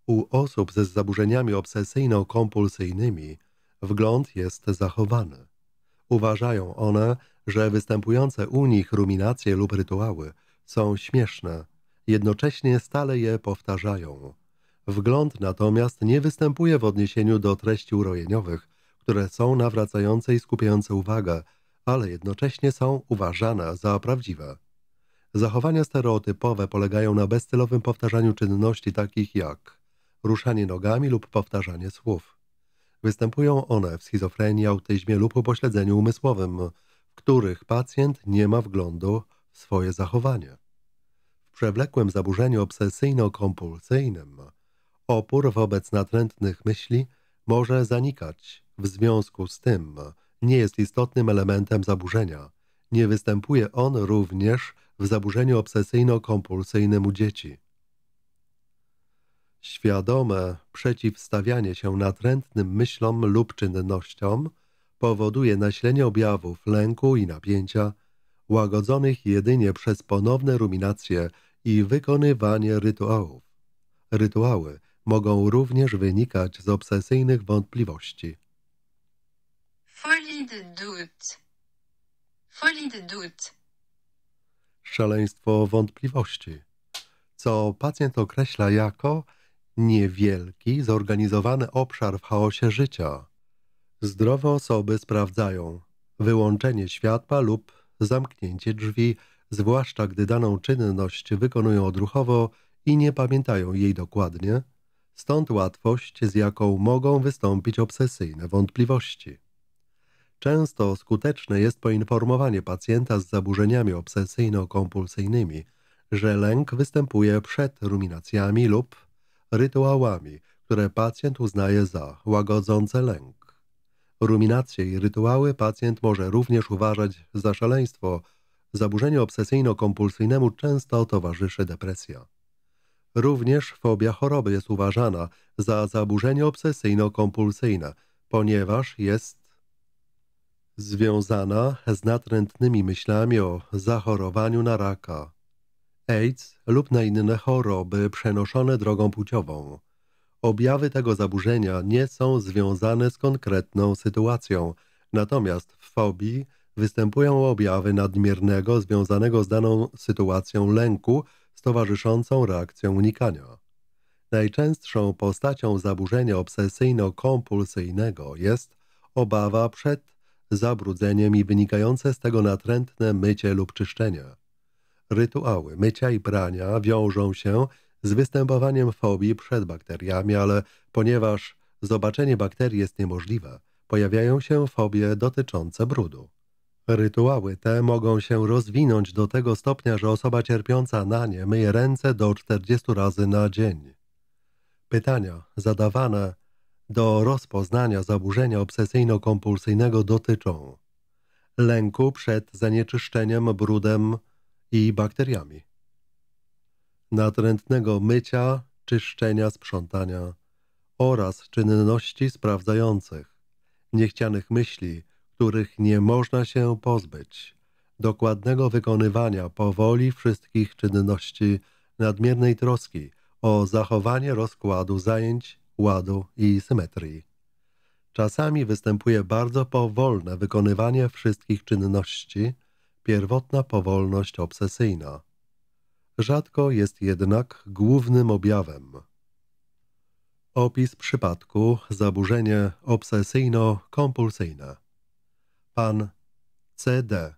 U osób ze zaburzeniami obsesyjno-kompulsyjnymi wgląd jest zachowany. Uważają one, że występujące u nich ruminacje lub rytuały są śmieszne, jednocześnie stale je powtarzają. Wgląd natomiast nie występuje w odniesieniu do treści urojeniowych, które są nawracające i skupiające uwagę, ale jednocześnie są uważane za prawdziwe. Zachowania stereotypowe polegają na bezcelowym powtarzaniu czynności takich jak ruszanie nogami lub powtarzanie słów. Występują one w schizofrenii, autyzmie lub upośledzeniu umysłowym, w których pacjent nie ma wglądu w swoje zachowanie. W przewlekłym zaburzeniu obsesyjno-kompulsyjnym opór wobec natrętnych myśli może zanikać. W związku z tym nie jest istotnym elementem zaburzenia. Nie występuje on również w zaburzeniu obsesyjno-kompulsyjnym u dzieci. Świadome przeciwstawianie się natrętnym myślom lub czynnościom powoduje nasilenie objawów lęku i napięcia, łagodzonych jedynie przez ponowne ruminacje i wykonywanie rytuałów. Rytuały mogą również wynikać z obsesyjnych wątpliwości. Folie de doute. Folie Szaleństwo wątpliwości, co pacjent określa jako niewielki, zorganizowany obszar w chaosie życia. Zdrowe osoby sprawdzają wyłączenie światła lub zamknięcie drzwi, zwłaszcza gdy daną czynność wykonują odruchowo i nie pamiętają jej dokładnie, stąd łatwość, z jaką mogą wystąpić obsesyjne wątpliwości. Często skuteczne jest poinformowanie pacjenta z zaburzeniami obsesyjno-kompulsyjnymi, że lęk występuje przed ruminacjami lub rytuałami, które pacjent uznaje za łagodzące lęk. Ruminacje i rytuały pacjent może również uważać za szaleństwo. Zaburzeniu obsesyjno-kompulsyjnemu często towarzyszy depresja. Również fobia choroby jest uważana za zaburzenie obsesyjno-kompulsyjne, ponieważ jest związana z natrętnymi myślami o zachorowaniu na raka. AIDS lub na inne choroby przenoszone drogą płciową. Objawy tego zaburzenia nie są związane z konkretną sytuacją, natomiast w fobii występują objawy nadmiernego związanego z daną sytuacją lęku z towarzyszącą reakcją unikania. Najczęstszą postacią zaburzenia obsesyjno-kompulsyjnego jest obawa przed zabrudzeniem i wynikające z tego natrętne mycie lub czyszczenie. Rytuały mycia i prania wiążą się z występowaniem fobii przed bakteriami, ale ponieważ zobaczenie bakterii jest niemożliwe, pojawiają się fobie dotyczące brudu. Rytuały te mogą się rozwinąć do tego stopnia, że osoba cierpiąca na nie myje ręce do 40 razy na dzień. Pytania zadawane do rozpoznania zaburzenia obsesyjno-kompulsyjnego dotyczą lęku przed zanieczyszczeniem brudem i bakteriami. Natrętnego mycia, czyszczenia, sprzątania oraz czynności sprawdzających, niechcianych myśli, których nie można się pozbyć, dokładnego wykonywania powoli wszystkich czynności, nadmiernej troski o zachowanie rozkładu zajęć, ładu i symetrii. Czasami występuje bardzo powolne wykonywanie wszystkich czynności – pierwotna powolność obsesyjna. Rzadko jest jednak głównym objawem. Opis przypadku zaburzenie obsesyjno-kompulsyjne. Pan C.D.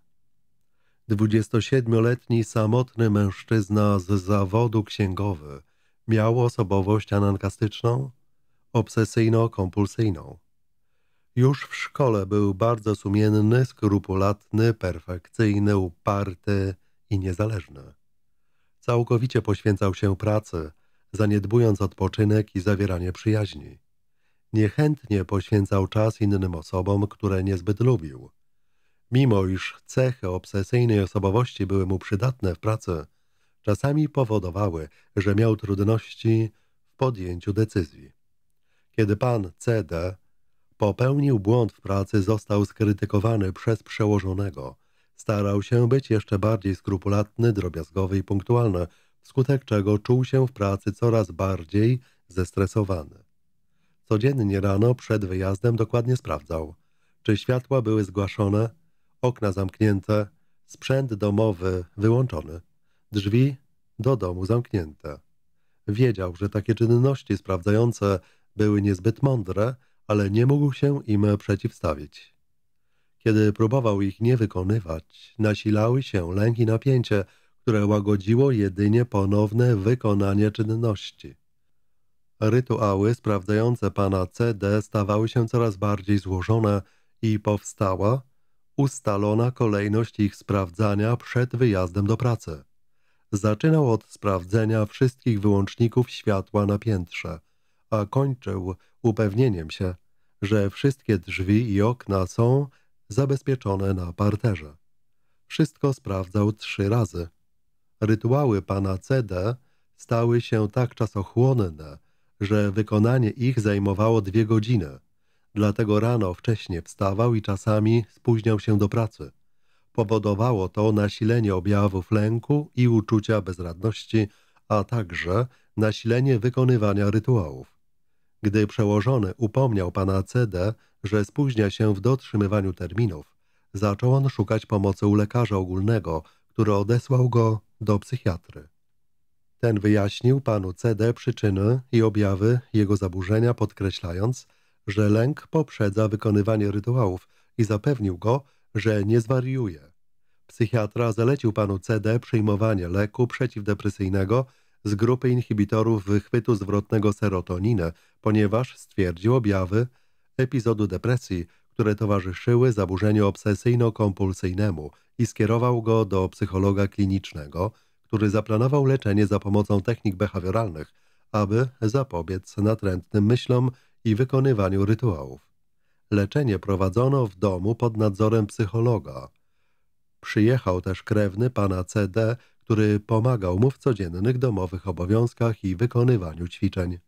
27-letni samotny mężczyzna z zawodu księgowy miał osobowość anankastyczną, obsesyjno-kompulsyjną. Już w szkole był bardzo sumienny, skrupulatny, perfekcyjny, uparty i niezależny. Całkowicie poświęcał się pracy, zaniedbując odpoczynek i zawieranie przyjaźni. Niechętnie poświęcał czas innym osobom, które niezbyt lubił. Mimo iż cechy obsesyjnej osobowości były mu przydatne w pracy, czasami powodowały, że miał trudności w podjęciu decyzji. Kiedy pan C.D Popełnił błąd w pracy, został skrytykowany przez przełożonego. Starał się być jeszcze bardziej skrupulatny, drobiazgowy i punktualny, wskutek czego czuł się w pracy coraz bardziej zestresowany. Codziennie rano przed wyjazdem dokładnie sprawdzał, czy światła były zgłaszone, okna zamknięte, sprzęt domowy wyłączony, drzwi do domu zamknięte. Wiedział, że takie czynności sprawdzające były niezbyt mądre, ale nie mógł się im przeciwstawić. Kiedy próbował ich nie wykonywać, nasilały się lęki i napięcie, które łagodziło jedynie ponowne wykonanie czynności. Rytuały sprawdzające pana CD stawały się coraz bardziej złożone i powstała ustalona kolejność ich sprawdzania przed wyjazdem do pracy. Zaczynał od sprawdzenia wszystkich wyłączników światła na piętrze – a kończył upewnieniem się, że wszystkie drzwi i okna są zabezpieczone na parterze. Wszystko sprawdzał trzy razy. Rytuały pana CD stały się tak czasochłonne, że wykonanie ich zajmowało dwie godziny. Dlatego rano wcześnie wstawał i czasami spóźniał się do pracy. Powodowało to nasilenie objawów lęku i uczucia bezradności, a także nasilenie wykonywania rytuałów. Gdy przełożony upomniał pana C.D. że spóźnia się w dotrzymywaniu terminów, zaczął on szukać pomocy u lekarza ogólnego, który odesłał go do psychiatry. Ten wyjaśnił panu CD przyczyny i objawy jego zaburzenia, podkreślając, że lęk poprzedza wykonywanie rytuałów i zapewnił go, że nie zwariuje. Psychiatra zalecił panu CD przyjmowanie leku przeciwdepresyjnego z grupy inhibitorów wychwytu zwrotnego serotoniny ponieważ stwierdził objawy epizodu depresji, które towarzyszyły zaburzeniu obsesyjno-kompulsyjnemu i skierował go do psychologa klinicznego, który zaplanował leczenie za pomocą technik behawioralnych, aby zapobiec natrętnym myślom i wykonywaniu rytuałów. Leczenie prowadzono w domu pod nadzorem psychologa. Przyjechał też krewny pana CD, który pomagał mu w codziennych domowych obowiązkach i wykonywaniu ćwiczeń.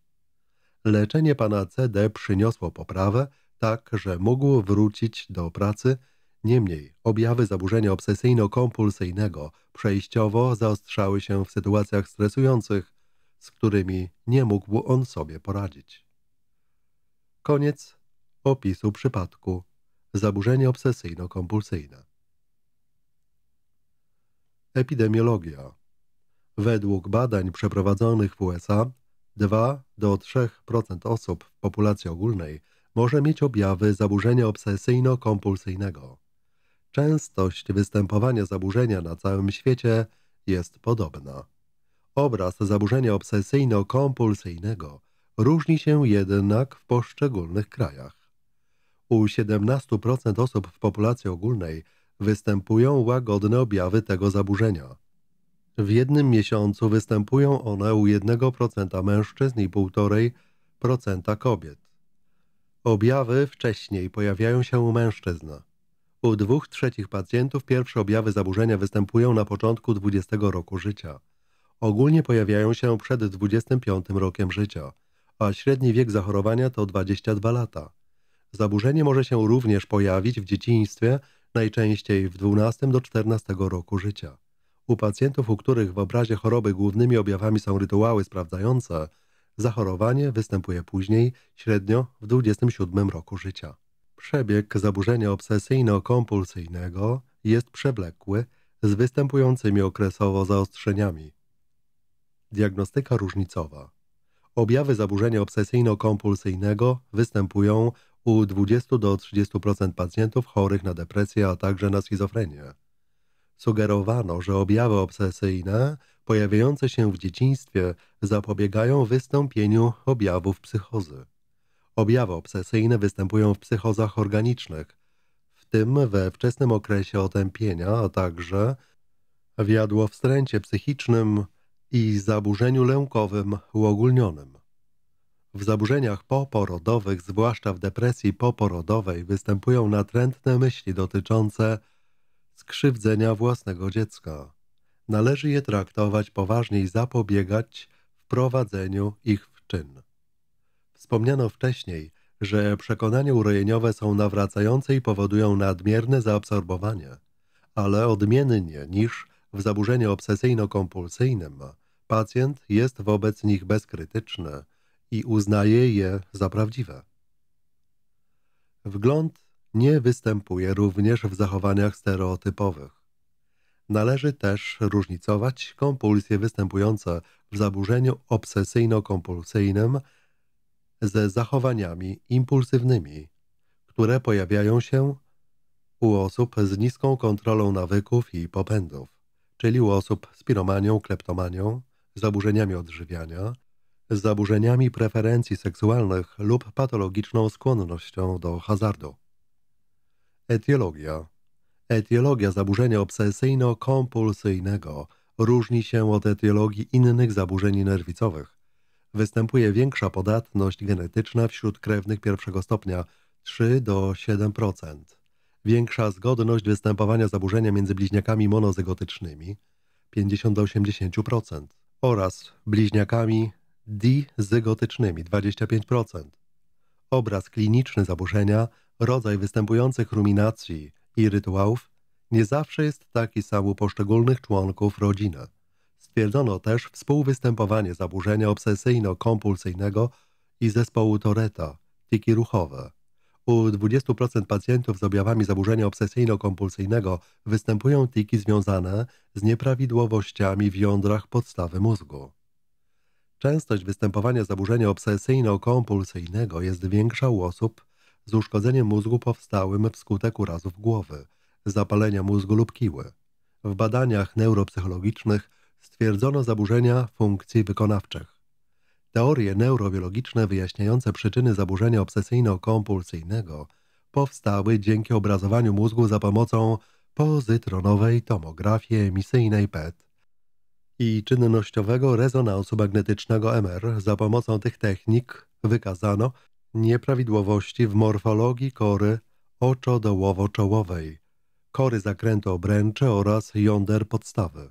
Leczenie pana CD przyniosło poprawę, tak że mógł wrócić do pracy. Niemniej objawy zaburzenia obsesyjno-kompulsyjnego przejściowo zaostrzały się w sytuacjach stresujących, z którymi nie mógł on sobie poradzić. Koniec opisu przypadku zaburzenie obsesyjno-kompulsyjne. Epidemiologia Według badań przeprowadzonych w USA 2 do 3% osób w populacji ogólnej może mieć objawy zaburzenia obsesyjno-kompulsyjnego. Częstość występowania zaburzenia na całym świecie jest podobna. Obraz zaburzenia obsesyjno-kompulsyjnego różni się jednak w poszczególnych krajach. U 17% osób w populacji ogólnej występują łagodne objawy tego zaburzenia – w jednym miesiącu występują one u 1% mężczyzn i 1,5% kobiet. Objawy wcześniej pojawiają się u mężczyzn. U 2 trzecich pacjentów pierwsze objawy zaburzenia występują na początku 20 roku życia. Ogólnie pojawiają się przed 25 rokiem życia, a średni wiek zachorowania to 22 lata. Zaburzenie może się również pojawić w dzieciństwie, najczęściej w 12 do 14 roku życia. U pacjentów, u których w obrazie choroby głównymi objawami są rytuały sprawdzające, zachorowanie występuje później, średnio w 27 roku życia. Przebieg zaburzenia obsesyjno-kompulsyjnego jest przewlekły, z występującymi okresowo zaostrzeniami. Diagnostyka różnicowa. Objawy zaburzenia obsesyjno-kompulsyjnego występują u 20 30% pacjentów chorych na depresję, a także na schizofrenię. Sugerowano, że objawy obsesyjne pojawiające się w dzieciństwie zapobiegają wystąpieniu objawów psychozy. Objawy obsesyjne występują w psychozach organicznych, w tym we wczesnym okresie otępienia, a także w jadłowstręcie psychicznym i zaburzeniu lękowym uogólnionym. W zaburzeniach poporodowych, zwłaszcza w depresji poporodowej, występują natrętne myśli dotyczące skrzywdzenia własnego dziecka. Należy je traktować poważnie i zapobiegać wprowadzeniu ich w czyn. Wspomniano wcześniej, że przekonania urojeniowe są nawracające i powodują nadmierne zaabsorbowanie, ale odmiennie niż w zaburzeniu obsesyjno-kompulsyjnym pacjent jest wobec nich bezkrytyczny i uznaje je za prawdziwe. Wgląd nie występuje również w zachowaniach stereotypowych. Należy też różnicować kompulsje występujące w zaburzeniu obsesyjno-kompulsyjnym ze zachowaniami impulsywnymi, które pojawiają się u osób z niską kontrolą nawyków i popędów, czyli u osób z piromanią, kleptomanią, zaburzeniami odżywiania, zaburzeniami preferencji seksualnych lub patologiczną skłonnością do hazardu. Etiologia Etiologia zaburzenia obsesyjno-kompulsyjnego różni się od etiologii innych zaburzeń nerwicowych. Występuje większa podatność genetyczna wśród krewnych pierwszego stopnia 3 do 7%, większa zgodność występowania zaburzenia między bliźniakami monozygotycznymi 50 do 80% oraz bliźniakami dizygotycznymi 25%. Obraz kliniczny zaburzenia – rodzaj występujących ruminacji i rytuałów nie zawsze jest taki sam u poszczególnych członków rodziny. Stwierdzono też współwystępowanie zaburzenia obsesyjno-kompulsyjnego i zespołu Toreta, tiki ruchowe. U 20% pacjentów z objawami zaburzenia obsesyjno-kompulsyjnego występują tiki związane z nieprawidłowościami w jądrach podstawy mózgu. Częstość występowania zaburzenia obsesyjno-kompulsyjnego jest większa u osób z uszkodzeniem mózgu powstałym wskutek urazów głowy, zapalenia mózgu lub kiły. W badaniach neuropsychologicznych stwierdzono zaburzenia funkcji wykonawczych. Teorie neurobiologiczne wyjaśniające przyczyny zaburzenia obsesyjno-kompulsyjnego powstały dzięki obrazowaniu mózgu za pomocą pozytronowej tomografii emisyjnej PET i czynnościowego rezonansu magnetycznego MR. Za pomocą tych technik wykazano, nieprawidłowości w morfologii kory oczodołowo-czołowej, kory zakrętu obręczy oraz jąder podstawy.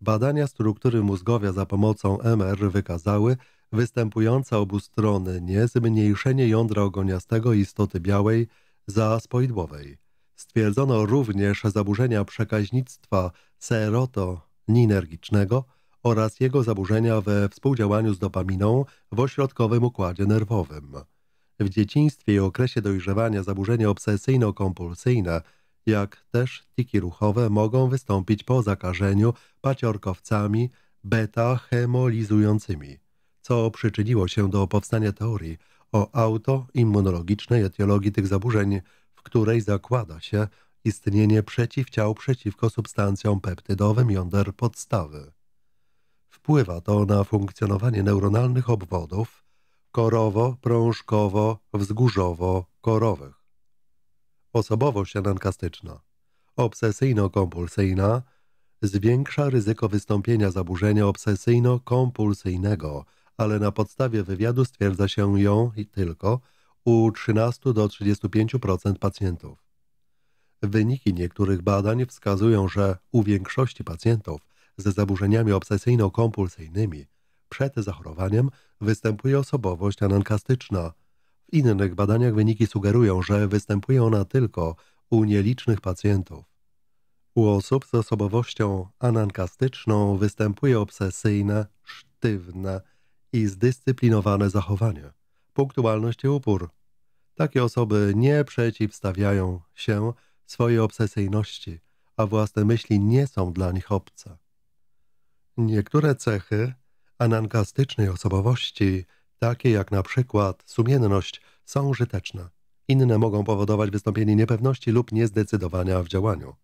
Badania struktury mózgowia za pomocą MR wykazały występujące obu obustronnie zmniejszenie jądra ogoniastego i istoty białej za zaspoidłowej. Stwierdzono również zaburzenia przekaźnictwa serotoninergicznego, oraz jego zaburzenia we współdziałaniu z dopaminą w ośrodkowym układzie nerwowym. W dzieciństwie i okresie dojrzewania zaburzenia obsesyjno-kompulsyjne, jak też tiki ruchowe, mogą wystąpić po zakażeniu paciorkowcami beta-hemolizującymi, co przyczyniło się do powstania teorii o autoimmunologicznej etiologii tych zaburzeń, w której zakłada się istnienie przeciwciał przeciwko substancjom peptydowym jąder podstawy. Wpływa to na funkcjonowanie neuronalnych obwodów korowo-prążkowo-wzgórzowo-korowych. Osobowość anankastyczna, obsesyjno-kompulsyjna, zwiększa ryzyko wystąpienia zaburzenia obsesyjno-kompulsyjnego, ale na podstawie wywiadu stwierdza się ją i tylko u 13 do 35% pacjentów. Wyniki niektórych badań wskazują, że u większości pacjentów z zaburzeniami obsesyjno-kompulsyjnymi przed zachorowaniem występuje osobowość anankastyczna. W innych badaniach wyniki sugerują, że występuje ona tylko u nielicznych pacjentów. U osób z osobowością anankastyczną występuje obsesyjne, sztywne i zdyscyplinowane zachowanie, punktualność i upór. Takie osoby nie przeciwstawiają się swojej obsesyjności, a własne myśli nie są dla nich obce. Niektóre cechy anankastycznej osobowości, takie jak na przykład sumienność, są użyteczne. Inne mogą powodować wystąpienie niepewności lub niezdecydowania w działaniu.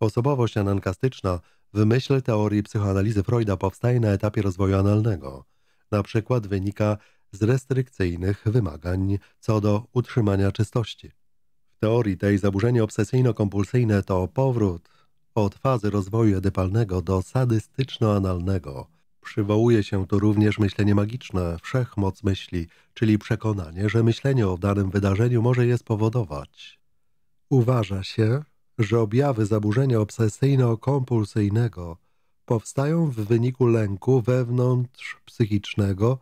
Osobowość anankastyczna w myśl teorii psychoanalizy Freuda powstaje na etapie rozwoju analnego. Na przykład wynika z restrykcyjnych wymagań co do utrzymania czystości. W teorii tej zaburzenie obsesyjno-kompulsyjne to powrót od fazy rozwoju edypalnego do sadystyczno-analnego. Przywołuje się tu również myślenie magiczne, wszechmoc myśli, czyli przekonanie, że myślenie o danym wydarzeniu może je spowodować. Uważa się, że objawy zaburzenia obsesyjno-kompulsyjnego powstają w wyniku lęku wewnątrzpsychicznego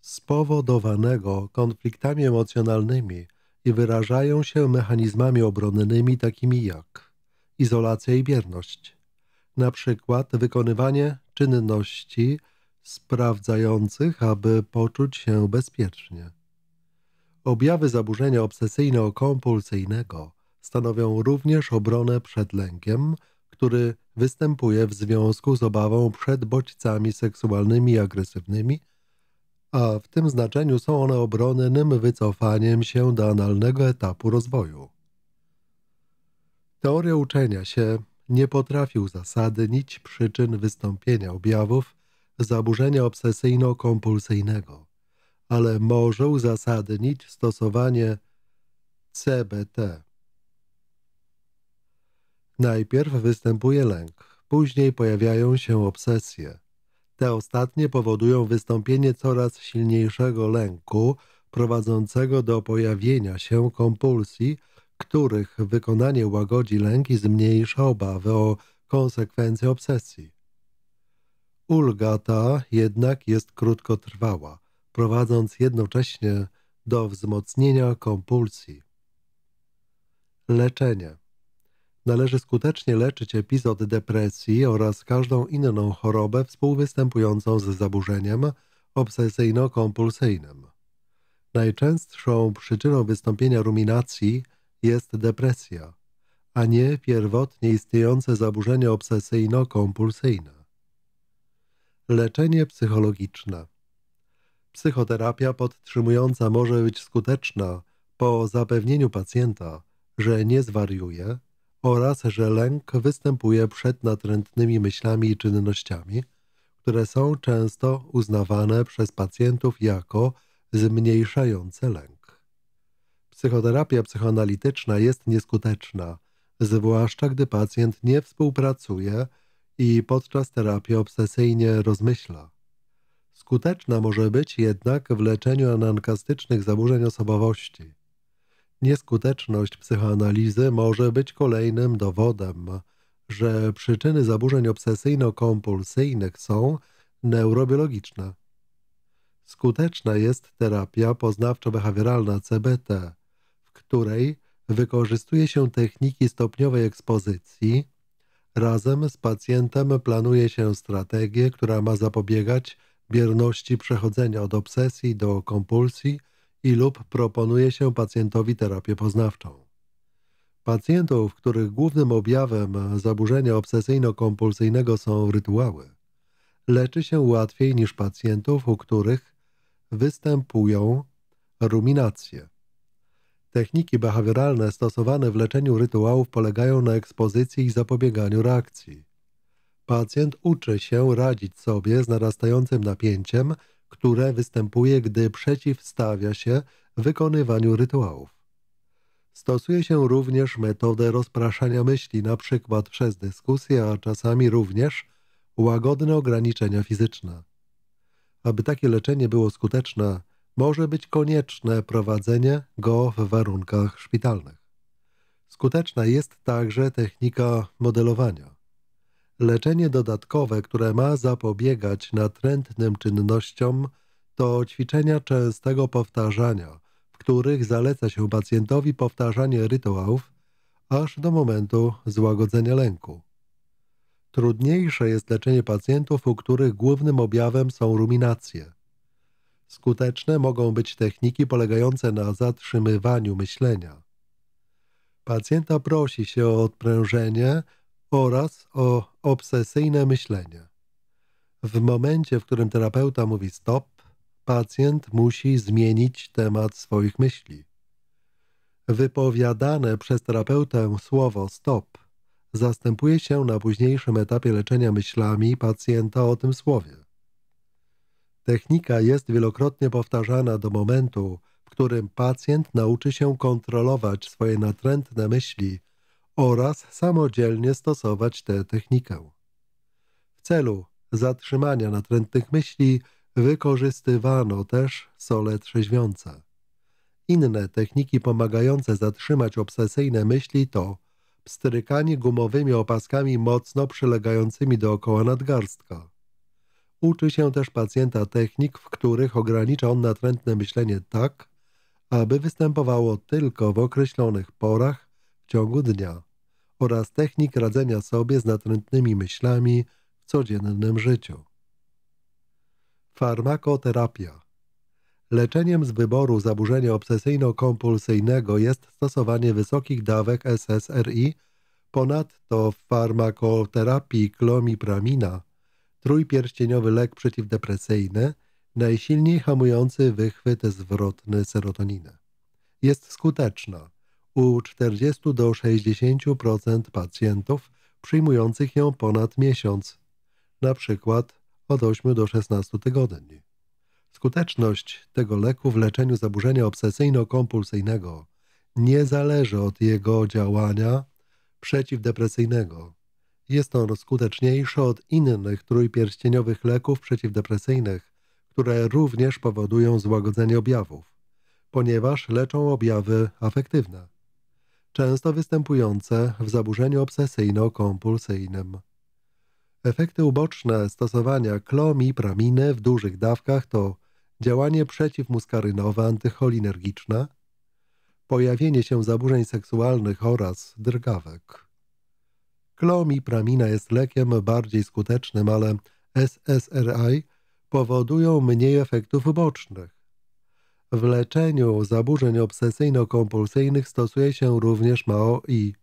spowodowanego konfliktami emocjonalnymi i wyrażają się mechanizmami obronnymi takimi jak izolacja i bierność. Na przykład wykonywanie czynności sprawdzających, aby poczuć się bezpiecznie. Objawy zaburzenia obsesyjno-kompulsyjnego stanowią również obronę przed lękiem, który występuje w związku z obawą przed bodźcami seksualnymi i agresywnymi, a w tym znaczeniu są one obronnym wycofaniem się do analnego etapu rozwoju. Teoria uczenia się nie potrafił uzasadnić przyczyn wystąpienia objawów zaburzenia obsesyjno-kompulsyjnego, ale może uzasadnić stosowanie CBT. Najpierw występuje lęk, później pojawiają się obsesje. Te ostatnie powodują wystąpienie coraz silniejszego lęku, prowadzącego do pojawienia się kompulsji których wykonanie łagodzi lęk i zmniejsza obawy o konsekwencje obsesji. Ulga ta jednak jest krótkotrwała, prowadząc jednocześnie do wzmocnienia kompulsji. Leczenie Należy skutecznie leczyć epizod depresji oraz każdą inną chorobę współwystępującą z zaburzeniem obsesyjno-kompulsyjnym. Najczęstszą przyczyną wystąpienia ruminacji jest depresja, a nie pierwotnie istniejące zaburzenie obsesyjno-kompulsyjne. Leczenie psychologiczne Psychoterapia podtrzymująca może być skuteczna po zapewnieniu pacjenta, że nie zwariuje oraz że lęk występuje przed natrętnymi myślami i czynnościami, które są często uznawane przez pacjentów jako zmniejszające lęk. Psychoterapia psychoanalityczna jest nieskuteczna, zwłaszcza gdy pacjent nie współpracuje i podczas terapii obsesyjnie rozmyśla. Skuteczna może być jednak w leczeniu anankastycznych zaburzeń osobowości. Nieskuteczność psychoanalizy może być kolejnym dowodem, że przyczyny zaburzeń obsesyjno-kompulsyjnych są neurobiologiczne. Skuteczna jest terapia poznawczo-behawioralna CBT, której wykorzystuje się techniki stopniowej ekspozycji. Razem z pacjentem planuje się strategię, która ma zapobiegać bierności przechodzenia od obsesji do kompulsji i lub proponuje się pacjentowi terapię poznawczą. Pacjentów, których głównym objawem zaburzenia obsesyjno-kompulsyjnego są rytuały, leczy się łatwiej niż pacjentów, u których występują ruminacje. Techniki behawioralne stosowane w leczeniu rytuałów polegają na ekspozycji i zapobieganiu reakcji. Pacjent uczy się radzić sobie z narastającym napięciem, które występuje, gdy przeciwstawia się wykonywaniu rytuałów. Stosuje się również metodę rozpraszania myśli, na przykład przez dyskusję, a czasami również łagodne ograniczenia fizyczne. Aby takie leczenie było skuteczne, może być konieczne prowadzenie go w warunkach szpitalnych. Skuteczna jest także technika modelowania. Leczenie dodatkowe, które ma zapobiegać natrętnym czynnościom, to ćwiczenia częstego powtarzania, w których zaleca się pacjentowi powtarzanie rytuałów aż do momentu złagodzenia lęku. Trudniejsze jest leczenie pacjentów, u których głównym objawem są ruminacje – Skuteczne mogą być techniki polegające na zatrzymywaniu myślenia. Pacjenta prosi się o odprężenie oraz o obsesyjne myślenie. W momencie, w którym terapeuta mówi stop, pacjent musi zmienić temat swoich myśli. Wypowiadane przez terapeutę słowo stop zastępuje się na późniejszym etapie leczenia myślami pacjenta o tym słowie. Technika jest wielokrotnie powtarzana do momentu, w którym pacjent nauczy się kontrolować swoje natrętne myśli oraz samodzielnie stosować tę technikę. W celu zatrzymania natrętnych myśli wykorzystywano też sole trzeźwiące. Inne techniki pomagające zatrzymać obsesyjne myśli to pstrykanie gumowymi opaskami mocno przylegającymi dookoła nadgarstka, Uczy się też pacjenta technik, w których ogranicza on natrętne myślenie tak, aby występowało tylko w określonych porach w ciągu dnia oraz technik radzenia sobie z natrętnymi myślami w codziennym życiu. Farmakoterapia Leczeniem z wyboru zaburzenia obsesyjno-kompulsyjnego jest stosowanie wysokich dawek SSRI, ponadto w farmakoterapii klomipramina – trójpierścieniowy lek przeciwdepresyjny, najsilniej hamujący wychwyt zwrotny serotoniny. Jest skuteczna u 40 do 60% pacjentów przyjmujących ją ponad miesiąc, na przykład od 8 do 16 tygodni. Skuteczność tego leku w leczeniu zaburzenia obsesyjno-kompulsyjnego nie zależy od jego działania przeciwdepresyjnego jest on skuteczniejszy od innych trójpierścieniowych leków przeciwdepresyjnych, które również powodują złagodzenie objawów, ponieważ leczą objawy afektywne, często występujące w zaburzeniu obsesyjno-kompulsyjnym. Efekty uboczne stosowania klomipraminy w dużych dawkach to działanie przeciwmuskarynowe antycholinergiczne, pojawienie się zaburzeń seksualnych oraz drgawek. Klomipramina jest lekiem bardziej skutecznym, ale SSRI powodują mniej efektów ubocznych. W leczeniu zaburzeń obsesyjno-kompulsyjnych stosuje się również MAO-I.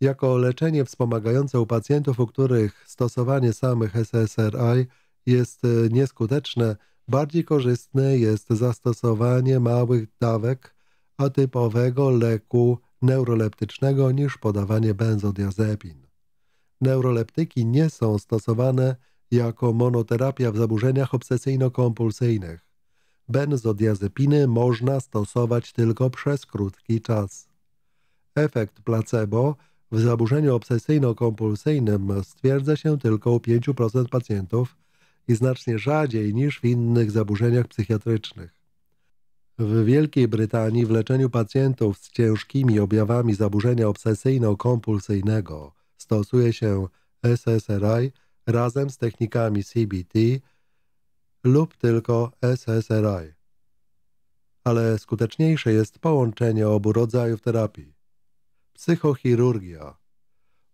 Jako leczenie wspomagające u pacjentów, u których stosowanie samych SSRI jest e, nieskuteczne, bardziej korzystne jest zastosowanie małych dawek atypowego leku neuroleptycznego niż podawanie benzodiazepin. Neuroleptyki nie są stosowane jako monoterapia w zaburzeniach obsesyjno-kompulsyjnych. Benzodiazepiny można stosować tylko przez krótki czas. Efekt placebo w zaburzeniu obsesyjno-kompulsyjnym stwierdza się tylko u 5% pacjentów i znacznie rzadziej niż w innych zaburzeniach psychiatrycznych. W Wielkiej Brytanii w leczeniu pacjentów z ciężkimi objawami zaburzenia obsesyjno-kompulsyjnego stosuje się SSRI razem z technikami CBT lub tylko SSRI. Ale skuteczniejsze jest połączenie obu rodzajów terapii. Psychochirurgia.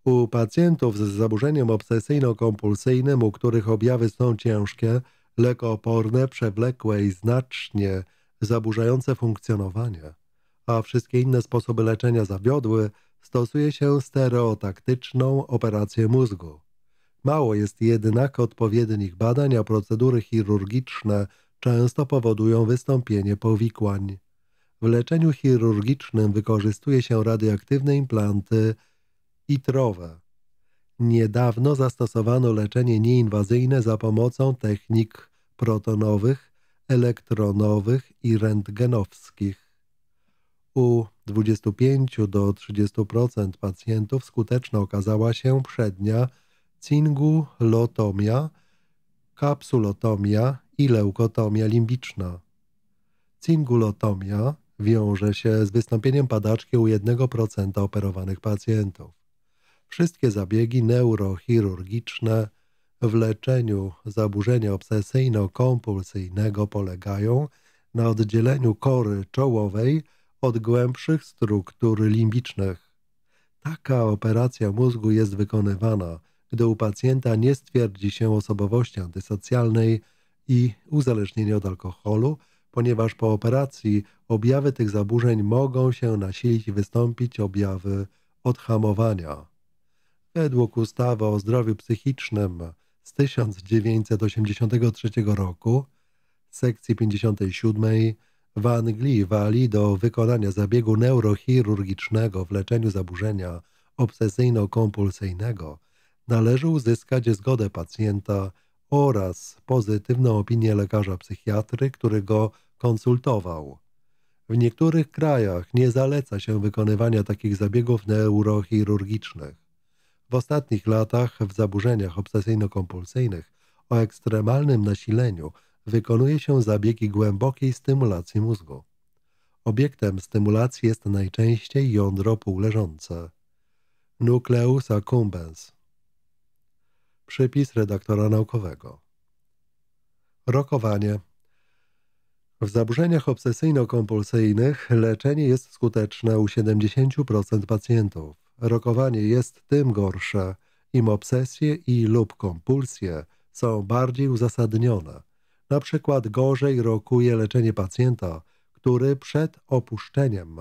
U pacjentów z zaburzeniem obsesyjno-kompulsyjnym, u których objawy są ciężkie, lekooporne, przewlekłe i znacznie zaburzające funkcjonowanie, a wszystkie inne sposoby leczenia zawiodły, stosuje się stereotaktyczną operację mózgu. Mało jest jednak odpowiednich badań, a procedury chirurgiczne często powodują wystąpienie powikłań. W leczeniu chirurgicznym wykorzystuje się radioaktywne implanty itrowe. Niedawno zastosowano leczenie nieinwazyjne za pomocą technik protonowych elektronowych i rentgenowskich. U 25 do 30% pacjentów skuteczna okazała się przednia cingulotomia, kapsulotomia i leukotomia limbiczna. Cingulotomia wiąże się z wystąpieniem padaczki u 1% operowanych pacjentów. Wszystkie zabiegi neurochirurgiczne w leczeniu zaburzenia obsesyjno-kompulsyjnego polegają na oddzieleniu kory czołowej od głębszych struktur limbicznych. Taka operacja mózgu jest wykonywana, gdy u pacjenta nie stwierdzi się osobowości antysocjalnej i uzależnienia od alkoholu, ponieważ po operacji objawy tych zaburzeń mogą się nasilić i wystąpić objawy odhamowania. Według ustawy o zdrowiu psychicznym z 1983 roku, sekcji 57 w Anglii wali do wykonania zabiegu neurochirurgicznego w leczeniu zaburzenia obsesyjno-kompulsyjnego należy uzyskać zgodę pacjenta oraz pozytywną opinię lekarza psychiatry, który go konsultował. W niektórych krajach nie zaleca się wykonywania takich zabiegów neurochirurgicznych. W ostatnich latach w zaburzeniach obsesyjno-kompulsyjnych o ekstremalnym nasileniu wykonuje się zabiegi głębokiej stymulacji mózgu. Obiektem stymulacji jest najczęściej jądro półleżące. Nucleus accumbens. Przypis redaktora naukowego. Rokowanie. W zaburzeniach obsesyjno-kompulsyjnych leczenie jest skuteczne u 70% pacjentów rokowanie jest tym gorsze, im obsesje i lub kompulsje są bardziej uzasadnione. Na przykład gorzej rokuje leczenie pacjenta, który przed opuszczeniem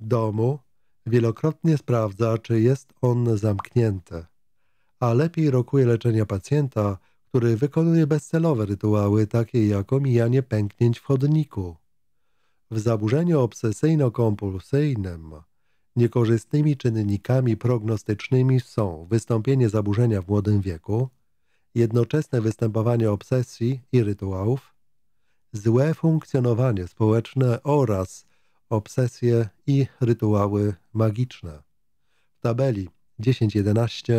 domu wielokrotnie sprawdza, czy jest on zamknięty, a lepiej rokuje leczenie pacjenta, który wykonuje bezcelowe rytuały, takie jak omijanie pęknięć w chodniku. W zaburzeniu obsesyjno-kompulsyjnym Niekorzystnymi czynnikami prognostycznymi są wystąpienie zaburzenia w młodym wieku, jednoczesne występowanie obsesji i rytuałów, złe funkcjonowanie społeczne oraz obsesje i rytuały magiczne. W tabeli 10.11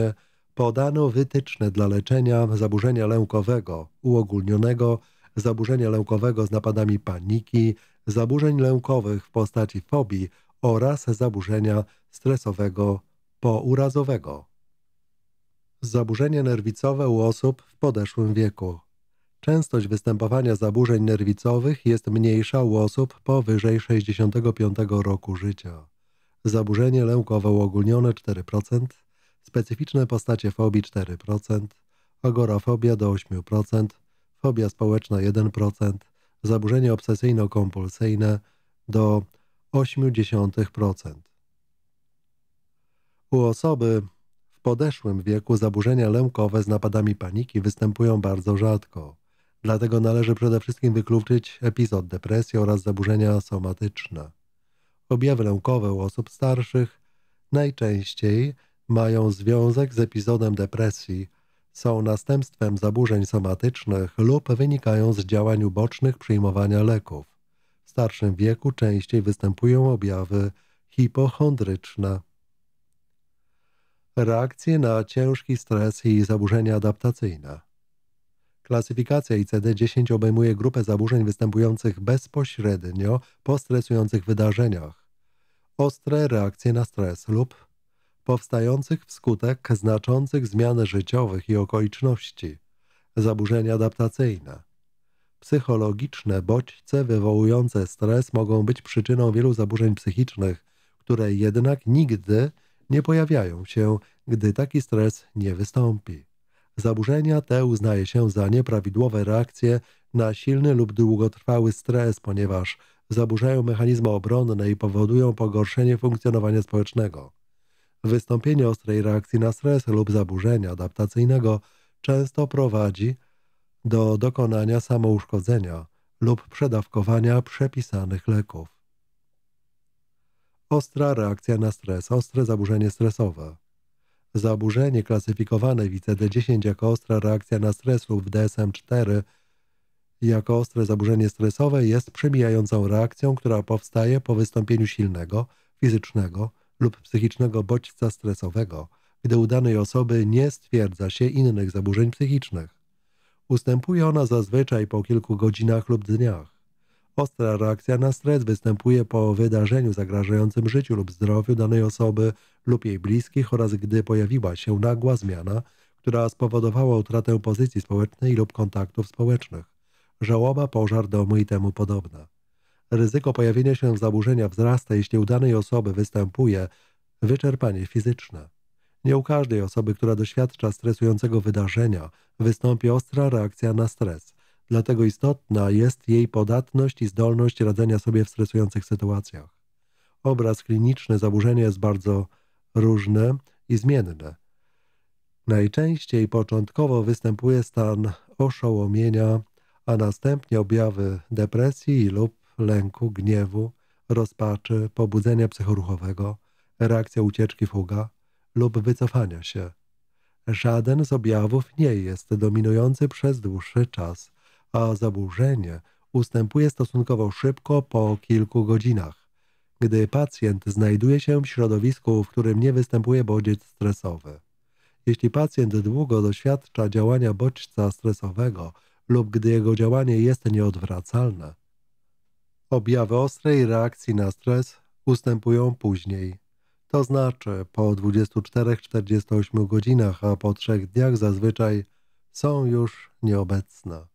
podano wytyczne dla leczenia zaburzenia lękowego uogólnionego, zaburzenia lękowego z napadami paniki, zaburzeń lękowych w postaci fobii oraz zaburzenia stresowego pourazowego. Zaburzenie nerwicowe u osób w podeszłym wieku. Częstość występowania zaburzeń nerwicowych jest mniejsza u osób powyżej 65 roku życia. Zaburzenie lękowe uogólnione 4%, specyficzne postacie fobii 4%, agorafobia do 8%, fobia społeczna 1%, zaburzenie obsesyjno-kompulsyjne do 0,8%. U osoby w podeszłym wieku zaburzenia lękowe z napadami paniki występują bardzo rzadko. Dlatego należy przede wszystkim wykluczyć epizod depresji oraz zaburzenia somatyczne. Objawy lękowe u osób starszych najczęściej mają związek z epizodem depresji, są następstwem zaburzeń somatycznych lub wynikają z działań ubocznych przyjmowania leków starszym wieku częściej występują objawy hipochondryczne. Reakcje na ciężki stres i zaburzenia adaptacyjne. Klasyfikacja ICD-10 obejmuje grupę zaburzeń występujących bezpośrednio po stresujących wydarzeniach, ostre reakcje na stres lub powstających wskutek znaczących zmian życiowych i okoliczności, zaburzenia adaptacyjne, Psychologiczne bodźce wywołujące stres mogą być przyczyną wielu zaburzeń psychicznych, które jednak nigdy nie pojawiają się, gdy taki stres nie wystąpi. Zaburzenia te uznaje się za nieprawidłowe reakcje na silny lub długotrwały stres, ponieważ zaburzają mechanizmy obronne i powodują pogorszenie funkcjonowania społecznego. Wystąpienie ostrej reakcji na stres lub zaburzenia adaptacyjnego często prowadzi do dokonania samouszkodzenia lub przedawkowania przepisanych leków. Ostra reakcja na stres, ostre zaburzenie stresowe. Zaburzenie klasyfikowane w ICD-10 jako ostra reakcja na stres lub w DSM-4 jako ostre zaburzenie stresowe jest przemijającą reakcją, która powstaje po wystąpieniu silnego, fizycznego lub psychicznego bodźca stresowego, gdy u danej osoby nie stwierdza się innych zaburzeń psychicznych. Ustępuje ona zazwyczaj po kilku godzinach lub dniach. Ostra reakcja na stres występuje po wydarzeniu zagrażającym życiu lub zdrowiu danej osoby lub jej bliskich oraz gdy pojawiła się nagła zmiana, która spowodowała utratę pozycji społecznej lub kontaktów społecznych, żałoba, pożar domu i temu podobna. Ryzyko pojawienia się zaburzenia wzrasta, jeśli u danej osoby występuje wyczerpanie fizyczne. Nie u każdej osoby, która doświadcza stresującego wydarzenia, wystąpi ostra reakcja na stres. Dlatego istotna jest jej podatność i zdolność radzenia sobie w stresujących sytuacjach. Obraz kliniczny zaburzenia jest bardzo różny i zmienny. Najczęściej początkowo występuje stan oszołomienia, a następnie objawy depresji lub lęku, gniewu, rozpaczy, pobudzenia psychoruchowego, reakcja ucieczki fuga lub wycofania się. Żaden z objawów nie jest dominujący przez dłuższy czas, a zaburzenie ustępuje stosunkowo szybko po kilku godzinach, gdy pacjent znajduje się w środowisku, w którym nie występuje bodziec stresowy. Jeśli pacjent długo doświadcza działania bodźca stresowego lub gdy jego działanie jest nieodwracalne, objawy ostrej reakcji na stres ustępują później. To znaczy po 24-48 godzinach, a po trzech dniach zazwyczaj są już nieobecne.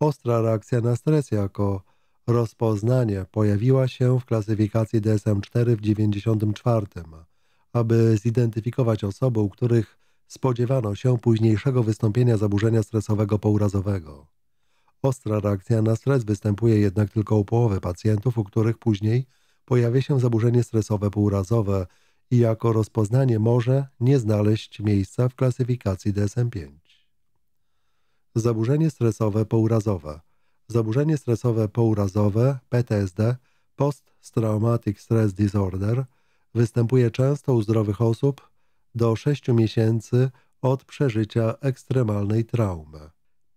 Ostra reakcja na stres jako rozpoznanie pojawiła się w klasyfikacji DSM-4 w 1994, aby zidentyfikować osoby, u których spodziewano się późniejszego wystąpienia zaburzenia stresowego pourazowego. Ostra reakcja na stres występuje jednak tylko u połowy pacjentów, u których później – pojawia się zaburzenie stresowe półrazowe i jako rozpoznanie może nie znaleźć miejsca w klasyfikacji DSM-5. Zaburzenie stresowe półrazowe. Zaburzenie stresowe półrazowe PTSD Post-Traumatic Stress Disorder występuje często u zdrowych osób do 6 miesięcy od przeżycia ekstremalnej traumy,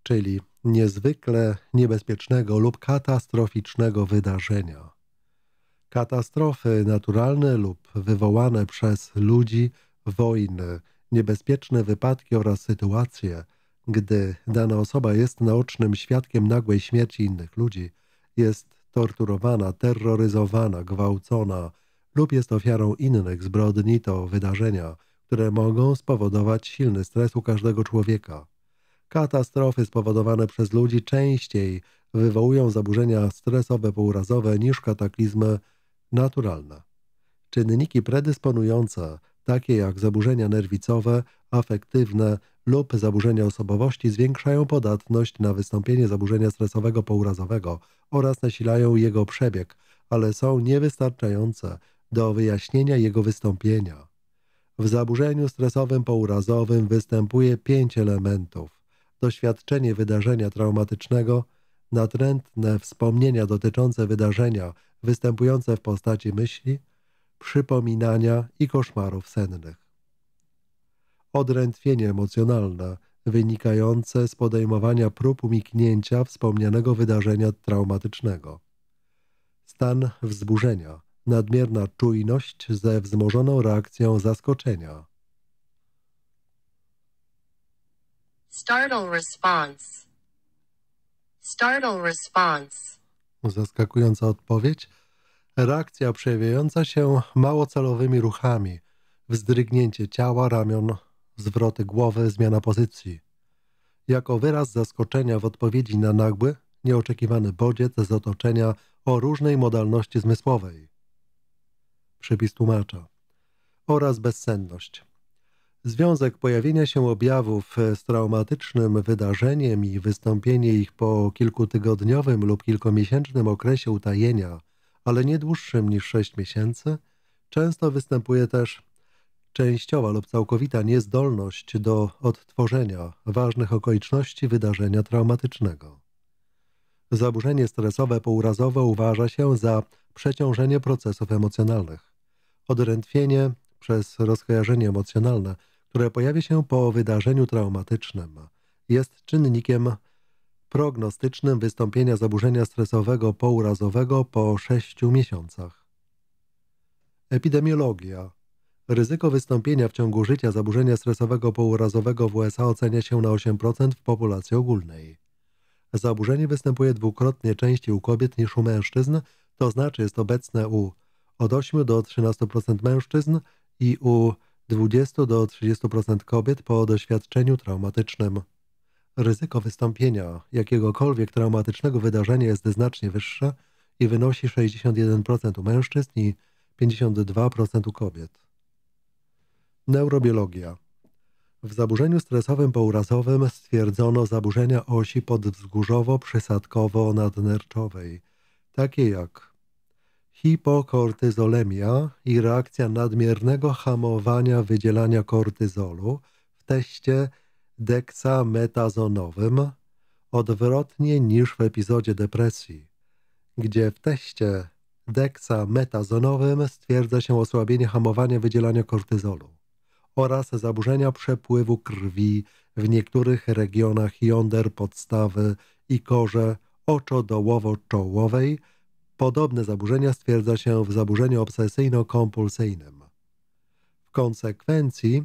czyli niezwykle niebezpiecznego lub katastroficznego wydarzenia. Katastrofy naturalne lub wywołane przez ludzi, wojny, niebezpieczne wypadki oraz sytuacje, gdy dana osoba jest naocznym świadkiem nagłej śmierci innych ludzi, jest torturowana, terroryzowana, gwałcona lub jest ofiarą innych zbrodni, to wydarzenia, które mogą spowodować silny stres u każdego człowieka. Katastrofy spowodowane przez ludzi częściej wywołują zaburzenia stresowe pourazowe niż kataklizmy naturalna. Czynniki predysponujące, takie jak zaburzenia nerwicowe, afektywne lub zaburzenia osobowości zwiększają podatność na wystąpienie zaburzenia stresowego pourazowego oraz nasilają jego przebieg, ale są niewystarczające do wyjaśnienia jego wystąpienia. W zaburzeniu stresowym pourazowym występuje pięć elementów. Doświadczenie wydarzenia traumatycznego – natrętne wspomnienia dotyczące wydarzenia występujące w postaci myśli, przypominania i koszmarów sennych. Odrętwienie emocjonalne wynikające z podejmowania prób uniknięcia wspomnianego wydarzenia traumatycznego. Stan wzburzenia, nadmierna czujność ze wzmożoną reakcją zaskoczenia. Startle response Startle response. Zaskakująca odpowiedź. Reakcja przejawiająca się małocelowymi ruchami. Wzdrygnięcie ciała, ramion, zwroty głowy, zmiana pozycji. Jako wyraz zaskoczenia w odpowiedzi na nagły, nieoczekiwany bodziec z otoczenia o różnej modalności zmysłowej. Przypis tłumacza. Oraz bezsenność. Związek pojawienia się objawów z traumatycznym wydarzeniem i wystąpienie ich po kilkutygodniowym lub kilkomiesięcznym okresie utajenia, ale nie dłuższym niż 6 miesięcy, często występuje też częściowa lub całkowita niezdolność do odtworzenia ważnych okoliczności wydarzenia traumatycznego. Zaburzenie stresowe pourazowe uważa się za przeciążenie procesów emocjonalnych, odrętwienie przez rozkojarzenie emocjonalne – które pojawia się po wydarzeniu traumatycznym, jest czynnikiem prognostycznym wystąpienia zaburzenia stresowego pourazowego po 6 miesiącach. Epidemiologia Ryzyko wystąpienia w ciągu życia zaburzenia stresowego pourazowego w USA ocenia się na 8% w populacji ogólnej. Zaburzenie występuje dwukrotnie częściej u kobiet niż u mężczyzn, to znaczy jest obecne u od 8 do 13% mężczyzn i u 20 do 30% kobiet po doświadczeniu traumatycznym. Ryzyko wystąpienia jakiegokolwiek traumatycznego wydarzenia jest znacznie wyższe i wynosi 61% u mężczyzn i 52% u kobiet. Neurobiologia. W zaburzeniu stresowym pourazowym stwierdzono zaburzenia osi podwzgórzowo-przysadkowo-nadnerczowej, takie jak hipokortyzolemia i reakcja nadmiernego hamowania wydzielania kortyzolu w teście deksametazonowym odwrotnie niż w epizodzie depresji, gdzie w teście deksametazonowym stwierdza się osłabienie hamowania wydzielania kortyzolu oraz zaburzenia przepływu krwi w niektórych regionach jąder podstawy i korze oczodołowo-czołowej, Podobne zaburzenia stwierdza się w zaburzeniu obsesyjno-kompulsyjnym. W konsekwencji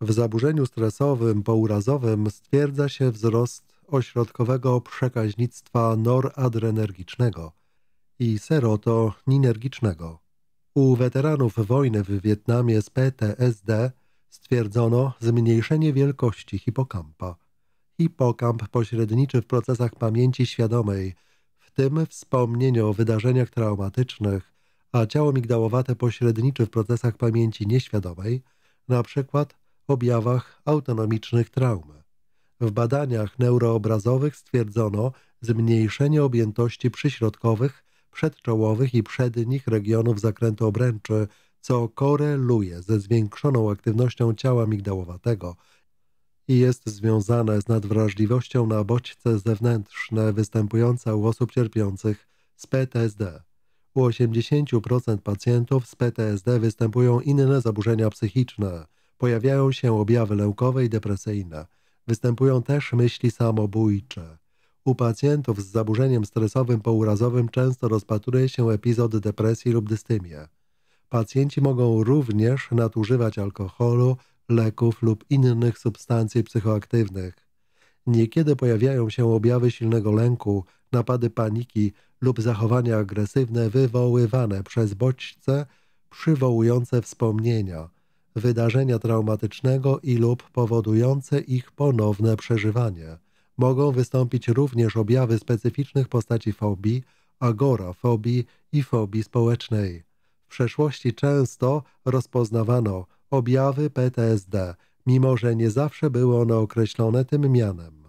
w zaburzeniu stresowym pourazowym stwierdza się wzrost ośrodkowego przekaźnictwa noradrenergicznego i serotoninergicznego. U weteranów wojny w Wietnamie z PTSD stwierdzono zmniejszenie wielkości hipokampa. Hipokamp pośredniczy w procesach pamięci świadomej – w tym wspomnieniu o wydarzeniach traumatycznych, a ciało migdałowate pośredniczy w procesach pamięci nieświadomej, na przykład objawach autonomicznych traumy. W badaniach neuroobrazowych stwierdzono zmniejszenie objętości przyśrodkowych, przedczołowych i przednich regionów zakrętu obręczy, co koreluje ze zwiększoną aktywnością ciała migdałowatego i jest związane z nadwrażliwością na bodźce zewnętrzne występujące u osób cierpiących z PTSD. U 80% pacjentów z PTSD występują inne zaburzenia psychiczne. Pojawiają się objawy lękowe i depresyjne. Występują też myśli samobójcze. U pacjentów z zaburzeniem stresowym pourazowym często rozpatruje się epizod depresji lub dystymie. Pacjenci mogą również nadużywać alkoholu, leków lub innych substancji psychoaktywnych. Niekiedy pojawiają się objawy silnego lęku, napady paniki lub zachowania agresywne wywoływane przez bodźce przywołujące wspomnienia, wydarzenia traumatycznego i lub powodujące ich ponowne przeżywanie. Mogą wystąpić również objawy specyficznych postaci fobii, agorafobii i fobii społecznej. W przeszłości często rozpoznawano objawy PTSD, mimo że nie zawsze były one określone tym mianem.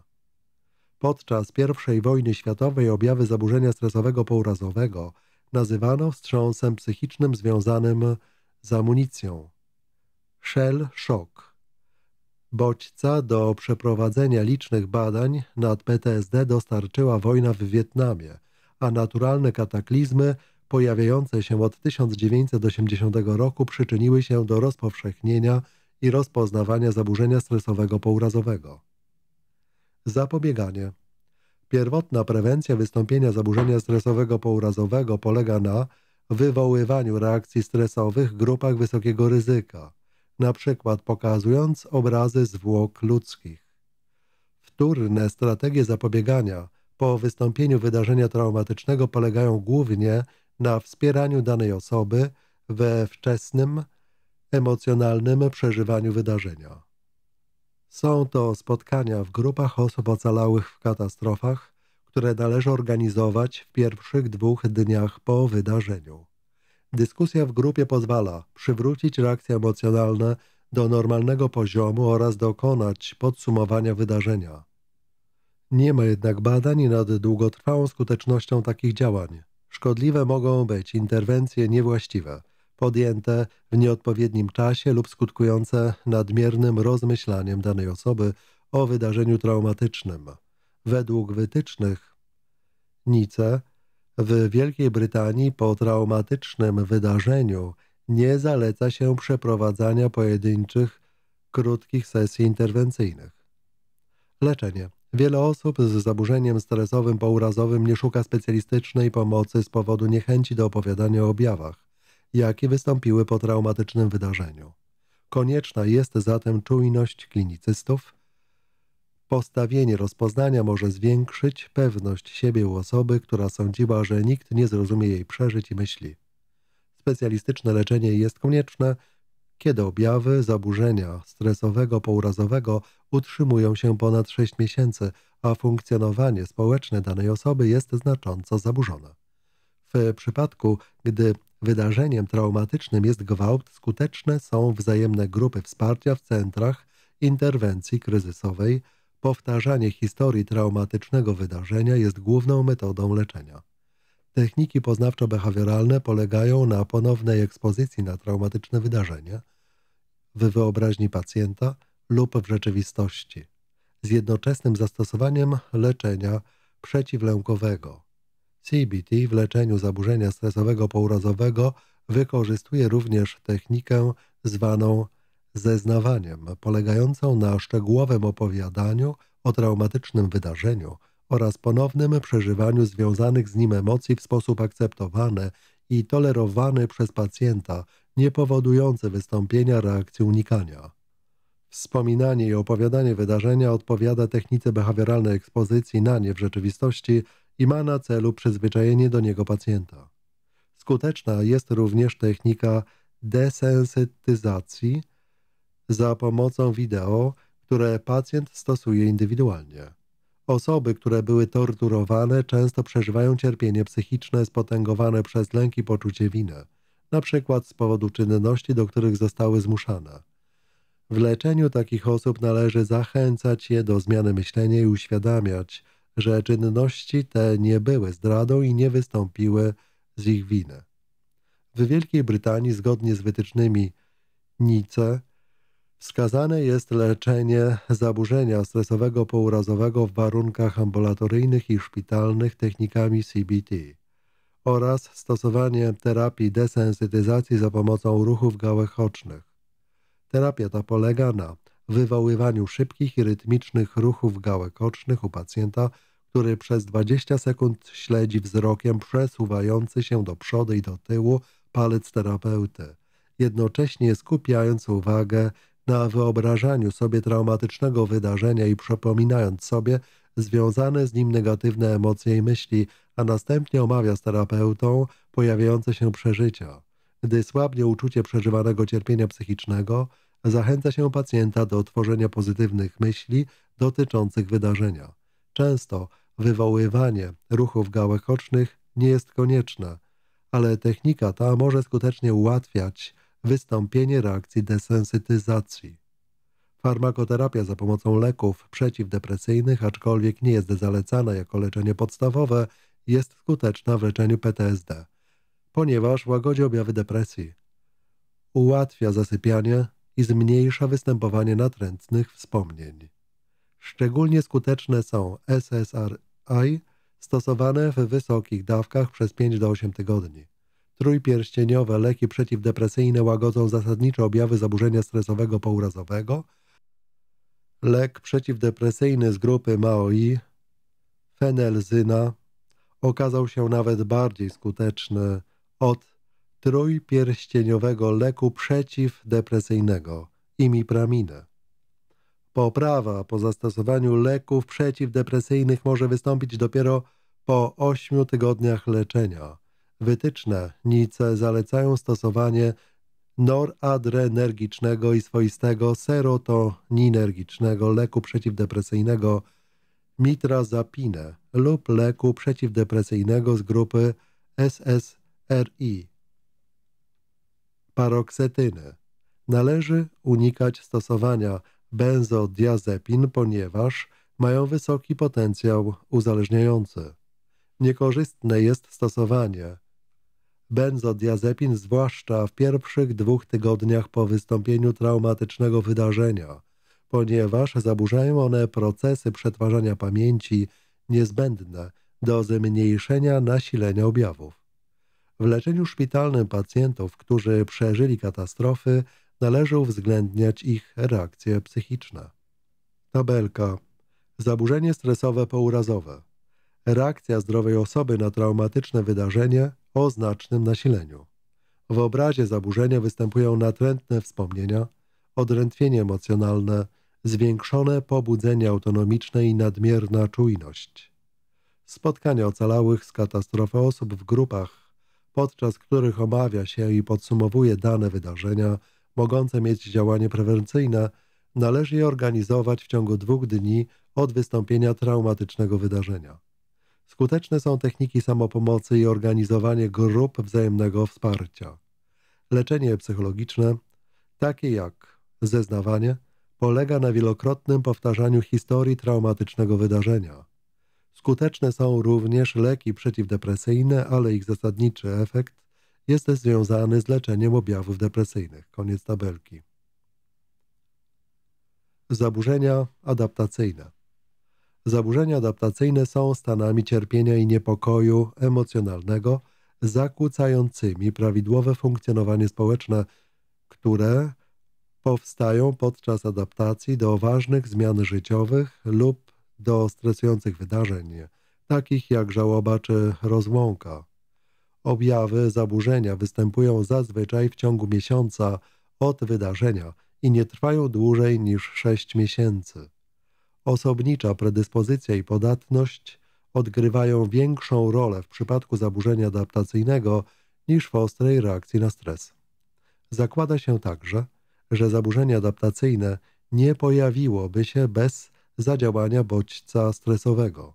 Podczas I wojny światowej objawy zaburzenia stresowego pourazowego nazywano wstrząsem psychicznym związanym z amunicją. Shell Shock Bodźca do przeprowadzenia licznych badań nad PTSD dostarczyła wojna w Wietnamie, a naturalne kataklizmy – pojawiające się od 1980 roku przyczyniły się do rozpowszechnienia i rozpoznawania zaburzenia stresowego pourazowego. Zapobieganie Pierwotna prewencja wystąpienia zaburzenia stresowego pourazowego polega na wywoływaniu reakcji stresowych w grupach wysokiego ryzyka, np. pokazując obrazy zwłok ludzkich. Wtórne strategie zapobiegania po wystąpieniu wydarzenia traumatycznego polegają głównie na wspieraniu danej osoby we wczesnym, emocjonalnym przeżywaniu wydarzenia. Są to spotkania w grupach osób ocalałych w katastrofach, które należy organizować w pierwszych dwóch dniach po wydarzeniu. Dyskusja w grupie pozwala przywrócić reakcje emocjonalne do normalnego poziomu oraz dokonać podsumowania wydarzenia. Nie ma jednak badań nad długotrwałą skutecznością takich działań. Szkodliwe mogą być interwencje niewłaściwe, podjęte w nieodpowiednim czasie lub skutkujące nadmiernym rozmyślaniem danej osoby o wydarzeniu traumatycznym. Według wytycznych Nice w Wielkiej Brytanii po traumatycznym wydarzeniu nie zaleca się przeprowadzania pojedynczych, krótkich sesji interwencyjnych. Leczenie – Wiele osób z zaburzeniem stresowym pourazowym nie szuka specjalistycznej pomocy z powodu niechęci do opowiadania o objawach, jakie wystąpiły po traumatycznym wydarzeniu. Konieczna jest zatem czujność klinicystów. Postawienie rozpoznania może zwiększyć pewność siebie u osoby, która sądziła, że nikt nie zrozumie jej przeżyć i myśli. Specjalistyczne leczenie jest konieczne, kiedy objawy zaburzenia stresowego pourazowego utrzymują się ponad 6 miesięcy, a funkcjonowanie społeczne danej osoby jest znacząco zaburzone. W przypadku, gdy wydarzeniem traumatycznym jest gwałt, skuteczne są wzajemne grupy wsparcia w centrach interwencji kryzysowej. Powtarzanie historii traumatycznego wydarzenia jest główną metodą leczenia. Techniki poznawczo-behawioralne polegają na ponownej ekspozycji na traumatyczne wydarzenia w wyobraźni pacjenta lub w rzeczywistości z jednoczesnym zastosowaniem leczenia przeciwlękowego. CBT w leczeniu zaburzenia stresowego pourazowego wykorzystuje również technikę zwaną zeznawaniem, polegającą na szczegółowym opowiadaniu o traumatycznym wydarzeniu – oraz ponownym przeżywaniu związanych z nim emocji w sposób akceptowany i tolerowany przez pacjenta, nie powodujący wystąpienia reakcji unikania. Wspominanie i opowiadanie wydarzenia odpowiada technice behawioralnej ekspozycji na nie w rzeczywistości i ma na celu przyzwyczajenie do niego pacjenta. Skuteczna jest również technika desensytyzacji za pomocą wideo, które pacjent stosuje indywidualnie. Osoby, które były torturowane, często przeżywają cierpienie psychiczne spotęgowane przez lęk i poczucie winy, na przykład z powodu czynności, do których zostały zmuszane. W leczeniu takich osób należy zachęcać je do zmiany myślenia i uświadamiać, że czynności te nie były zdradą i nie wystąpiły z ich winy. W Wielkiej Brytanii, zgodnie z wytycznymi NICE, Wskazane jest leczenie zaburzenia stresowego pourazowego w warunkach ambulatoryjnych i szpitalnych technikami CBT oraz stosowanie terapii desensytyzacji za pomocą ruchów gałek ocznych. Terapia ta polega na wywoływaniu szybkich i rytmicznych ruchów gałek ocznych u pacjenta, który przez 20 sekund śledzi wzrokiem przesuwający się do przodu i do tyłu palec terapeuty, jednocześnie skupiając uwagę na wyobrażaniu sobie traumatycznego wydarzenia i przypominając sobie związane z nim negatywne emocje i myśli, a następnie omawia z terapeutą pojawiające się przeżycia. Gdy słabnie uczucie przeżywanego cierpienia psychicznego, zachęca się pacjenta do tworzenia pozytywnych myśli dotyczących wydarzenia. Często wywoływanie ruchów gałek ocznych nie jest konieczne, ale technika ta może skutecznie ułatwiać wystąpienie reakcji desensytyzacji. Farmakoterapia za pomocą leków przeciwdepresyjnych, aczkolwiek nie jest zalecana jako leczenie podstawowe, jest skuteczna w leczeniu PTSD, ponieważ łagodzi objawy depresji, ułatwia zasypianie i zmniejsza występowanie natrętnych wspomnień. Szczególnie skuteczne są SSRI stosowane w wysokich dawkach przez 5 do 8 tygodni trójpierścieniowe leki przeciwdepresyjne łagodzą zasadnicze objawy zaburzenia stresowego pourazowego, lek przeciwdepresyjny z grupy MAOI, fenelzyna, okazał się nawet bardziej skuteczny od trójpierścieniowego leku przeciwdepresyjnego, imipraminy. Poprawa po zastosowaniu leków przeciwdepresyjnych może wystąpić dopiero po 8 tygodniach leczenia – Wytyczne NICE zalecają stosowanie noradrenergicznego i swoistego serotoninergicznego leku przeciwdepresyjnego mitrazapinę lub leku przeciwdepresyjnego z grupy SSRI. Paroksetyny. Należy unikać stosowania benzodiazepin, ponieważ mają wysoki potencjał uzależniający. Niekorzystne jest stosowanie benzodiazepin, zwłaszcza w pierwszych dwóch tygodniach po wystąpieniu traumatycznego wydarzenia, ponieważ zaburzają one procesy przetwarzania pamięci niezbędne do zmniejszenia nasilenia objawów. W leczeniu szpitalnym pacjentów, którzy przeżyli katastrofy, należy uwzględniać ich reakcje psychiczne. Tabelka Zaburzenie stresowe pourazowe Reakcja zdrowej osoby na traumatyczne wydarzenie – o znacznym nasileniu. W obrazie zaburzenia występują natrętne wspomnienia, odrętwienie emocjonalne, zwiększone pobudzenie autonomiczne i nadmierna czujność. Spotkania ocalałych z katastrofy osób w grupach, podczas których omawia się i podsumowuje dane wydarzenia mogące mieć działanie prewencyjne, należy je organizować w ciągu dwóch dni od wystąpienia traumatycznego wydarzenia. Skuteczne są techniki samopomocy i organizowanie grup wzajemnego wsparcia. Leczenie psychologiczne, takie jak zeznawanie, polega na wielokrotnym powtarzaniu historii traumatycznego wydarzenia. Skuteczne są również leki przeciwdepresyjne, ale ich zasadniczy efekt jest związany z leczeniem objawów depresyjnych. Koniec tabelki. Zaburzenia adaptacyjne. Zaburzenia adaptacyjne są stanami cierpienia i niepokoju emocjonalnego zakłócającymi prawidłowe funkcjonowanie społeczne, które powstają podczas adaptacji do ważnych zmian życiowych lub do stresujących wydarzeń, takich jak żałoba czy rozłąka. Objawy zaburzenia występują zazwyczaj w ciągu miesiąca od wydarzenia i nie trwają dłużej niż 6 miesięcy. Osobnicza predyspozycja i podatność odgrywają większą rolę w przypadku zaburzenia adaptacyjnego niż w ostrej reakcji na stres. Zakłada się także, że zaburzenie adaptacyjne nie pojawiłoby się bez zadziałania bodźca stresowego.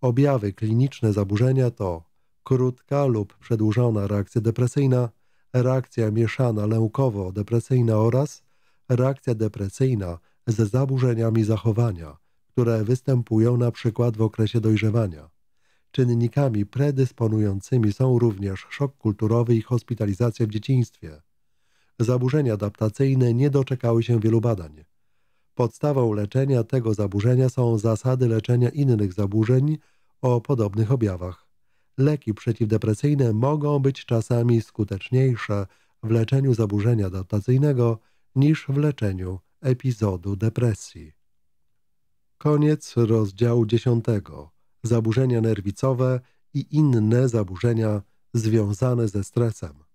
Objawy kliniczne zaburzenia to krótka lub przedłużona reakcja depresyjna, reakcja mieszana lękowo-depresyjna oraz reakcja depresyjna ze zaburzeniami zachowania, które występują na przykład w okresie dojrzewania. Czynnikami predysponującymi są również szok kulturowy i hospitalizacja w dzieciństwie. Zaburzenia adaptacyjne nie doczekały się wielu badań. Podstawą leczenia tego zaburzenia są zasady leczenia innych zaburzeń o podobnych objawach. Leki przeciwdepresyjne mogą być czasami skuteczniejsze w leczeniu zaburzenia adaptacyjnego niż w leczeniu epizodu depresji. Koniec rozdziału 10. Zaburzenia nerwicowe i inne zaburzenia związane ze stresem.